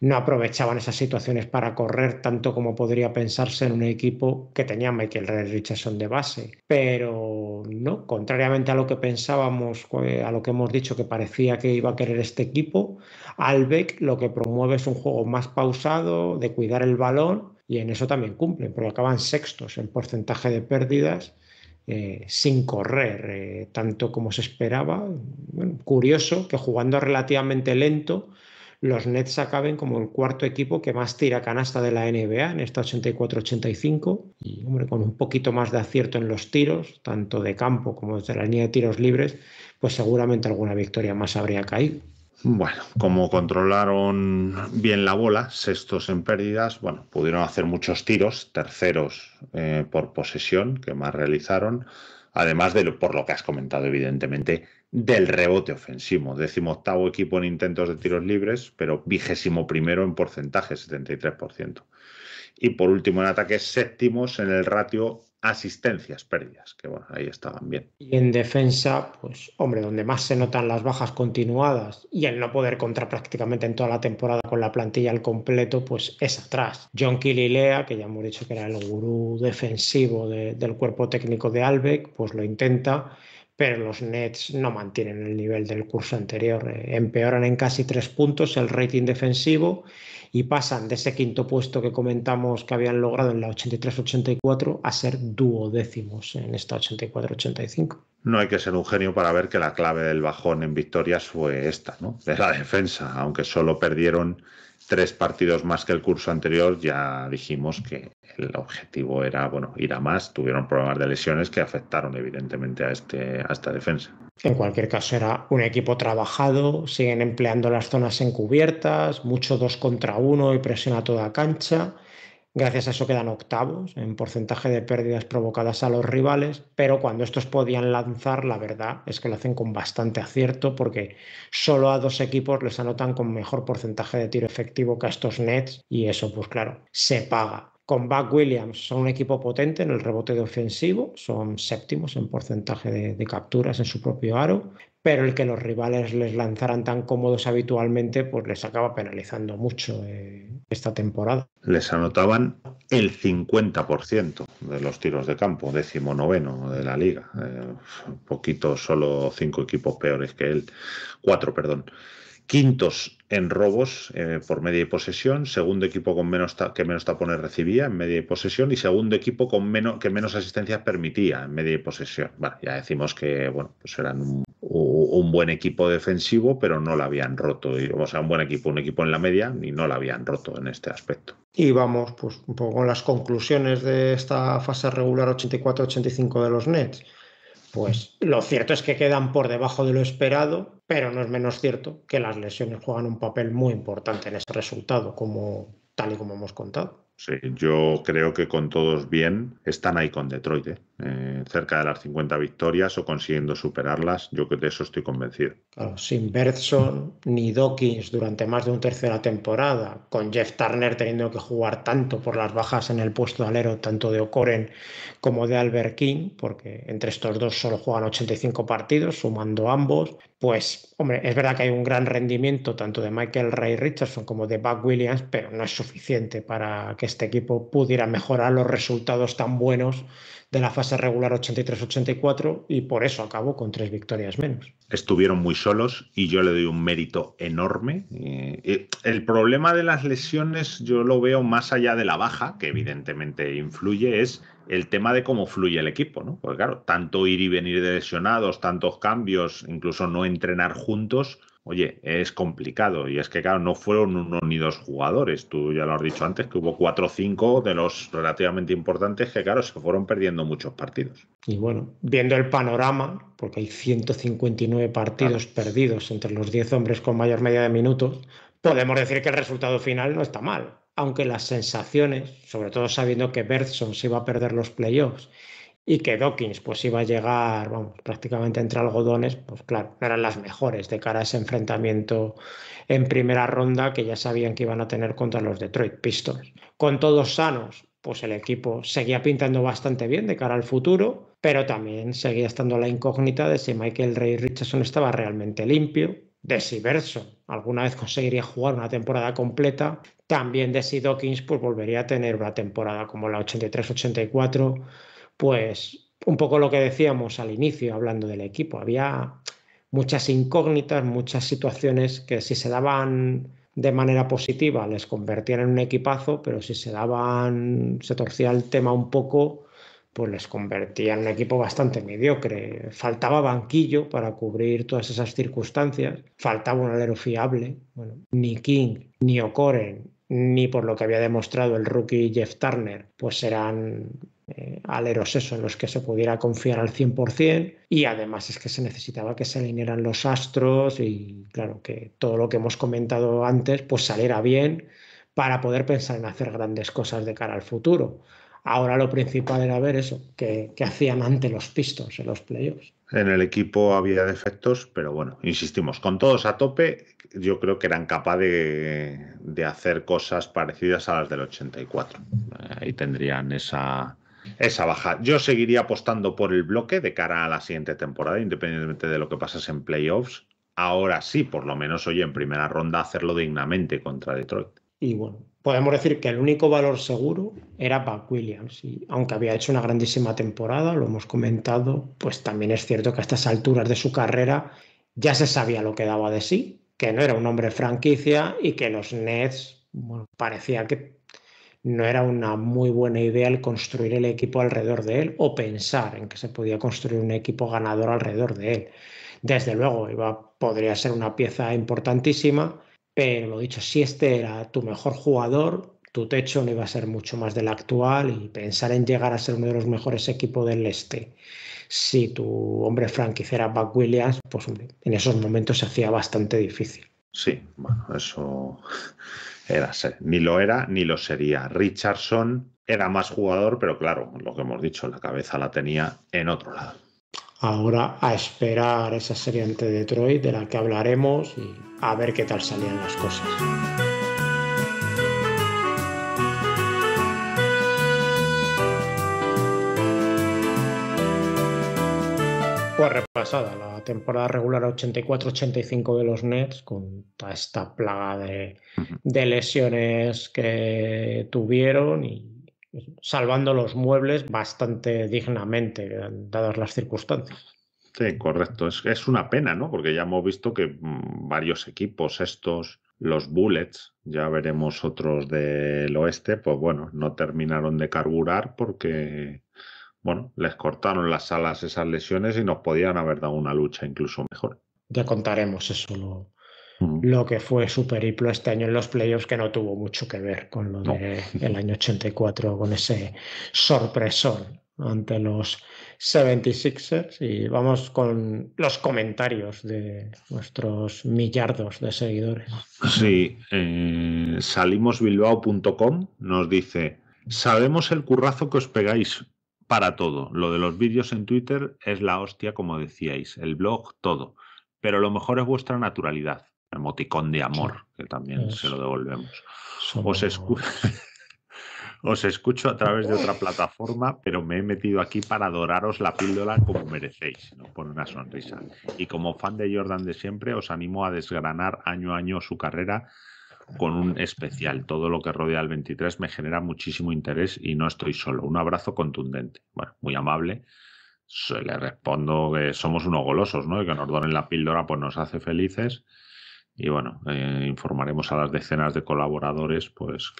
no aprovechaban esas situaciones para correr tanto como podría pensarse en un equipo que tenía Michael Richardson de base. Pero no, contrariamente a lo que pensábamos, pues, a lo que hemos dicho que parecía que iba a querer este equipo, Albeck lo que promueve es un juego más pausado, de cuidar el balón y en eso también cumplen, porque acaban sextos en porcentaje de pérdidas eh, sin correr eh, tanto como se esperaba. curioso que jugando relativamente lento, los Nets acaben como el cuarto equipo que más tira canasta de la NBA en esta 84-85 y hombre, con un poquito más de acierto en los tiros, tanto de campo como desde la línea de tiros libres, pues seguramente alguna victoria más habría caído. Bueno, como controlaron bien la bola, sextos en pérdidas, bueno, pudieron hacer muchos tiros, terceros eh, por posesión, que más realizaron, además de por lo que has comentado, evidentemente, del rebote ofensivo. Décimo octavo equipo en intentos de tiros libres, pero vigésimo primero en porcentaje, 73%. Y por último, en ataques séptimos en el ratio asistencias pérdidas, que bueno, ahí estaban bien. Y en defensa, pues hombre, donde más se notan las bajas continuadas y el no poder contra prácticamente en toda la temporada con la plantilla al completo, pues es atrás. John Kililea, que ya hemos dicho que era el gurú defensivo del cuerpo técnico de Albeck, pues lo intenta, pero los Nets no mantienen el nivel del curso anterior, eh, empeoran en casi tres puntos el rating defensivo y pasan de ese quinto puesto que comentamos que habían logrado en la 83-84 a ser duodécimos en esta 84-85. No hay que ser un genio para ver que la clave del bajón en victorias fue esta, ¿no? De la defensa, aunque solo perdieron tres partidos más que el curso anterior, ya dijimos que el objetivo era bueno ir a más. Tuvieron problemas de lesiones que afectaron evidentemente a, este, a esta defensa. En cualquier caso, era un equipo trabajado, siguen empleando las zonas encubiertas, mucho dos contra uno y presión a toda cancha. Gracias a eso quedan octavos en porcentaje de pérdidas provocadas a los rivales, pero cuando estos podían lanzar, la verdad es que lo hacen con bastante acierto porque solo a dos equipos les anotan con mejor porcentaje de tiro efectivo que a estos Nets y eso pues claro, se paga. Con Buck Williams son un equipo potente en el rebote de ofensivo, son séptimos en porcentaje de, capturas en su propio aro, pero el que los rivales les lanzaran tan cómodos habitualmente, pues les acaba penalizando mucho. Eh, esta temporada. Les anotaban el 50% de los tiros de campo, décimo noveno de la liga. un eh, poquito, solo cinco equipos peores que él, cuatro, perdón. Quintos en robos eh, por media y posesión, segundo equipo con menos que menos tapones recibía en media y posesión y segundo equipo con menos que menos asistencias permitía en media y posesión. ya decimos que bueno, pues eran un, un buen equipo defensivo, pero no la habían roto. o sea, un buen equipo, un equipo en la media, ni no la habían roto en este aspecto. Y vamos, pues un poco con las conclusiones de esta fase regular 84-85 de los Nets. Pues lo cierto es que quedan por debajo de lo esperado, pero no es menos cierto que las lesiones juegan un papel muy importante en ese resultado, como tal y como hemos contado. Sí, yo creo que con todos bien están ahí con Detroit. ¿eh? Eh, cerca de las 50 victorias o consiguiendo superarlas, yo que de eso estoy convencido. sin Bergson ni Dawkins durante más de un tercera temporada, con Jeff Turner teniendo que jugar tanto por las bajas en el puesto alero, tanto de O'Coren como de Albert King, porque entre estos dos solo juegan 85 partidos, sumando ambos, pues, hombre, es verdad que hay un gran rendimiento tanto de Michael Ray Richardson como de Buck Williams, pero no es suficiente para que este equipo pudiera mejorar los resultados tan buenos de la fase regular 83-84 y por eso acabó con tres victorias menos. Estuvieron muy solos y yo le doy un mérito enorme. Eh, eh, el problema de las lesiones yo lo veo más allá de la baja, que evidentemente influye, es el tema de cómo fluye el equipo, ¿no? Porque claro, tanto ir y venir de lesionados, tantos cambios, incluso no entrenar juntos, oye, es complicado. Y es que, claro, no fueron uno ni dos jugadores. Tú ya lo has dicho antes, que hubo cuatro o cinco de los relativamente importantes que, claro, se fueron perdiendo muchos partidos. Y bueno, viendo el panorama, porque hay 159 partidos perdidos entre los 10 hombres con mayor media de minutos, podemos decir que el resultado final no está mal. Aunque las sensaciones, sobre todo sabiendo que Bergson se iba a perder los playoffs y que Dawkins pues iba a llegar vamos, prácticamente entre algodones, pues claro, eran las mejores de cara a ese enfrentamiento en primera ronda que ya sabían que iban a tener contra los Detroit Pistons. Con todos sanos, pues el equipo seguía pintando bastante bien de cara al futuro, pero también seguía estando la incógnita de si Michael Ray Richardson estaba realmente limpio, de si Berson alguna vez conseguiría jugar una temporada completa, también de si Dawkins pues, volvería a tener una temporada como la 83-84 pues un poco lo que decíamos al inicio hablando del equipo. Había muchas incógnitas, muchas situaciones que si se daban de manera positiva les convertían en un equipazo, pero si se daban, se torcía el tema un poco, pues les convertían en un equipo bastante mediocre. Faltaba banquillo para cubrir todas esas circunstancias, faltaba un alero fiable, bueno, ni King, ni Okoren, ni por lo que había demostrado el rookie Jeff Turner, pues eran eh, aleros eso, en los que se pudiera confiar al 100% y además es que se necesitaba que se alinearan los astros y claro que todo lo que hemos comentado antes pues saliera bien para poder pensar en hacer grandes cosas de cara al futuro. Ahora lo principal era ver eso, que, hacían ante los pistos en los playoffs. En el equipo había defectos, pero bueno, insistimos, con todos a tope, yo creo que eran capaces de, de, hacer cosas parecidas a las del 84. Ahí tendrían esa, esa baja. Yo seguiría apostando por el bloque de cara a la siguiente temporada, independientemente de lo que pasase en playoffs. Ahora sí, por lo menos, hoy en primera ronda hacerlo dignamente contra Detroit. Y bueno, podemos decir que el único valor seguro era Buck Williams. Y aunque había hecho una grandísima temporada, lo hemos comentado, pues también es cierto que a estas alturas de su carrera ya se sabía lo que daba de sí, que no era un hombre franquicia y que los Nets bueno, parecía que no era una muy buena idea el construir el equipo alrededor de él o pensar en que se podía construir un equipo ganador alrededor de él. Desde luego, iba, podría ser una pieza importantísima, pero lo dicho, si este era tu mejor jugador, tu techo no iba a ser mucho más del actual y pensar en llegar a ser uno de los mejores equipos del este. Si tu hombre franquicia era Buck Williams, pues en esos momentos se hacía bastante difícil. Sí, bueno, eso era, ni lo era ni lo sería. Richardson era más jugador, pero claro, lo que hemos dicho, la cabeza la tenía en otro lado. Ahora a esperar esa serie ante Detroit de la que hablaremos y a ver qué tal salían las cosas. la temporada regular 84-85 de los Nets, con toda esta plaga de, de lesiones que tuvieron y salvando los muebles bastante dignamente, dadas las circunstancias. Sí, correcto. Es, es, una pena, ¿no? Porque ya hemos visto que mm, varios equipos, estos, los Bullets, ya veremos otros del oeste, pues bueno, no terminaron de carburar porque bueno, les cortaron las alas esas lesiones y nos podían haber dado una lucha incluso mejor. Ya contaremos eso, lo, que fue su periplo este año en los playoffs, que no tuvo mucho que ver con lo del año 84, con ese sorpresor ante los 76ers. Y vamos con los comentarios de nuestros millardos de seguidores. Sí, eh, salimosbilbao.com nos dice. Sabemos el currazo que os pegáis, para todo. Lo de los vídeos en Twitter es la hostia, como decíais, el blog, todo. Pero lo mejor es vuestra naturalidad, el emoticón de amor, que también se lo devolvemos. Os, os escucho a través de otra plataforma, pero me he metido aquí para adoraros la píldora como merecéis, por una sonrisa. Y como fan de Jordan de siempre, os animo a desgranar año a año su carrera con un especial. Todo lo que rodea al 23 me genera muchísimo interés y no estoy solo. Un abrazo contundente. Bueno, muy amable. Le respondo que somos unos golosos, ¿no? Y que nos donen la píldora, pues nos hace felices. Y bueno, eh, informaremos a las decenas de colaboradores, pues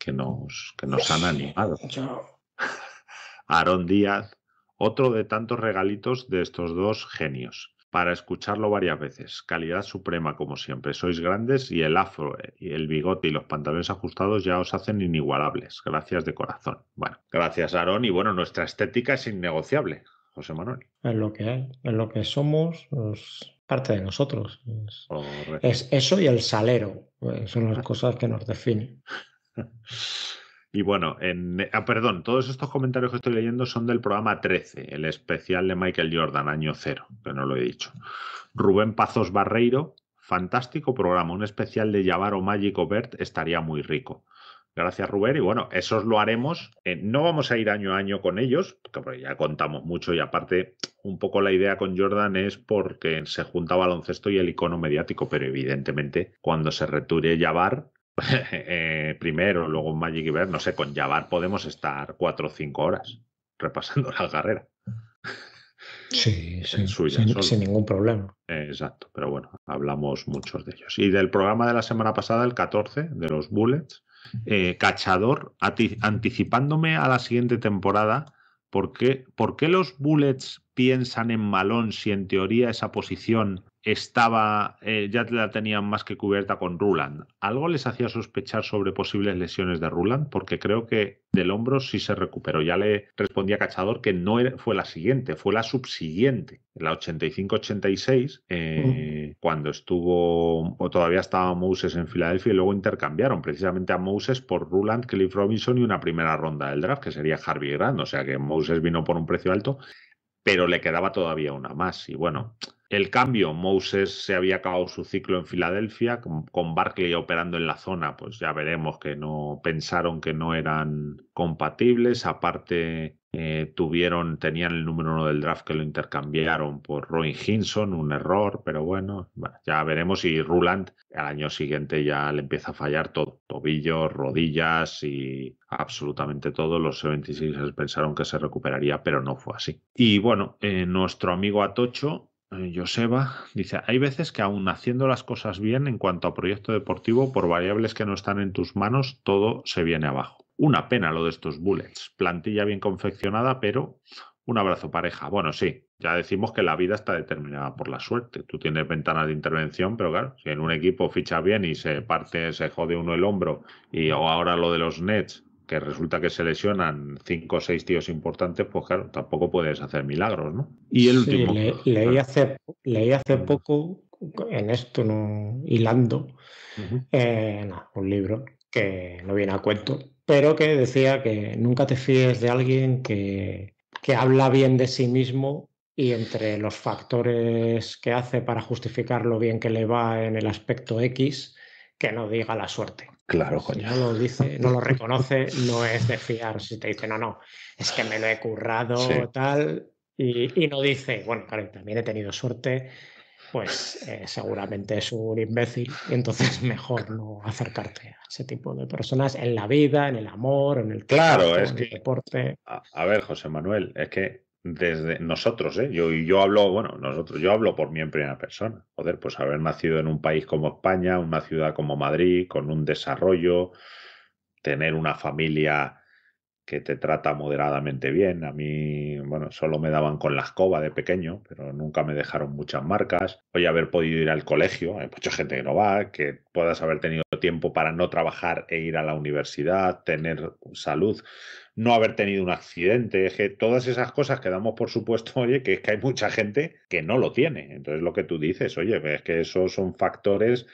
que, nos, que nos han animado. Aarón Díaz, otro de tantos regalitos de estos dos genios para escucharlo varias veces. Calidad suprema, como siempre. Sois grandes y el afro, y el bigote y los pantalones ajustados ya os hacen inigualables. Gracias de corazón. Bueno, gracias, Aarón. Y bueno, nuestra estética es innegociable, José Manuel. En lo que lo que somos, parte de nosotros. Es, es eso y el salero. Eh, son las cosas que nos definen. Y bueno, ah, perdón, todos estos comentarios que estoy leyendo son del programa 13, el especial de Michael Jordan, año cero, que no lo he dicho. Rubén Pazos Barreiro, fantástico programa, un especial de o Mágico Bert estaría muy rico. Gracias, Rubén. Y bueno, esos lo haremos. Eh, no vamos a ir año a año con ellos, porque ya contamos mucho y aparte un poco la idea con Jordan es porque se junta baloncesto y el icono mediático, pero evidentemente cuando se retire Yavar, Eh, primero, luego un Magic Ver, no sé, con Jabbar podemos estar cuatro o cinco horas repasando la carrera. Sí, sin, ningún problema. exacto, pero bueno, hablamos muchos de ellos. Y del programa de la semana pasada, el 14, de los Bullets, eh, Cachador, anticipándome a la siguiente temporada, porque ¿por qué los Bullets piensan en Malón si en teoría esa posición estaba, eh, ya la tenían más que cubierta con Ruland. ¿Algo les hacía sospechar sobre posibles lesiones de Ruland? Porque creo que del hombro sí se recuperó. Ya le respondía Cachador que no fue la siguiente, fue la subsiguiente, la 85-86, eh, cuando estuvo o todavía estaba Moses en Filadelfia y luego intercambiaron precisamente a Moses por Ruland, Cliff Robinson y una primera ronda del draft, que sería Harvey Grant. O sea que Moses vino por un precio alto pero le quedaba todavía una más. Y bueno, el cambio, Moses se había acabado su ciclo en Filadelfia, con, Barclay operando en la zona, pues ya veremos que no pensaron que no eran compatibles. Aparte, eh, tuvieron, tenían el número uno del draft que lo intercambiaron por Roy Hinson, un error, pero bueno, ya veremos si Ruland al año siguiente ya le empieza a fallar todo, tobillos, rodillas y absolutamente todo. Los 76 pensaron que se recuperaría, pero no fue así. Y bueno, eh, nuestro amigo Atocho eh, Joseba dice, hay veces que aún haciendo las cosas bien en cuanto a proyecto deportivo, por variables que no están en tus manos, todo se viene abajo. Una pena lo de estos bullets. Plantilla bien confeccionada, pero un abrazo pareja. Bueno, sí, ya decimos que la vida está determinada por la suerte. Tú tienes ventanas de intervención, pero claro, si en un equipo ficha bien y se parte, se jode uno el hombro, y ahora lo de los Nets, que resulta que se lesionan cinco o seis tíos importantes, pues claro, tampoco puedes hacer milagros, ¿no? Y el último. leí, hace, leí hace poco en esto, no hilando, eh, un libro que no viene a cuento, pero que decía que nunca te fíes de alguien que, que habla bien de sí mismo y entre los factores que hace para justificar lo bien que le va en el aspecto X, que no diga la suerte. Claro, coño. no lo dice, no lo reconoce, no es de fiar. Si te dice, no, no, es que me lo he currado o tal, y, y, no dice, bueno, claro, también he tenido suerte pues eh, seguramente es un imbécil y entonces mejor no acercarte a ese tipo de personas en la vida, en el amor, en el claro, es que, deporte. A, ver, José Manuel, es que desde nosotros, ¿eh? yo, yo hablo, bueno, nosotros, yo hablo por mí en primera persona. Joder, pues haber nacido en un país como España, una ciudad como Madrid, con un desarrollo, tener una familia que te trata moderadamente bien. A mí, bueno, solo me daban con la escoba de pequeño, pero nunca me dejaron muchas marcas. Oye, haber podido ir al colegio, hay mucha gente que no va, que puedas haber tenido tiempo para no trabajar e ir a la universidad, tener salud, no haber tenido un accidente, que todas esas cosas que damos por supuesto, oye, que es que hay mucha gente que no lo tiene. Entonces, lo que tú dices, oye, es que esos son factores,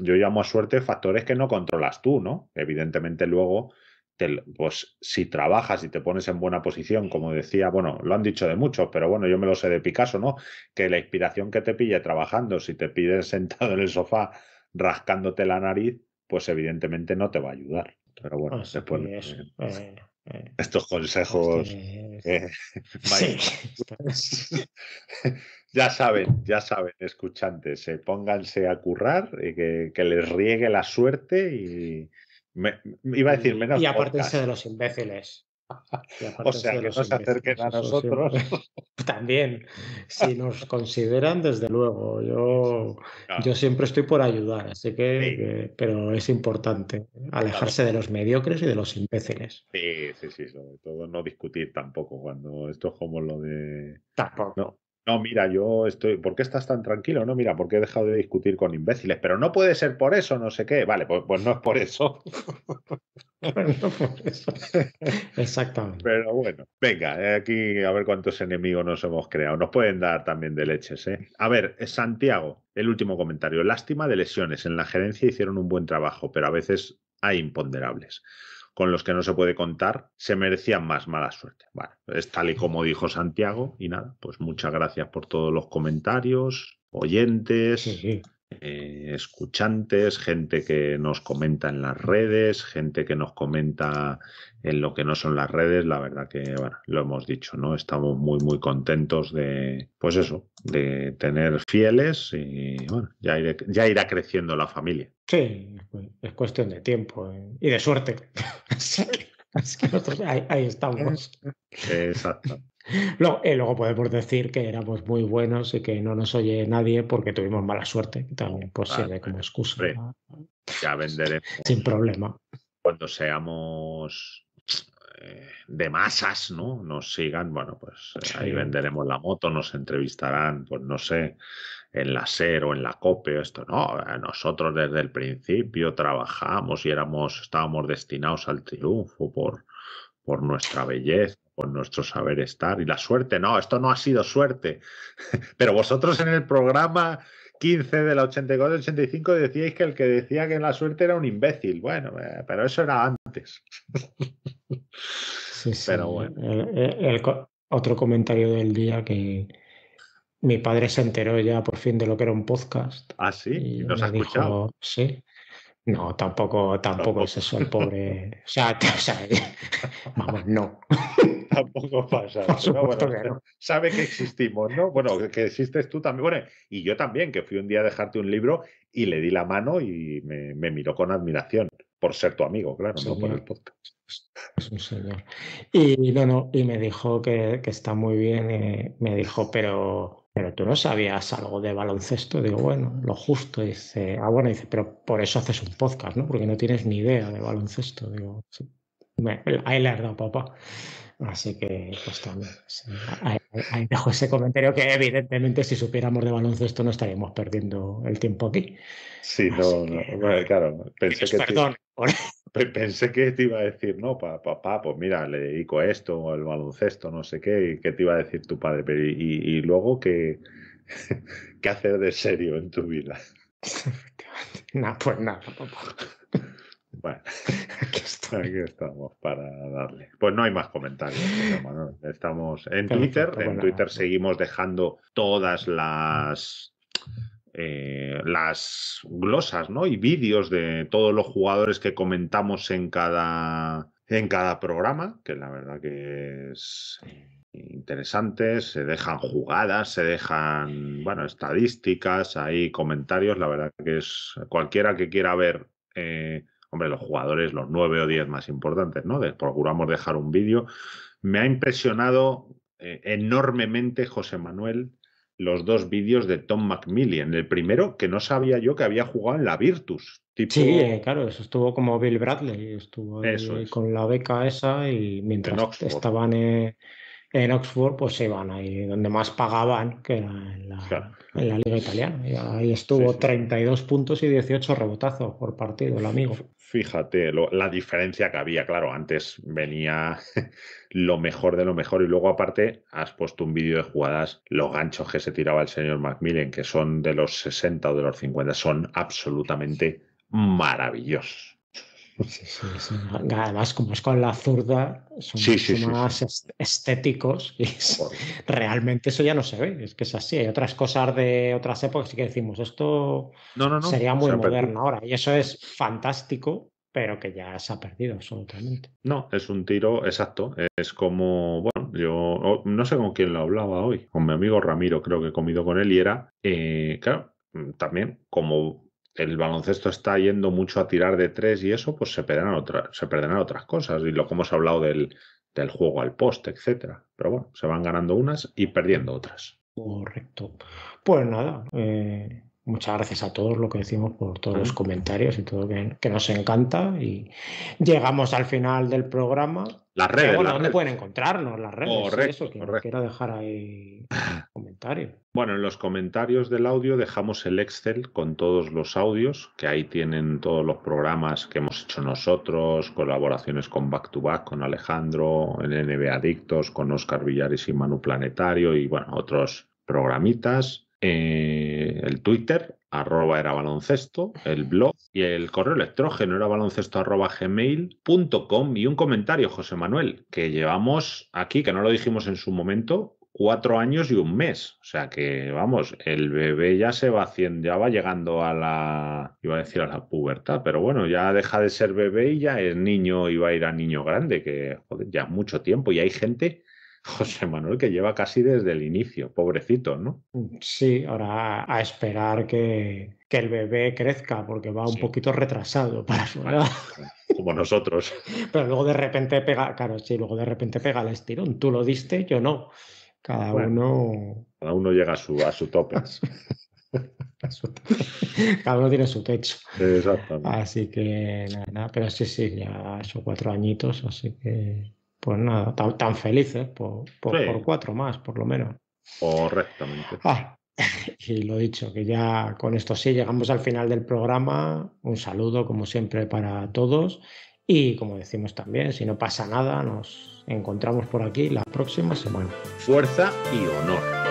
yo llamo a suerte factores que no controlas tú, ¿no? Evidentemente luego pues si trabajas y te pones en buena posición, como decía, bueno, lo han dicho de muchos, pero bueno, yo me lo sé de Picasso, ¿no? Que la inspiración que te pille trabajando, si te pides sentado en el sofá rascándote la nariz, pues evidentemente no te va a ayudar. Pero bueno, ah, eh, eh. estos consejos. Eh, ya saben, ya saben, escuchantes, pónganse a currar, y que les riegue la suerte y me, iba a decir menos. Y apártense de los imbéciles. O sea, que no se acerquen a nosotros. También, si nos consideran, desde luego. Yo, yo siempre estoy por ayudar, así que, pero es importante alejarse de los mediocres y de los imbéciles. Sí, sí, sí, sobre todo no discutir tampoco cuando esto es como lo de. Tampoco. No, no, mira, yo estoy. ¿Por qué estás tan tranquilo? No, mira, porque he dejado de discutir con imbéciles. Pero no puede ser por eso, no sé qué. Vale, pues, pues no es por eso. Exactamente. Pero bueno, venga, eh, aquí a ver cuántos enemigos nos hemos creado. Nos pueden dar también de leches, ¿eh? A ver, eh, Santiago, el último comentario. Lástima de lesiones. En la gerencia hicieron un buen trabajo, pero a veces hay imponderables con los que no se puede contar, se merecían más mala suerte. Bueno, es tal y como dijo Santiago y nada, pues muchas gracias por todos los comentarios, oyentes. Eh, escuchantes, gente que nos comenta en las redes, gente que nos comenta en lo que no son las redes, la verdad que, bueno, lo hemos dicho, ¿no? Estamos muy, muy contentos de, pues eso, de tener fieles y, bueno, ya, irá creciendo la familia. Sí, es cuestión de tiempo eh, y de suerte. Así que, nosotros ahí, ahí estamos. Exacto. Eh, luego, luego podemos decir que éramos pues, muy buenos y que no nos oye nadie porque tuvimos mala suerte, también pues ah, sirve como excusa. Ya venderemos. Sin problema. Cuando seamos eh, de masas, ¿no? Nos sigan, bueno, pues eh, ahí venderemos la moto, nos entrevistarán, pues no sé, en la SER o en la COPE o esto. No, nosotros desde el principio trabajamos y éramos, estábamos destinados al triunfo por, por nuestra belleza con nuestro saber estar y la suerte. No, esto no ha sido suerte. Pero vosotros en el programa 15 de la 84-85 decíais que el que decía que la suerte era un imbécil. Bueno, eh, pero eso era antes. Pero bueno. otro comentario del día que mi padre se enteró ya por fin de lo que era un podcast. Ah, sí, nos ha escuchado. Sí, no, tampoco, tampoco, es eso, el pobre. O sea, o sea vamos, no. Tampoco pasa. que Sabe que existimos, ¿no? Bueno, que existes tú también. Bueno, y yo también, que fui un día a dejarte un libro y le di la mano y me, miró con admiración, por ser tu amigo, claro, no por el podcast. Es un señor. Y no, no, y me dijo que, está muy bien, me dijo, pero pero tú no sabías algo de baloncesto. Digo, bueno, lo justo. Dice, ah, bueno, dice, pero por eso haces un podcast, ¿no? Porque no tienes ni idea de baloncesto. Digo, sí. Ahí le has papá. Así que, pues también, ahí, dejo ese comentario que evidentemente si supiéramos de baloncesto no estaríamos perdiendo el tiempo aquí. Sí, no, claro, pensé que... Te, iba a decir, no, papá, pues mira, le dedico esto, o el baloncesto, no sé qué, y qué te iba a decir tu padre, y, luego qué, qué hacer de serio en tu vida. nada, pues nada, papá. Bueno, aquí estamos. para darle. Pues no hay más comentarios. Estamos en Twitter. En Twitter seguimos dejando todas las eh, las glosas ¿no? y vídeos de todos los jugadores que comentamos en cada, en cada programa, que la verdad que es interesante, se dejan jugadas, se dejan bueno, estadísticas, hay comentarios, la verdad que es cualquiera que quiera ver eh, hombre, los jugadores, los nueve o diez más importantes, ¿no? De, procuramos dejar un vídeo. Me ha impresionado eh, enormemente, José Manuel, los dos vídeos de Tom McMillian. El primero, que no sabía yo que había jugado en la Virtus. Sí, eh, claro, eso estuvo como Bill Bradley, estuvo con la beca esa y mientras estaban en Oxford, pues se iban ahí donde más pagaban, que era en la, Liga Italiana. ahí estuvo 32 puntos y 18 rebotazos por partido, el amigo. Fíjate, la diferencia que había, claro, antes venía lo mejor de lo mejor y luego aparte has puesto un vídeo de jugadas, los ganchos que se tiraba el señor Macmillan, que son de los 60 o de los 50, son absolutamente maravillosos. Pues sí, sí, ah, Además, como es con la zurda, son más estéticos y realmente eso ya no se ve. Es que es así. Hay otras cosas de otras épocas que decimos, esto sería muy moderno ahora. Y eso es fantástico, pero que ya se ha perdido absolutamente. No, es un tiro exacto. Es como, bueno, yo no sé con quién lo hablaba hoy, con mi amigo Ramiro, creo que he comido con él y era, eh, claro, también como el baloncesto está yendo mucho a tirar de tres y eso, pues se perderán, se perderán otras cosas. Y lo que hemos hablado del, del juego al poste, etcétera. Pero bueno, se van ganando unas y perdiendo otras. Correcto. Pues nada, eh, muchas gracias a todos lo que decimos por todos los comentarios y todo que, que nos encanta y llegamos al final del programa las redes bueno, dónde pueden encontrarnos las redes correcto, eso que quiero dejar ahí comentarios bueno en los comentarios del audio dejamos el Excel con todos los audios que ahí tienen todos los programas que hemos hecho nosotros colaboraciones con Back to Back con Alejandro en NBA Adictos con Oscar Villares y Manu Planetario y bueno otros programitas eh, el Twitter, arroba era baloncesto, el blog y el correo electrógeno era baloncesto arroba gmail.com y un comentario, José Manuel, que llevamos aquí, que no lo dijimos en su momento, cuatro años y un mes. O sea que, vamos, el bebé ya se va haciendo, ya va llegando a la, iba a decir a la pubertad, pero bueno, ya deja de ser bebé y ya es niño y va a ir a niño grande, que joder, ya mucho tiempo y hay gente José Manuel, que lleva casi desde el inicio, pobrecito, ¿no? Sí, ahora a esperar que, el bebé crezca, porque va un poquito retrasado para su edad. Como nosotros. Pero luego de repente pega, claro, sí, luego de repente pega el estirón. Tú lo diste, yo no. Cada uno. Cada uno llega a su, a su tope. Cada uno tiene su techo. Exactamente. Así que nada, pero sí, sí, ya son cuatro añitos, así que pues nada, tan, felices por, cuatro más, por lo menos. Correctamente. Ah, y lo dicho, que ya con esto sí llegamos al final del programa. Un saludo, como siempre, para todos. Y como decimos también, si no pasa nada, nos encontramos por aquí la próxima semana. Fuerza y honor.